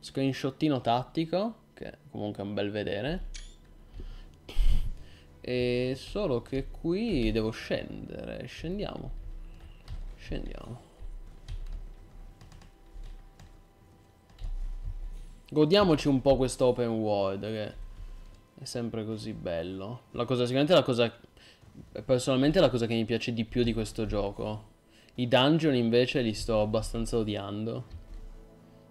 Screenshottino tattico, che comunque è un bel vedere. E solo che qui devo scendere. Scendiamo. Scendiamo. Godiamoci un po' questo open world che è sempre così bello. La cosa, sicuramente la cosa personalmente è la cosa che mi piace di più di questo gioco. I dungeon invece li sto abbastanza odiando.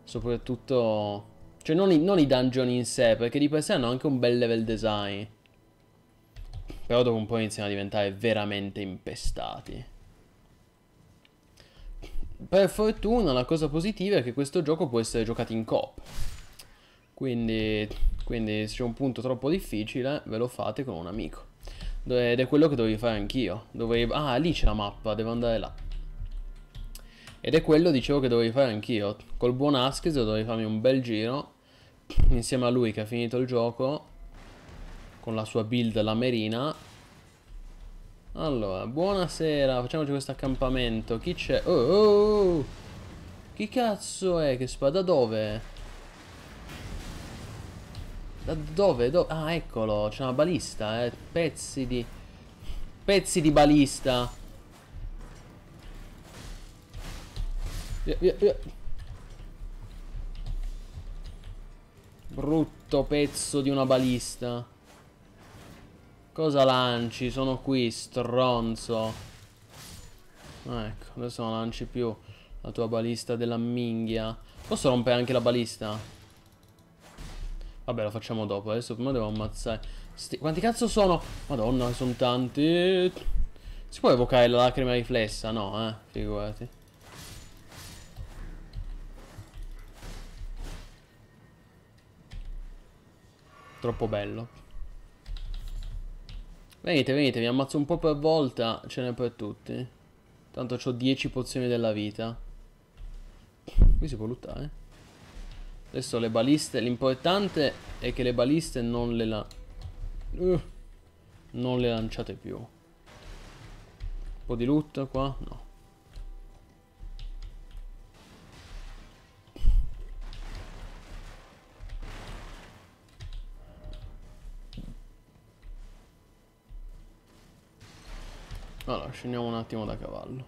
Soprattutto... Cioè non i, non i dungeon in sé, perché di per sé hanno anche un bel level design. Però dopo un po' iniziano a diventare veramente impestati. Per fortuna la cosa positiva è che questo gioco può essere giocato in coop. Quindi, quindi se c'è un punto troppo difficile ve lo fate con un amico. Ed è quello che dovevi fare anch'io. Dovevi... Ah, lì c'è la mappa, devo andare là. Ed è quello, dicevo, che dovevi fare anch'io. Col buon Askes dovevi farmi un bel giro. Insieme a lui che ha finito il gioco. Con la sua build la merina. Allora, buonasera, facciamoci questo accampamento. Chi c'è? Oh, oh, oh! oh. Chi cazzo è? Che spada dove? Da dove? Do ah, eccolo, c'è una balista, eh. Pezzi di... Pezzi di balista. Via, via, via. Brutto pezzo di una balista. Cosa lanci? Sono qui, stronzo. Ah, ecco, adesso non lanci più la tua balista della minghia. Posso rompere anche la balista? Vabbè, lo facciamo dopo. Adesso prima devo ammazzare. Sti... Quanti cazzo sono? Madonna, sono tanti. Si può evocare la lacrima riflessa? No, eh. Figurati. Troppo bello. Venite, venite, mi ammazzo un po' per volta. Ce n'è per tutti. Tanto ho 10 pozioni della vita. Qui si può lottare. Adesso le baliste, l'importante è che le baliste non le, la... uh, non le lanciate più. Un po' di loot qua? No. Allora, scendiamo un attimo da cavallo.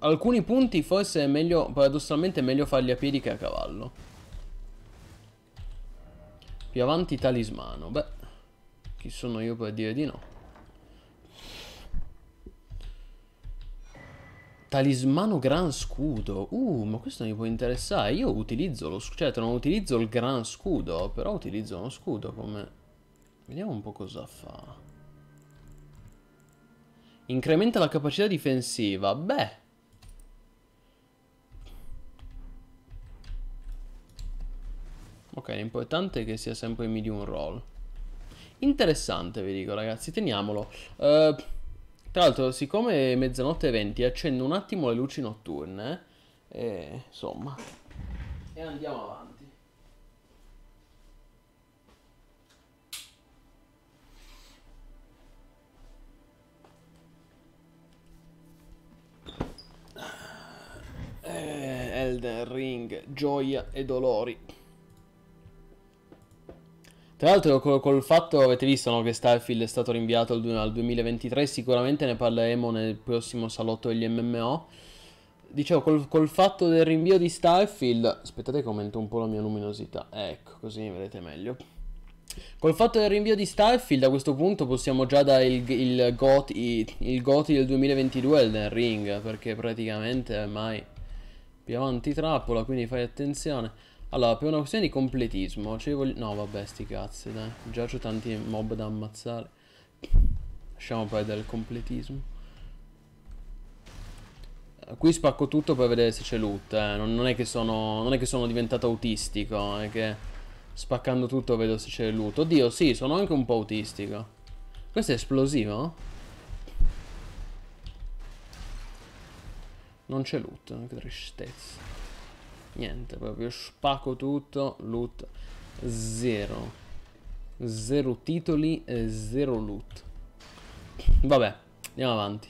Alcuni punti forse è meglio, paradossalmente è meglio farli a piedi che a cavallo. Più avanti talismano. Beh, chi sono io per dire di no? Talismano gran scudo. Uh, ma questo mi può interessare. Io utilizzo lo scudo. Certo, cioè, non utilizzo il gran scudo, però utilizzo uno scudo come... Vediamo un po' cosa fa. Incrementa la capacità difensiva. Beh, Ok, l'importante è che sia sempre medium roll. Interessante, vi dico ragazzi, teniamolo. Uh, tra l'altro, siccome è mezzanotte e 20, accendo un attimo le luci notturne. E insomma, e andiamo avanti. Eh, Elden Ring, gioia e dolori. Tra l'altro col, col, fatto, avete visto no, che Starfield è stato rinviato al, al 2023, sicuramente ne parleremo nel prossimo salotto degli MMO. Dicevo, col, col fatto del rinvio di Starfield, aspettate che aumento un po' la mia luminosità, ecco, così vedete meglio. Col fatto del rinvio di Starfield, a questo punto possiamo già dare il, il, goti, il GOTI del 2022 al Den Ring, perché praticamente ormai più avanti trappola, quindi fai attenzione. Allora, per una questione di completismo, cioè voglio... No, vabbè, sti cazzi, dai. Già c'ho tanti mob da ammazzare. Lasciamo perdere il completismo. Eh, qui spacco tutto per vedere se c'è loot, eh. non, non, è che sono, non è che sono diventato autistico, è che spaccando tutto vedo se c'è loot. Oddio, sì, sono anche un po' autistico. Questo è esplosivo? Non c'è loot, che tristezza niente, proprio spaco tutto, loot zero. Zero titoli e zero loot. Vabbè, andiamo avanti.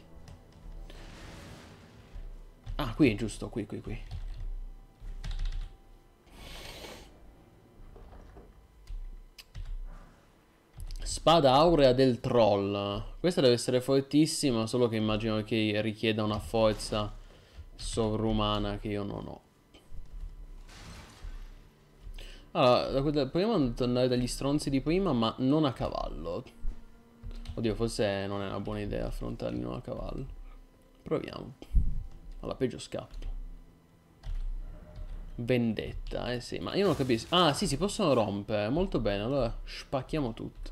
Ah, qui è giusto, qui, qui, qui. Spada aurea del troll. Questa deve essere fortissima, solo che immagino che richieda una forza sovrumana che io non ho. Allora, proviamo a tornare dagli stronzi di prima, ma non a cavallo. Oddio, forse non è una buona idea affrontarli non a cavallo. Proviamo. Alla peggio scappo. Vendetta, eh sì, ma io non capisco. Ah, sì, si possono rompere. Molto bene, allora spacchiamo tutto.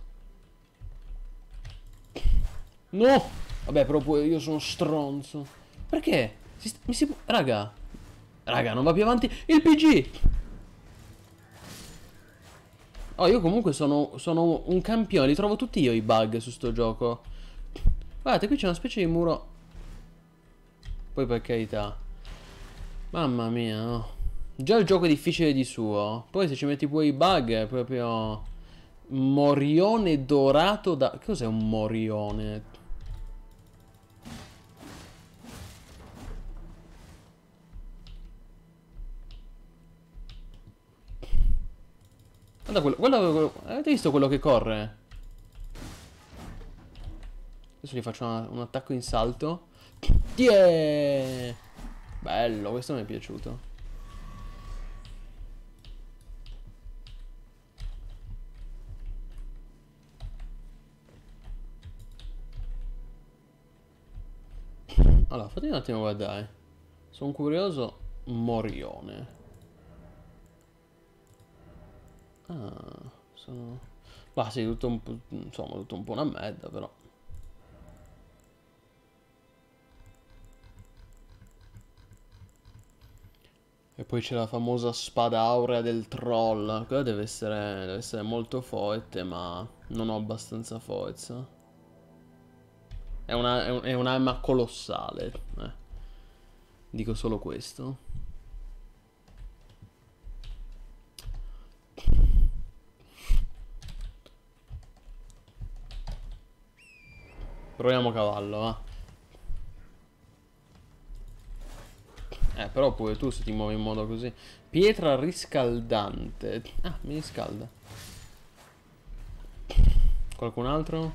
No! Vabbè, proprio io sono stronzo. Perché? Si mi si può... Raga. Raga, non va più avanti. Il PG! Oh, io comunque sono, sono un campione, li trovo tutti io i bug su sto gioco. Guardate, qui c'è una specie di muro. Poi per carità. Mamma mia, no? Oh. Già il gioco è difficile di suo. Poi se ci metti pure i bug è proprio... Morione dorato da... Cos'è un morione? Guarda quello, guarda quello, avete visto quello che corre? Adesso gli faccio una, un attacco in salto. Yeah! Bello, questo mi è piaciuto. Allora, fatemi un attimo guardare. Sono curioso, Morione. Ah, sono... Bah sì, tutto un po'... insomma, tutto un po' una merda però. E poi c'è la famosa spada aurea del troll. Quella deve essere, deve essere molto forte, ma non ho abbastanza forza. È un'arma un, colossale. Eh. Dico solo questo. Proviamo cavallo, va. Eh, però pure tu se ti muovi in modo così. Pietra riscaldante. Ah, mi riscalda. Qualcun altro?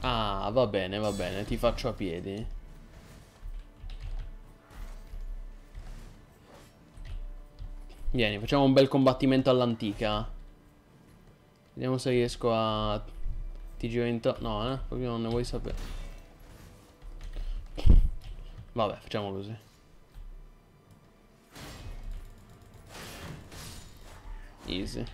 Ah, va bene, va bene, ti faccio a piedi. Vieni, facciamo un bel combattimento all'antica. Vediamo se riesco a... Ti giro intorno... No, eh, proprio non ne vuoi sapere. Vabbè, facciamo così. Easy.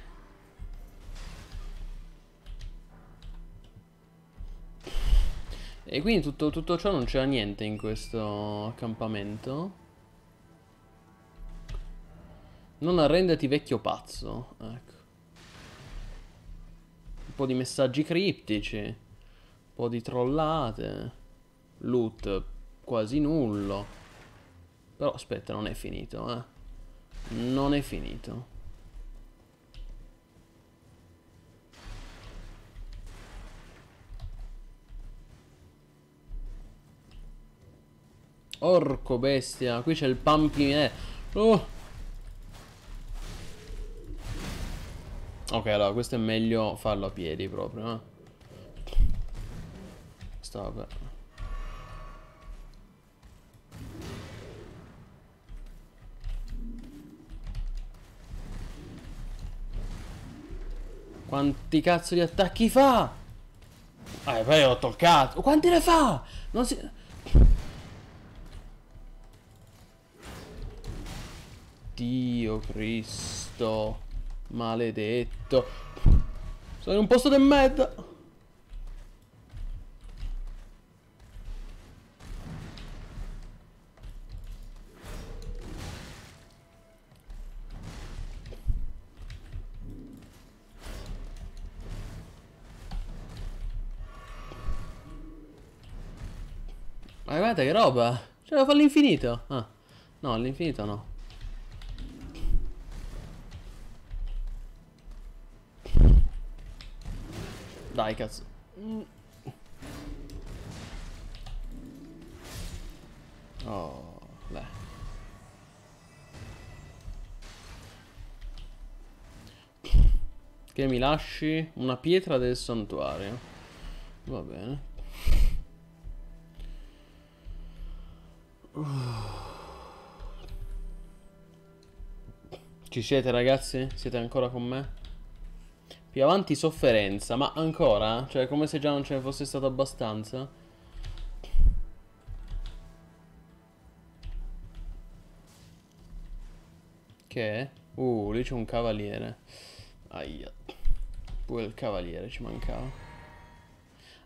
E quindi tutto, tutto ciò non c'era niente in questo accampamento. Non arrenderti vecchio pazzo. Ecco. Un po' di messaggi criptici. Un po' di trollate. Loot quasi nullo. Però aspetta, non è finito, eh. Non è finito. Orco bestia, qui c'è il pampinè. Eh. Oh, Ok, allora questo è meglio farlo a piedi proprio, eh. Stop. Quanti cazzo di attacchi fa? Ah, eh, poi ho toccato. Quanti ne fa? Non si... Dio Cristo. Maledetto. Sono in un posto del merda. Ma guardate che roba! C'è cioè, da fare all'infinito! Ah, no, all'infinito no. Dai, cazzo. Oh, beh. Che mi lasci una pietra del santuario. Va bene. Ci siete ragazzi? Siete ancora con me? Più avanti sofferenza, ma ancora? Cioè, come se già non ce ne fosse stato abbastanza? Che? Uh, lì c'è un cavaliere. Aia. Pure il cavaliere ci mancava.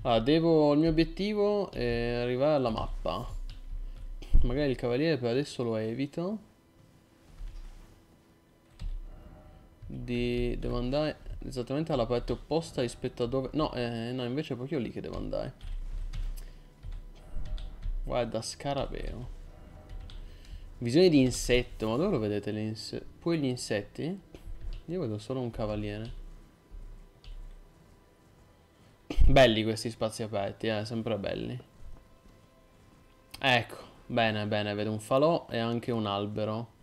Allora, devo... Il mio obiettivo è arrivare alla mappa. Magari il cavaliere per adesso lo evito. Di... Devo andare esattamente alla parte opposta rispetto a dove... No, eh, no, invece è proprio lì che devo andare. Guarda, scarabeo. Visione di insetto, ma dove lo vedete l'inse... Poi gli insetti? Io vedo solo un cavaliere. Belli questi spazi aperti, eh, sempre belli. Ecco, bene, bene, vedo un falò e anche un albero.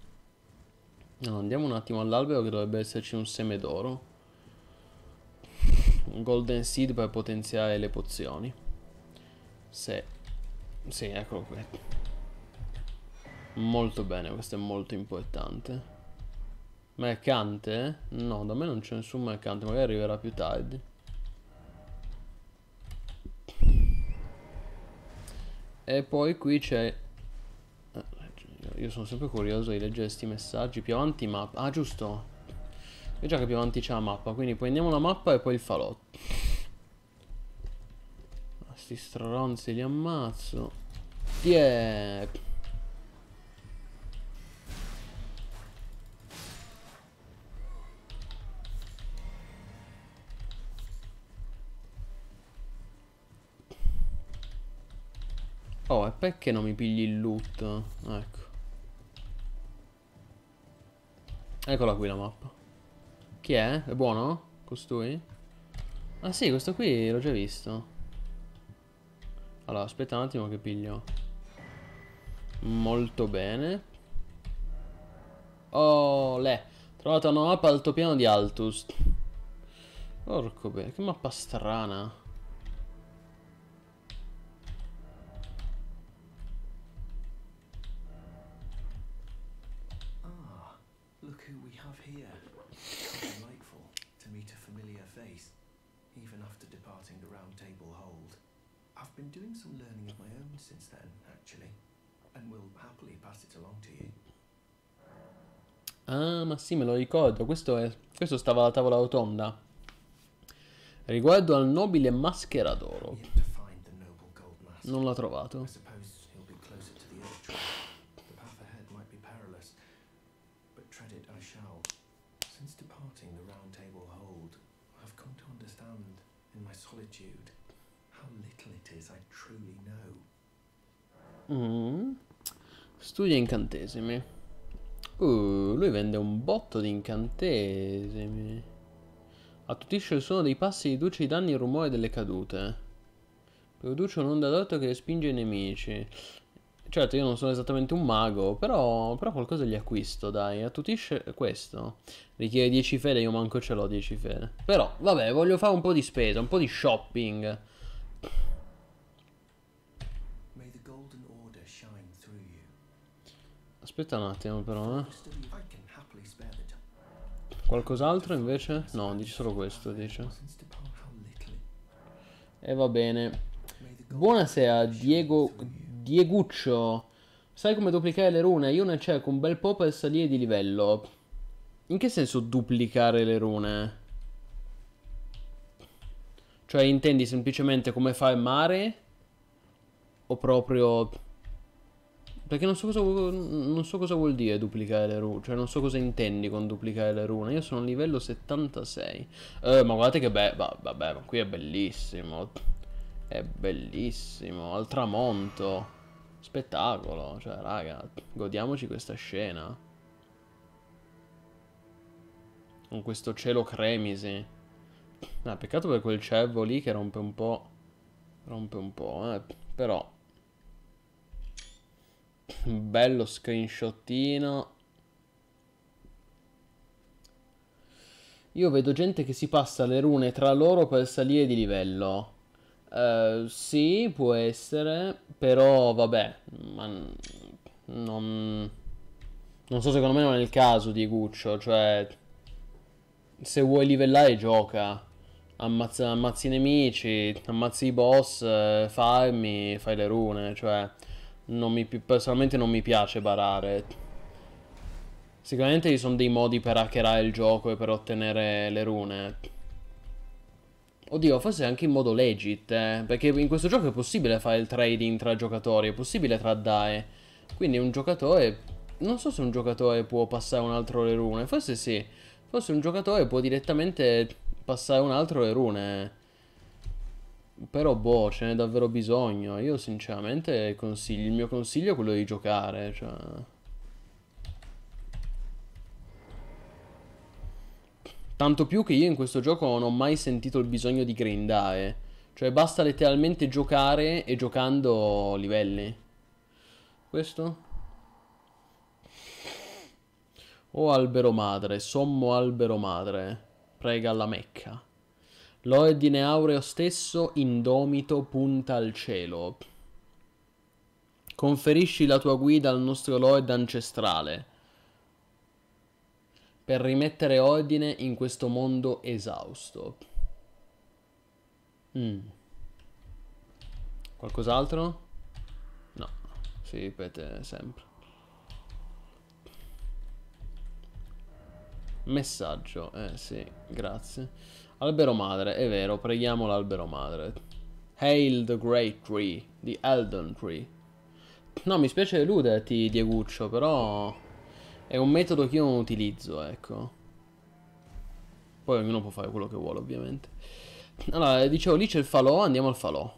No, andiamo un attimo all'albero che dovrebbe esserci un seme d'oro un golden seed per potenziare le pozioni. Se... Sì, eccolo qui. Molto bene, questo è molto importante. Mercante? No, da me non c'è nessun mercante, magari arriverà più tardi. E poi qui c'è... Eh, io sono sempre curioso di leggere questi messaggi. Più avanti mappa... Ah, giusto! Io già che più avanti c'è la mappa, quindi prendiamo la mappa e poi il falò. A ah, sti stronzi li ammazzo. Yeah. Oh, e perché non mi pigli il loot? Ecco. Eccola qui la mappa. Chi è? È buono? Costui? Ah sì, questo qui l'ho già visto. Allora, aspetta un attimo che piglio. Molto bene. Oh, le. Trovato una mappa al altopiano di Altus. Porco bene, che mappa strana. Ah, ma sì, me lo ricordo. Questo, è, questo stava alla tavola rotonda. Riguardo al nobile maschera d'oro. Non l'ha trovato. Mm. Mm-hmm. Studia incantesimi. Uh, lui vende un botto di incantesimi. Attutisce il suono dei passi e riduce i danni e il rumore delle cadute. Produce un'onda d'orto che respinge i nemici. Certo, io non sono esattamente un mago, però, però qualcosa gli acquisto, dai. Attutisce questo. Richiede 10 fede, io manco ce l'ho 10 fede. Però, vabbè, voglio fare un po' di spesa, un po' di shopping. Aspetta un attimo però, eh. Qualcos'altro invece? No, dici solo questo, dice. E va bene. Buonasera, Diego... Dieguccio. Sai come duplicare le rune? Io ne cerco un bel po' per salire di livello. In che senso duplicare le rune? Cioè intendi semplicemente come fare mare? O proprio perché non so, cosa, non so cosa vuol dire duplicare le rune, cioè non so cosa intendi con duplicare le rune. Io sono a livello 76. Eh, ma guardate che bello, va, vabbè, ma qui è bellissimo. È bellissimo, al tramonto. Spettacolo, cioè raga, godiamoci questa scena. Con questo cielo cremisi. Ah, peccato per quel cervo lì che rompe un po'. Rompe un po', eh. Però Bello screenshottino. Io vedo gente che si passa le rune tra loro per salire di livello. Uh, sì, può essere, però vabbè, non... Non so, secondo me non è il caso di Guccio, cioè... Se vuoi livellare, gioca. Ammazza, ammazzi i nemici, ammazzi i boss, eh, farmi, fai le rune, cioè non mi, personalmente non mi piace barare. Sicuramente ci sono dei modi per hackerare il gioco e per ottenere le rune. Oddio, forse anche in modo legit, eh? perché in questo gioco è possibile fare il trading tra giocatori, è possibile tra DAE. Quindi un giocatore... Non so se un giocatore può passare un altro le rune, forse sì. Forse un giocatore può direttamente passare un altro le rune però boh, ce n'è davvero bisogno. Io sinceramente consiglio, il mio consiglio è quello di giocare, cioè... Tanto più che io in questo gioco non ho mai sentito il bisogno di grindare. Cioè basta letteralmente giocare e giocando livelli. Questo? oh, albero madre, sommo albero madre. Prega alla Mecca. L'ordine aureo stesso, indomito, punta al cielo. Conferisci la tua guida al nostro Lord ancestrale per rimettere ordine in questo mondo esausto. Mm. Qualcos'altro? No, si ripete sempre. Messaggio, eh sì, grazie. Albero madre, è vero, preghiamo l'albero madre. Hail the Great Tree, the Elden Tree. No, mi spiace deluderti, Dieguccio, però è un metodo che io non utilizzo, ecco. Poi ognuno può fare quello che vuole, ovviamente. Allora, dicevo, lì c'è il falò, andiamo al falò.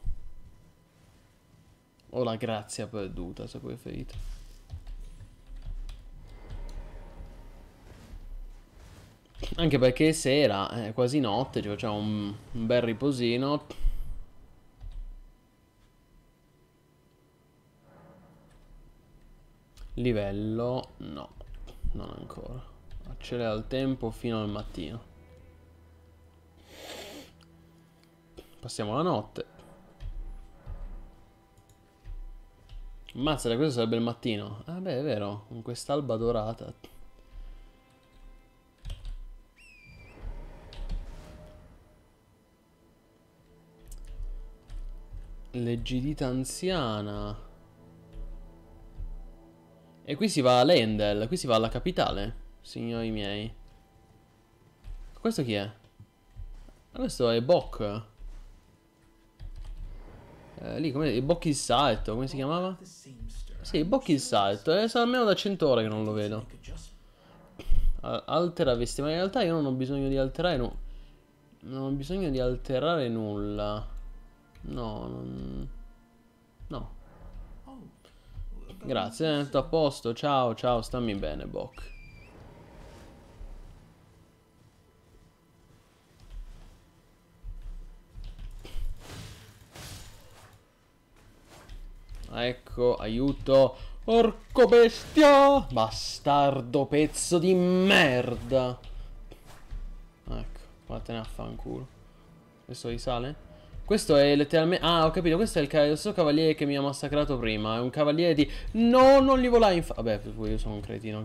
O la grazia perduta, se preferite. Anche perché sera, è eh, quasi notte, ci facciamo un, un bel riposino. Livello no, non ancora. Accelera il tempo fino al mattino. Passiamo la notte. Mazza, questo sarebbe il mattino. Ah beh, è vero, con quest'alba dorata. L'egidita anziana. E qui si va a Lendel, qui si va alla capitale, signori miei. Questo chi è? Questo è Bok. Eh, lì, come... Bok il Salto, come si chiamava? Sì, Bok il Salto. Eh, sono almeno da 100 ore che non lo vedo. Altera vesti, ma in realtà io non ho bisogno di alterare nulla. Non ho bisogno di alterare nulla. No, non... No. Oh. Grazie, eh, tutto a posto. Ciao, ciao, stammi bene, Bok. Ecco, aiuto. Orco bestia! Bastardo pezzo di merda! Ecco, vattene a fanculo. Questo risale? Questo è letteralmente... Ah, ho capito, questo è il, ca... il suo cavaliere che mi ha massacrato prima. È un cavaliere di... No, non li volai in... fa... Vabbè, io sono un cretino.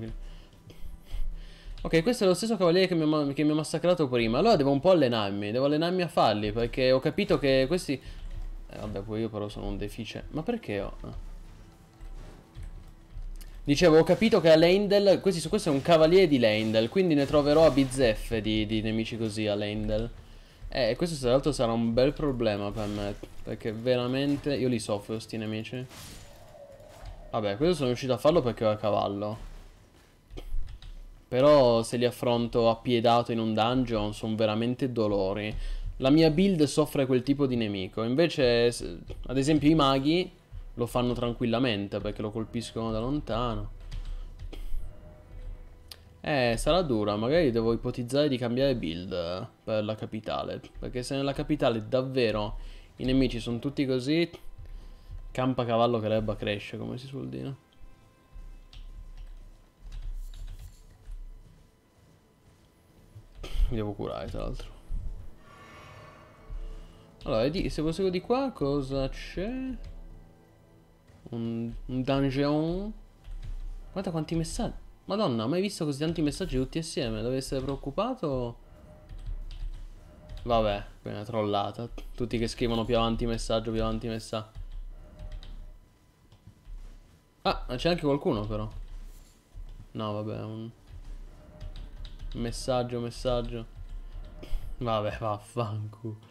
Ok, questo è lo stesso cavaliere che mi, ha... che mi ha massacrato prima. Allora devo un po' allenarmi. Devo allenarmi a farli, perché ho capito che questi... Eh, vabbè, poi io però sono un deficit. Ma perché ho... Eh? Dicevo, ho capito che a Leindel, questi, questo è un cavaliere di Leindel, quindi ne troverò a bizzeffe di, di nemici così a Leindel. Eh, questo tra l'altro sarà un bel problema per me, perché veramente io li soffro sti nemici. Vabbè, questo sono riuscito a farlo perché ho a cavallo. Però se li affronto appiedato in un dungeon sono veramente dolori. La mia build soffre quel tipo di nemico. Invece, ad esempio, i maghi lo fanno tranquillamente perché lo colpiscono da lontano. Eh, sarà dura, magari devo ipotizzare di cambiare build per la capitale, perché se nella capitale davvero i nemici sono tutti così, campa cavallo che l'erba cresce, come si suol dire. Mi devo curare, tra l'altro. Allora, se proseguo di qua, cosa c'è? Un, un dungeon? Guarda quanti messaggi. Madonna, mai visto così tanti messaggi tutti assieme? Dove essere preoccupato? Vabbè, una trollata. Tutti che scrivono più avanti messaggio, più avanti messaggio. Ah, c'è anche qualcuno però. No, vabbè, un... Messaggio, messaggio. Vabbè, vaffanculo.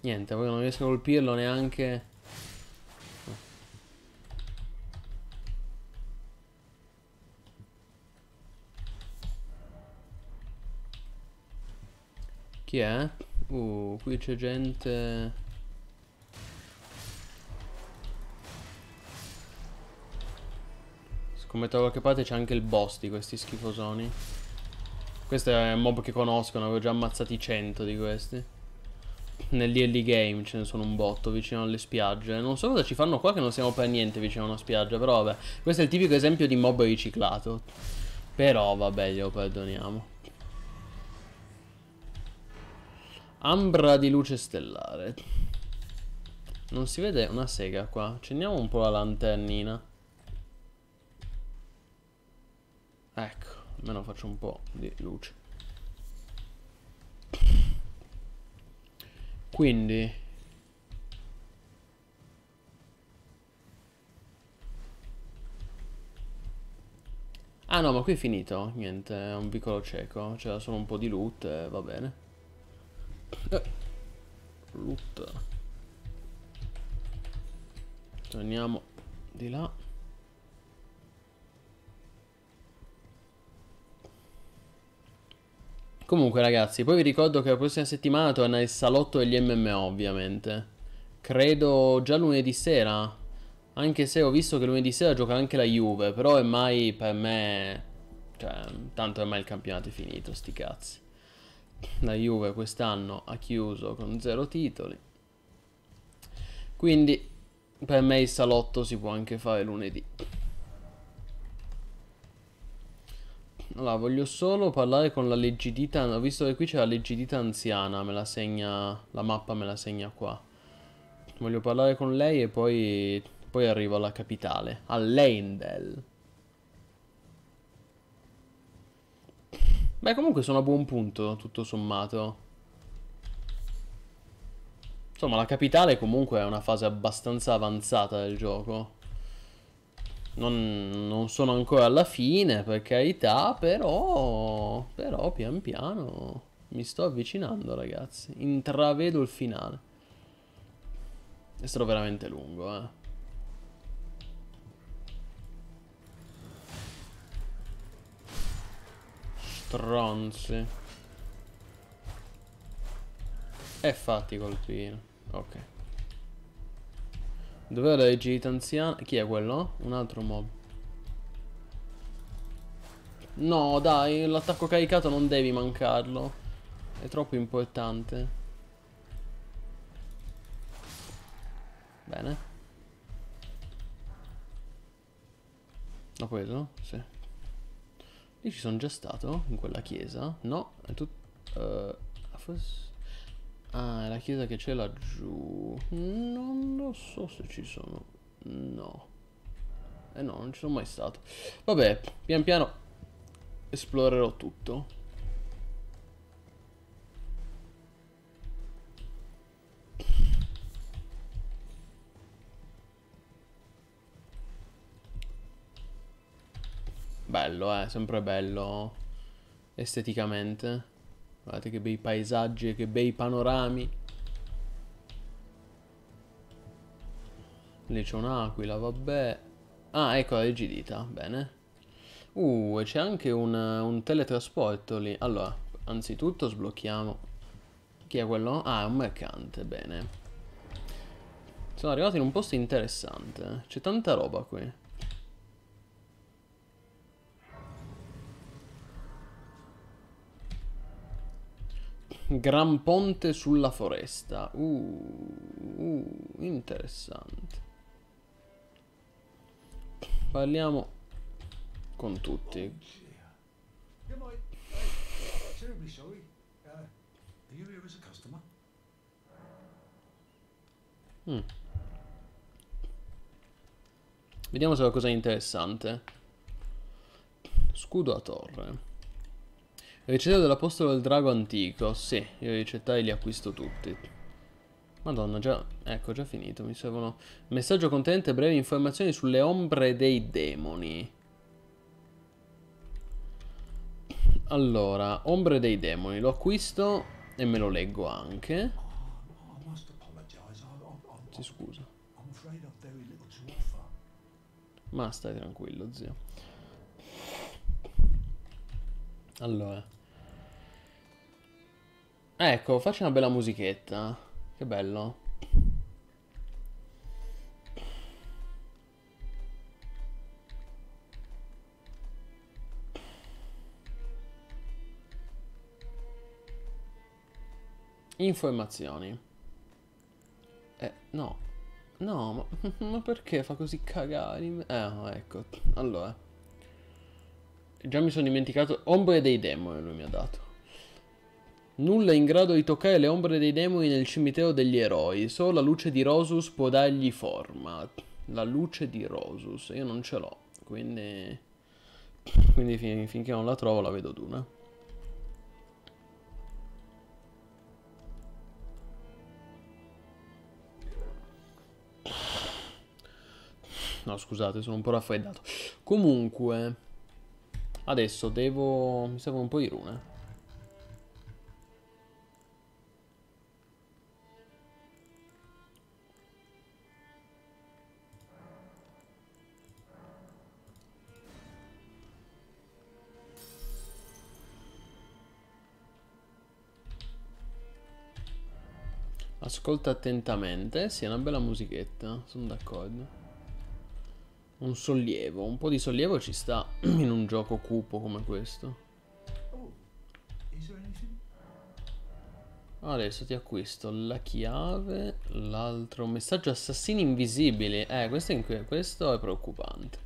Niente, poi non riesco a colpirlo neanche... Chi è? Uh, qui c'è gente... Scommetto da qualche parte c'è anche il boss di questi schifosoni. Questo è un mob che conosco, ne avevo già ammazzati 100 di questi. Nell'early game ce ne sono un botto vicino alle spiagge. Non so cosa ci fanno qua che non siamo per niente vicino a una spiaggia, però vabbè. Questo è il tipico esempio di mob riciclato. Però vabbè, glielo perdoniamo. Ambra di luce stellare. Non si vede una sega qua. Accendiamo un po' la lanternina. Ecco, almeno faccio un po' di luce. Quindi... Ah no, ma qui è finito. Niente, è un piccolo cieco. C'era solo un po' di loot e eh, va bene. Eh. Loot. Torniamo di là. Comunque ragazzi, poi vi ricordo che la prossima settimana torna il salotto degli MMO ovviamente. Credo già lunedì sera, anche se ho visto che lunedì sera gioca anche la Juve, però ormai per me... Cioè, tanto ormai il campionato è finito, sti cazzi la Juve quest'anno ha chiuso con zero titoli. Quindi per me il salotto si può anche fare lunedì. Allora, voglio solo parlare con la leggidita. Ho visto che qui c'è la leggidita anziana, me la segna. La mappa me la segna qua. Voglio parlare con lei e poi. Poi arrivo alla capitale, all'Eindel Beh, comunque sono a buon punto, tutto sommato. Insomma, la capitale comunque è una fase abbastanza avanzata del gioco. Non, non sono ancora alla fine, per carità, però... Però, pian piano, mi sto avvicinando, ragazzi. Intravedo il finale. È stato veramente lungo, eh. stronzi. E fatti colpire. Ok. Dov'è la rigidità anziana? Chi è quello? Un altro mob. No, dai, l'attacco caricato non devi mancarlo. È troppo importante. Bene. Ho preso? Sì. Io ci sono già stato in quella chiesa. No, è tutto... Uh, eh, ah, forse... Ah, è la chiesa che c'è laggiù. Non lo so se ci sono. No. Eh no, non ci sono mai stato. Vabbè, pian piano esplorerò tutto. Bello, eh, sempre bello esteticamente. Guardate che bei paesaggi, che bei panorami. Lì c'è un'aquila, vabbè. Ah, ecco la rigidità, bene. Uh, e c'è anche un, un teletrasporto lì. Allora, anzitutto sblocchiamo. Chi è quello? Ah, è un mercante, bene. Sono arrivato in un posto interessante. C'è tanta roba qui. Gran ponte sulla foresta. Uh, uh, interessante. Parliamo con tutti. Mm. Vediamo se è una cosa interessante. Scudo a torre. Ricetta dell'apostolo del drago antico. Sì, io i ricettai li acquisto tutti. Madonna, già... Ecco, già finito. Mi servono... Messaggio contenente brevi informazioni sulle ombre dei demoni. Allora, ombre dei demoni. Lo acquisto e me lo leggo anche. Ti scusa. Ma stai tranquillo, zio. Allora. Ecco, faccio una bella musichetta. Che bello. Informazioni. Eh, no. No, ma, ma perché fa così cagare? Eh, ecco. Allora. Già mi sono dimenticato. Ombre dei demoni lui mi ha dato. Nulla è in grado di toccare le ombre dei demoni nel cimitero degli eroi, solo la luce di Rosus può dargli forma. La luce di Rosus, io non ce l'ho, quindi... Quindi fin finché non la trovo la vedo d'una. No, scusate, sono un po' raffreddato. Comunque, adesso devo... mi servono un po' di rune. Ascolta attentamente. Sì, è una bella musichetta. Sono d'accordo. Un sollievo. Un po' di sollievo ci sta in un gioco cupo come questo. Oh, Adesso ti acquisto la chiave, l'altro messaggio assassini invisibili. Eh, questo è, questo è preoccupante.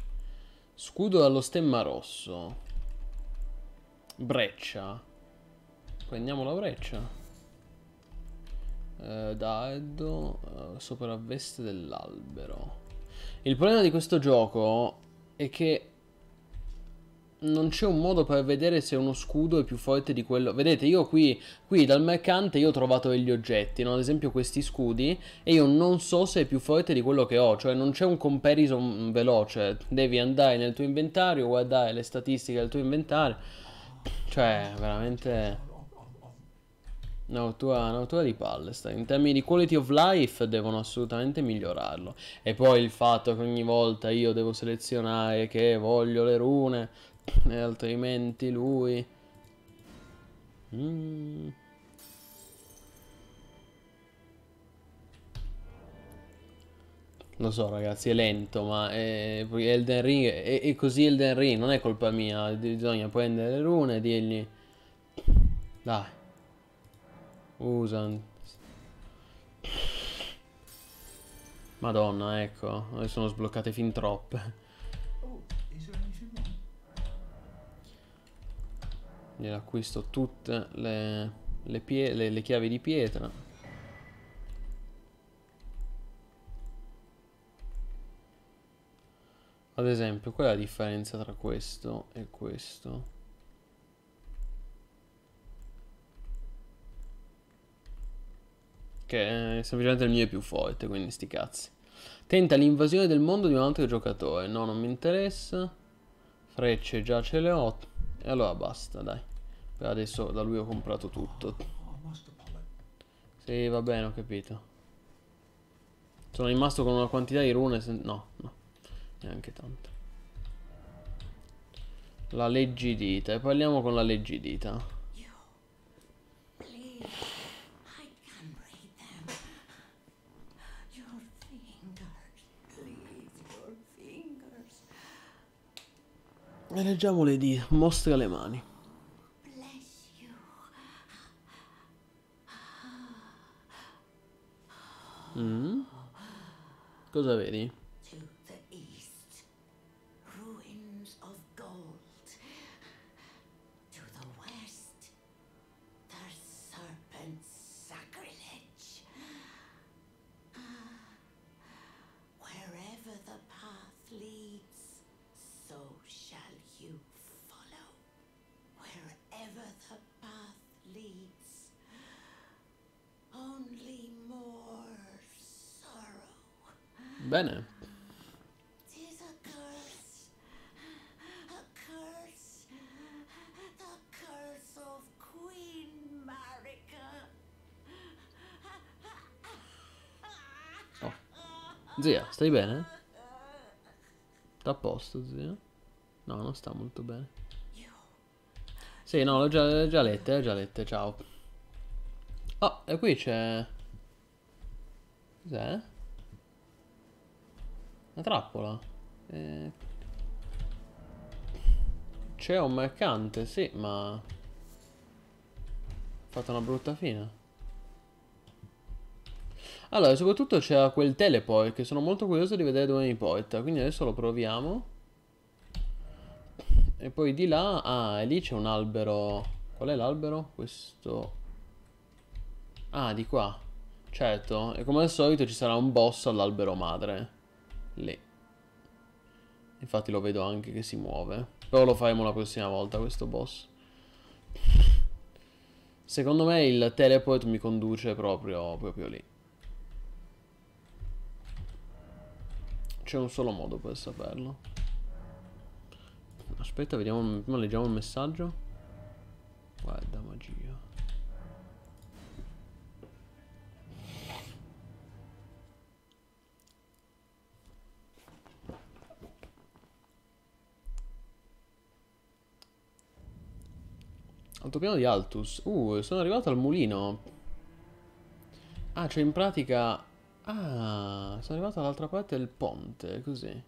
Scudo allo stemma rosso. Breccia. Prendiamo la breccia. Eh, eh, sopra veste dell'albero. Il problema di questo gioco è che non c'è un modo per vedere se uno scudo è più forte di quello. Vedete, io qui, qui dal mercante io ho trovato degli oggetti, no? ad esempio questi scudi, e io non so se è più forte di quello che ho, cioè non c'è un comparison veloce. Devi andare nel tuo inventario, guardare le statistiche del tuo inventario. Cioè, veramente una tua, una rottura di Palestine. In termini di quality of life devono assolutamente migliorarlo. E poi il fatto che ogni volta io devo selezionare che voglio le rune, e altrimenti lui... Mm. Lo so ragazzi, è lento, ma è, Elden Ring, è, è così Elden Ring, non è colpa mia, bisogna prendere le rune e dirgli... Dai. Usan. Madonna, ecco. Sono sbloccate fin troppe. Gliela oh, acquisto tutte le, le, le, le chiavi di pietra. Ad esempio, qual è la differenza tra questo e questo? Che è semplicemente il mio è più forte, quindi sti cazzi. Tenta l'invasione del mondo di un altro giocatore. No, non mi interessa. Frecce già ce le ho. E allora basta, dai. Per adesso da lui ho comprato tutto. Sì, va bene, ho capito. Sono rimasto con una quantità di rune. No, no. Neanche tanto. La leggidita. E parliamo con la leggidita. E leggiamo le dita, mostra le mani. Mm. Cosa vedi? Bene. Oh. Zia, stai bene? Sta a posto, zia? No, non sta molto bene. Sì, no, l'ho già, già lette, l'ho già letta, ciao. Oh, e qui c'è... Cos'è? Una trappola. Eh... C'è un mercante, sì, ma... Ha fatto una brutta fine. Allora, soprattutto c'è quel teleport che sono molto curioso di vedere dove mi porta. Quindi adesso lo proviamo. E poi di là... Ah, e lì c'è un albero... Qual è l'albero? Questo... Ah, di qua. Certo, e come al solito ci sarà un boss all'albero madre lì. Infatti lo vedo anche che si muove. Però lo faremo la prossima volta questo boss. Secondo me il teleport mi conduce proprio, proprio lì. C'è un solo modo per saperlo. Aspetta, vediamo, prima leggiamo il messaggio. Guarda magia. Altopiano di Altus. Uh, sono arrivato al mulino. Ah, cioè in pratica... Ah, sono arrivato all'altra parte del ponte, così.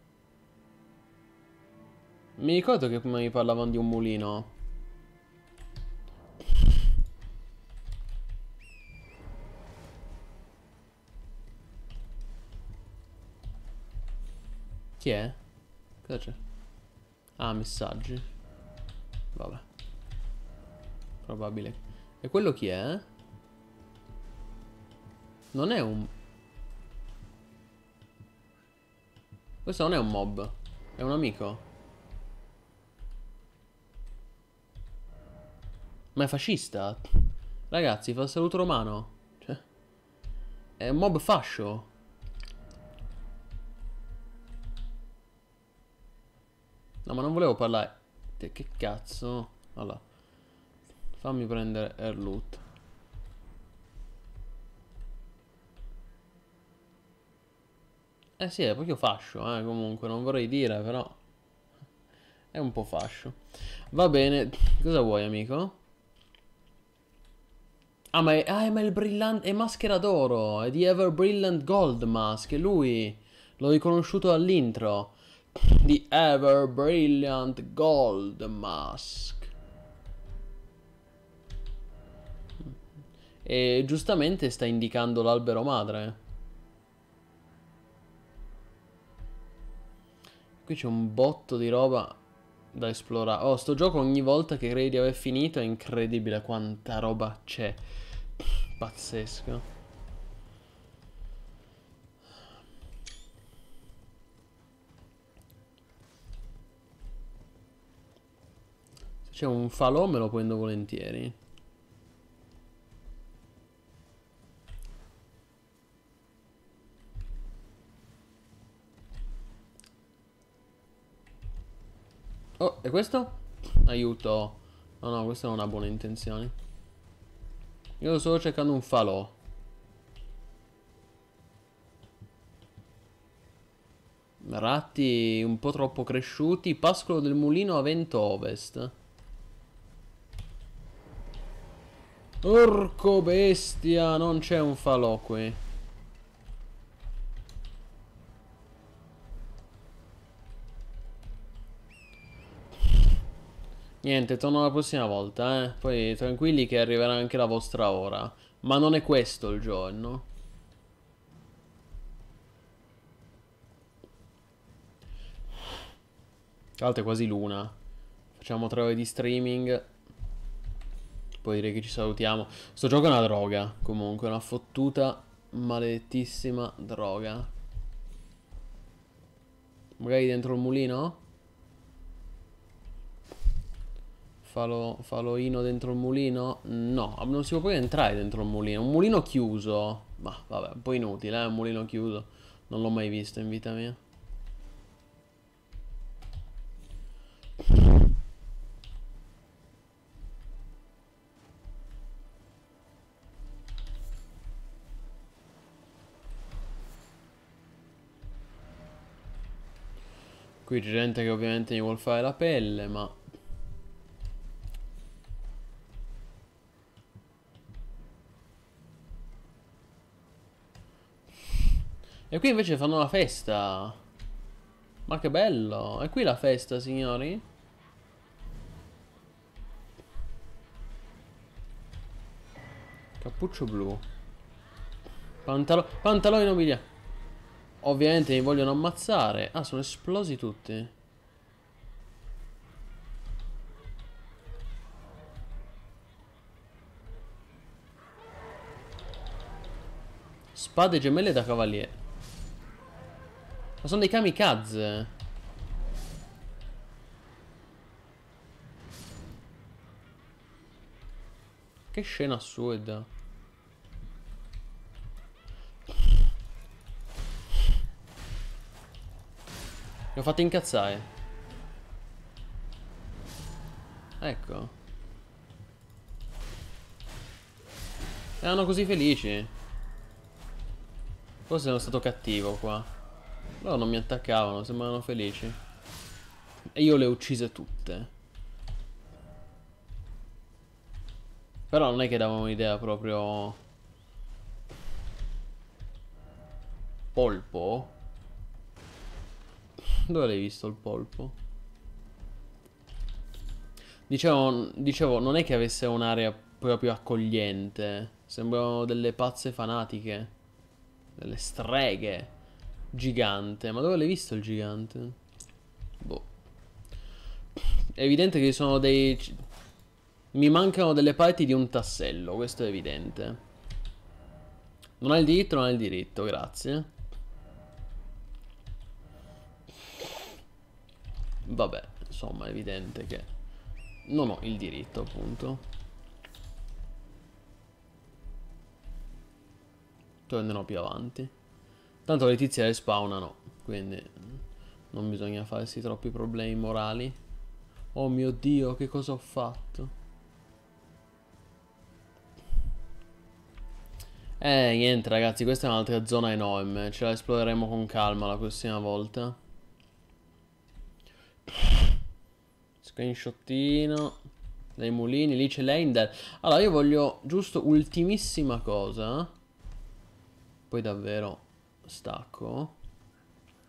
Mi ricordo che prima mi parlavano di un mulino. Chi è? Cosa c'è? Ah, messaggi. Vabbè probabile. E quello chi è? Non è un... Questo non è un mob. È un amico. Ma è fascista? Ragazzi, fa saluto romano. Cioè, è un mob fascio. No, ma non volevo parlare. Te Che cazzo? Allora. Fammi prendere air loot Eh sì, è proprio fascio, eh, comunque, non vorrei dire, però è un po' fascio. Va bene, cosa vuoi, amico? Ah, ma è, ah, ma è il brillante, è maschera d'oro, è di Ever Brilliant Gold Mask, è lui, l'ho riconosciuto all'intro di Ever Brilliant Gold Mask. E giustamente sta indicando l'albero madre. Qui c'è un botto di roba da esplorare. Oh, sto gioco ogni volta che credi di aver finito è incredibile quanta roba c'è. Pazzesco. Se c'è un falò me lo prendo volentieri. Oh, e questo? Aiuto. No, no, questa non ha buone intenzioni. Io sto cercando un falò. Ratti un po' troppo cresciuti. Pascolo del mulino a vento ovest. Orco bestia, non c'è un falò qui. Niente, torno la prossima volta, eh. Poi tranquilli che arriverà anche la vostra ora. Ma non è questo il giorno. Tra l'altro è quasi l'una. Facciamo tre ore di streaming. Poi direi che ci salutiamo. Sto gioco è una droga, comunque. Una fottuta, maledettissima droga. Magari dentro il mulino? Falo, faloino dentro il mulino? No, non si può poi entrare dentro il mulino. Un mulino chiuso. Ma vabbè, un po' inutile, eh, un mulino chiuso. Non l'ho mai visto in vita mia. Qui c'è gente che ovviamente mi vuol fare la pelle, ma E qui invece fanno la festa. Ma che bello. E qui la festa, signori? Cappuccio blu. Pantalo pantaloni nobilia. Ovviamente mi vogliono ammazzare. Ah, sono esplosi tutti. Spade gemelle da cavaliere. Ma sono dei kamikaze. Che scena assurda. Mi ho fatto incazzare. Ecco. Erano così felici. Forse sono stato cattivo qua. Però non mi attaccavano, sembravano felici. E io le ho uccise tutte. Però non è che davano un'idea proprio... Polpo? Dove l'hai visto il polpo? Dicevo, dicevo, non è che avesse un'area proprio accogliente. Sembrano delle pazze fanatiche. Delle streghe. Gigante. Ma dove l'hai visto il gigante? Boh. È evidente che ci sono dei... Mi mancano delle parti di un tassello, questo è evidente. Non ha il diritto, non ha il diritto, grazie. Vabbè, insomma, è evidente che non ho il diritto, appunto. Tornerò più avanti. Tanto le tizie le spawnano, quindi non bisogna farsi troppi problemi morali. Oh mio Dio, che cosa ho fatto? Eh, niente ragazzi, questa è un'altra zona enorme, ce la esploreremo con calma la prossima volta. Screenshotino dei mulini, lì c'è l'Ender. Allora, io voglio giusto ultimissima cosa. Poi davvero stacco.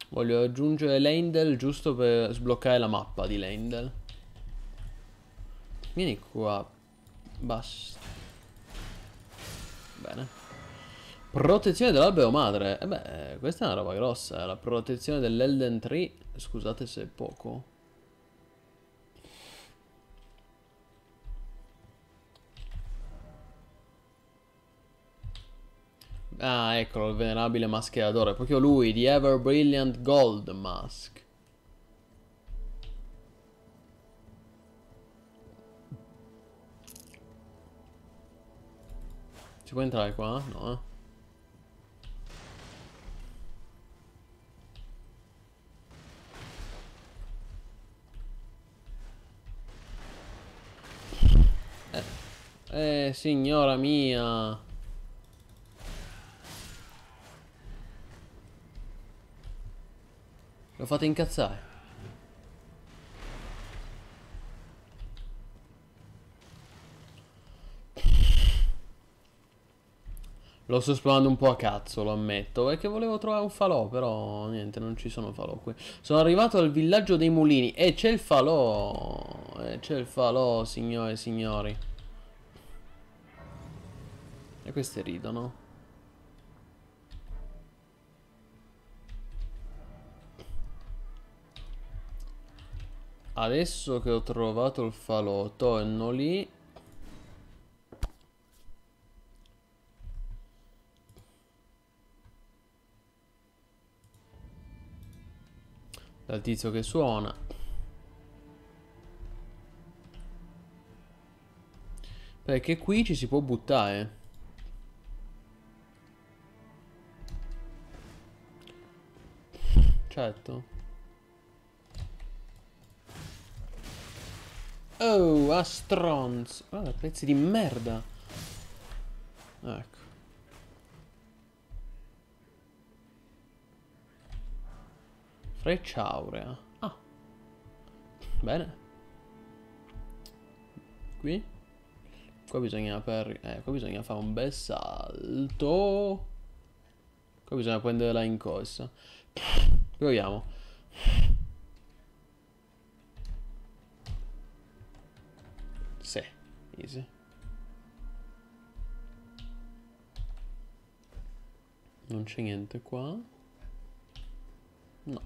Voglio aggiungere l'Endel giusto per sbloccare la mappa di l'Endel. Vieni qua. Basta. Bene. Protezione dell'albero madre. E eh beh, questa è una roba grossa. Eh. La protezione dell'Elden Tree. Scusate se è poco. Ah, eccolo, il venerabile mascheratore. proprio lui, The Ever Brilliant Gold Mask. Si può entrare qua? No, eh. Eh, eh signora mia. Lo fate incazzare. Lo sto esplorando un po' a cazzo, lo ammetto, perché volevo trovare un falò, però niente, non ci sono falò qui. Sono arrivato al villaggio dei mulini e c'è il falò, e c'è il falò, signore e signori. E queste ridono. Adesso che ho trovato il falò, torno lì. Dal tizio che suona. Perché qui ci si può buttare. Certo. Oh, Astrons. Guarda, pezzi di merda. Ecco. Freccia aurea. Ah. Bene. Qui. Qua bisogna per... Eh, qua bisogna fare un bel salto. Qua bisogna prenderla in corsa. Proviamo. Easy. Non c'è niente qua. No.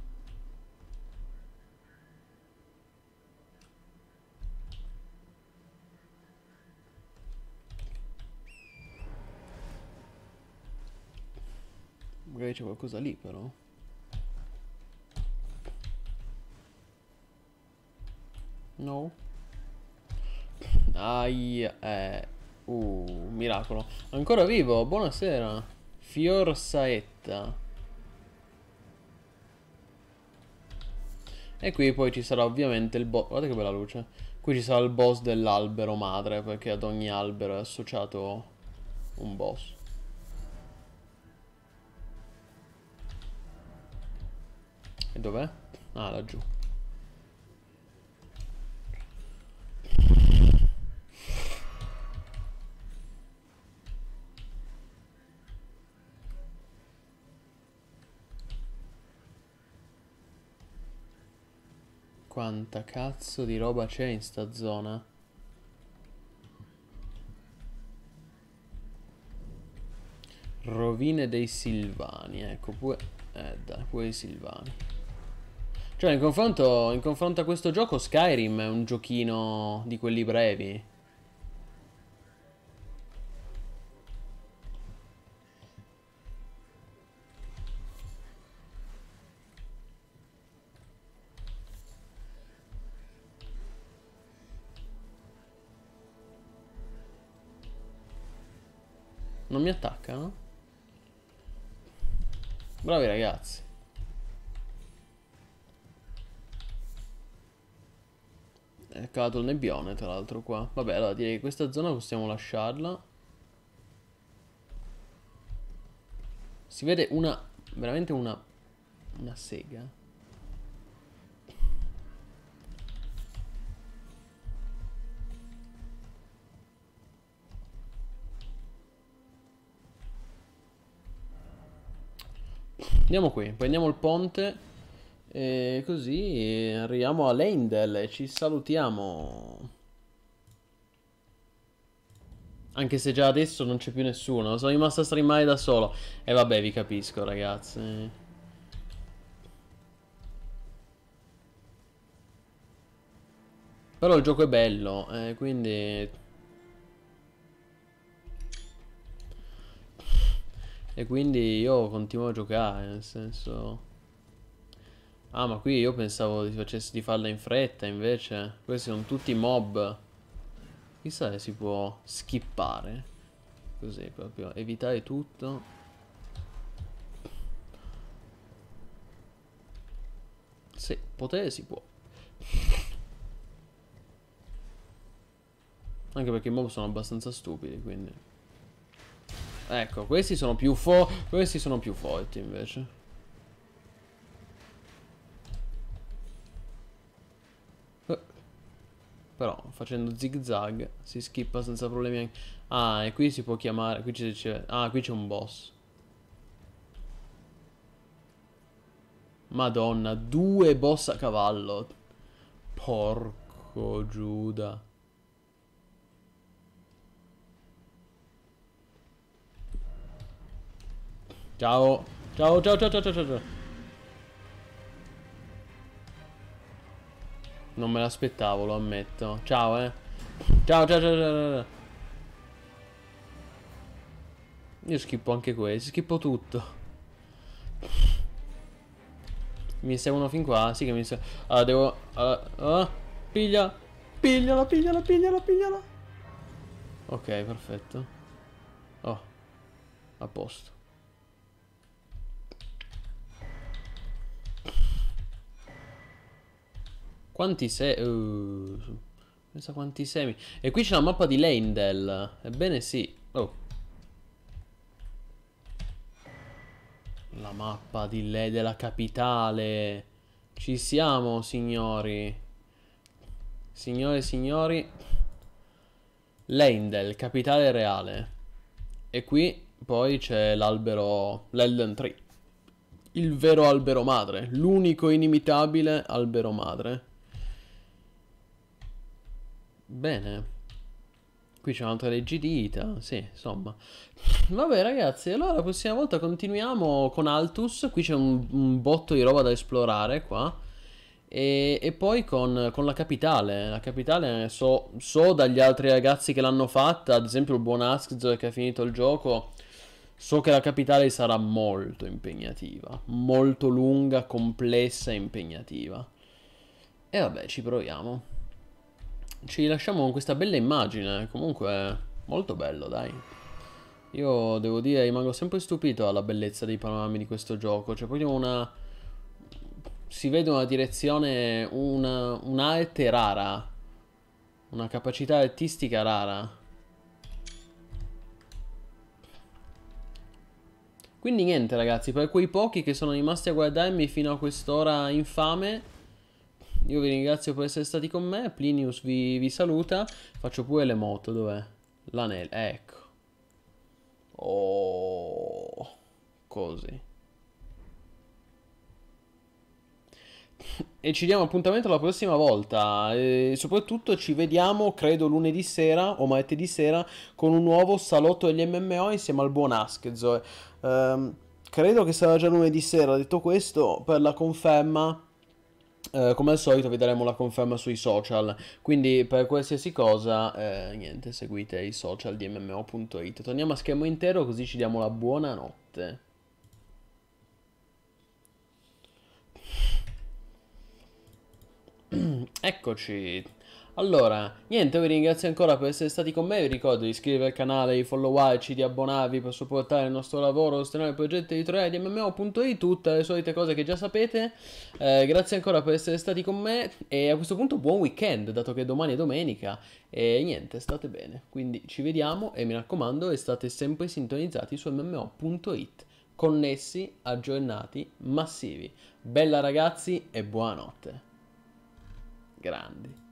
Magari c'è qualcosa lì però. No. Aia, eh. Uh, miracolo. Ancora vivo, buonasera. Fior Saetta. E qui poi ci sarà ovviamente il boss... Guarda che bella luce. Qui ci sarà il boss dell'albero madre, perché ad ogni albero è associato un boss. E dov'è? Ah, laggiù. Quanta cazzo di roba c'è in sta zona? Rovine dei Silvani, ecco, pure... Eh, dai, pure i Silvani. Cioè, in confronto, in confronto a questo gioco, Skyrim è un giochino di quelli brevi. Non mi attaccano? Bravi ragazzi. È calato il nebbione, tra l'altro, qua. Vabbè, allora direi che questa zona possiamo lasciarla. Si vede una... Veramente una... Una sega. Andiamo qui, prendiamo il ponte e così arriviamo a Leindel e ci salutiamo. Anche se già adesso non c'è più nessuno, sono rimasto a streamare da solo. E vabbè, vi capisco ragazzi. Però il gioco è bello, eh, quindi E quindi io continuo a giocare, nel senso... Ah, ma qui io pensavo di, facessi, di farla in fretta, invece. Questi sono tutti mob. Chissà se si può skippare. Così, proprio. Evitare tutto. Sì, potere si può. Anche perché i mob sono abbastanza stupidi, quindi... Ecco, questi sono più fo... Questi sono più forti invece. Eh, però facendo zig zag si skippa senza problemi anche... Ah, e qui si può chiamare... Qui c'è... Ah, qui c'è un boss. Madonna, due boss a cavallo. Porco Giuda. Ciao. Ciao, ciao, ciao, ciao, ciao, ciao. Non me l'aspettavo, lo ammetto. Ciao, eh. Ciao, ciao, ciao, ciao, ciao. Io schippo anche questo, schippo tutto. Mi seguono fin qua? Sì che mi seguono. Allora, ah, devo... Allora, ah, ah, piglia. Pigliala, pigliala, pigliala, pigliala. Ok, perfetto. Oh, a posto. Quanti semi... Uh, pensa quanti semi... E qui c'è la mappa di Leindel. Ebbene sì. Oh. La mappa di lei della capitale. Ci siamo, signori. Signore e signori. Leindel, capitale reale. E qui poi c'è l'albero... L'Elden Tree il vero albero madre, l'unico inimitabile albero madre. Bene. Qui c'è un'altra legge di Ita, sì, insomma. Vabbè ragazzi, allora la prossima volta continuiamo con Altus, qui c'è un, un, botto di roba da esplorare qua. E, e poi con, con, la capitale, la capitale so, so dagli altri ragazzi che l'hanno fatta, ad esempio il buon Askz che ha finito il gioco, so che la capitale sarà molto impegnativa, molto lunga, complessa e impegnativa. E vabbè, ci proviamo ci lasciamo con questa bella immagine, eh. comunque molto bello, dai. Io devo dire, rimango sempre stupito alla bellezza dei panorami di questo gioco, cioè proprio una... si vede una direzione, un'arte rara, una capacità artistica rara. Quindi niente ragazzi, per quei pochi che sono rimasti a guardarmi fino a quest'ora infame io vi ringrazio per essere stati con me. Plinius vi, vi saluta. Faccio pure le moto, dov'è? L'anello, ecco. Oh, così. E ci diamo appuntamento la prossima volta. E soprattutto ci vediamo, credo, lunedì sera o martedì sera con un nuovo salotto degli MMO insieme al buon Askzoe. Um, ehm, credo che sarà già lunedì sera. Detto questo, per la conferma eh, come al solito vi daremo la conferma sui social, quindi per qualsiasi cosa, eh, niente, seguite i social di mmo.it. Torniamo a schermo intero così ci diamo la buonanotte. Eccoci. Allora, niente, vi ringrazio ancora per essere stati con me, vi ricordo di iscrivervi al canale, di followarci, di abbonarvi per supportare il nostro lavoro, sostenere il progetto editoriale di MMO.it, tutte le solite cose che già sapete. Eh, grazie ancora per essere stati con me e a questo punto buon weekend, dato che domani è domenica e niente, state bene. Quindi ci vediamo e mi raccomando, state sempre sintonizzati su MMO.it, connessi, aggiornati, massivi. Bella ragazzi e buonanotte. Grandi.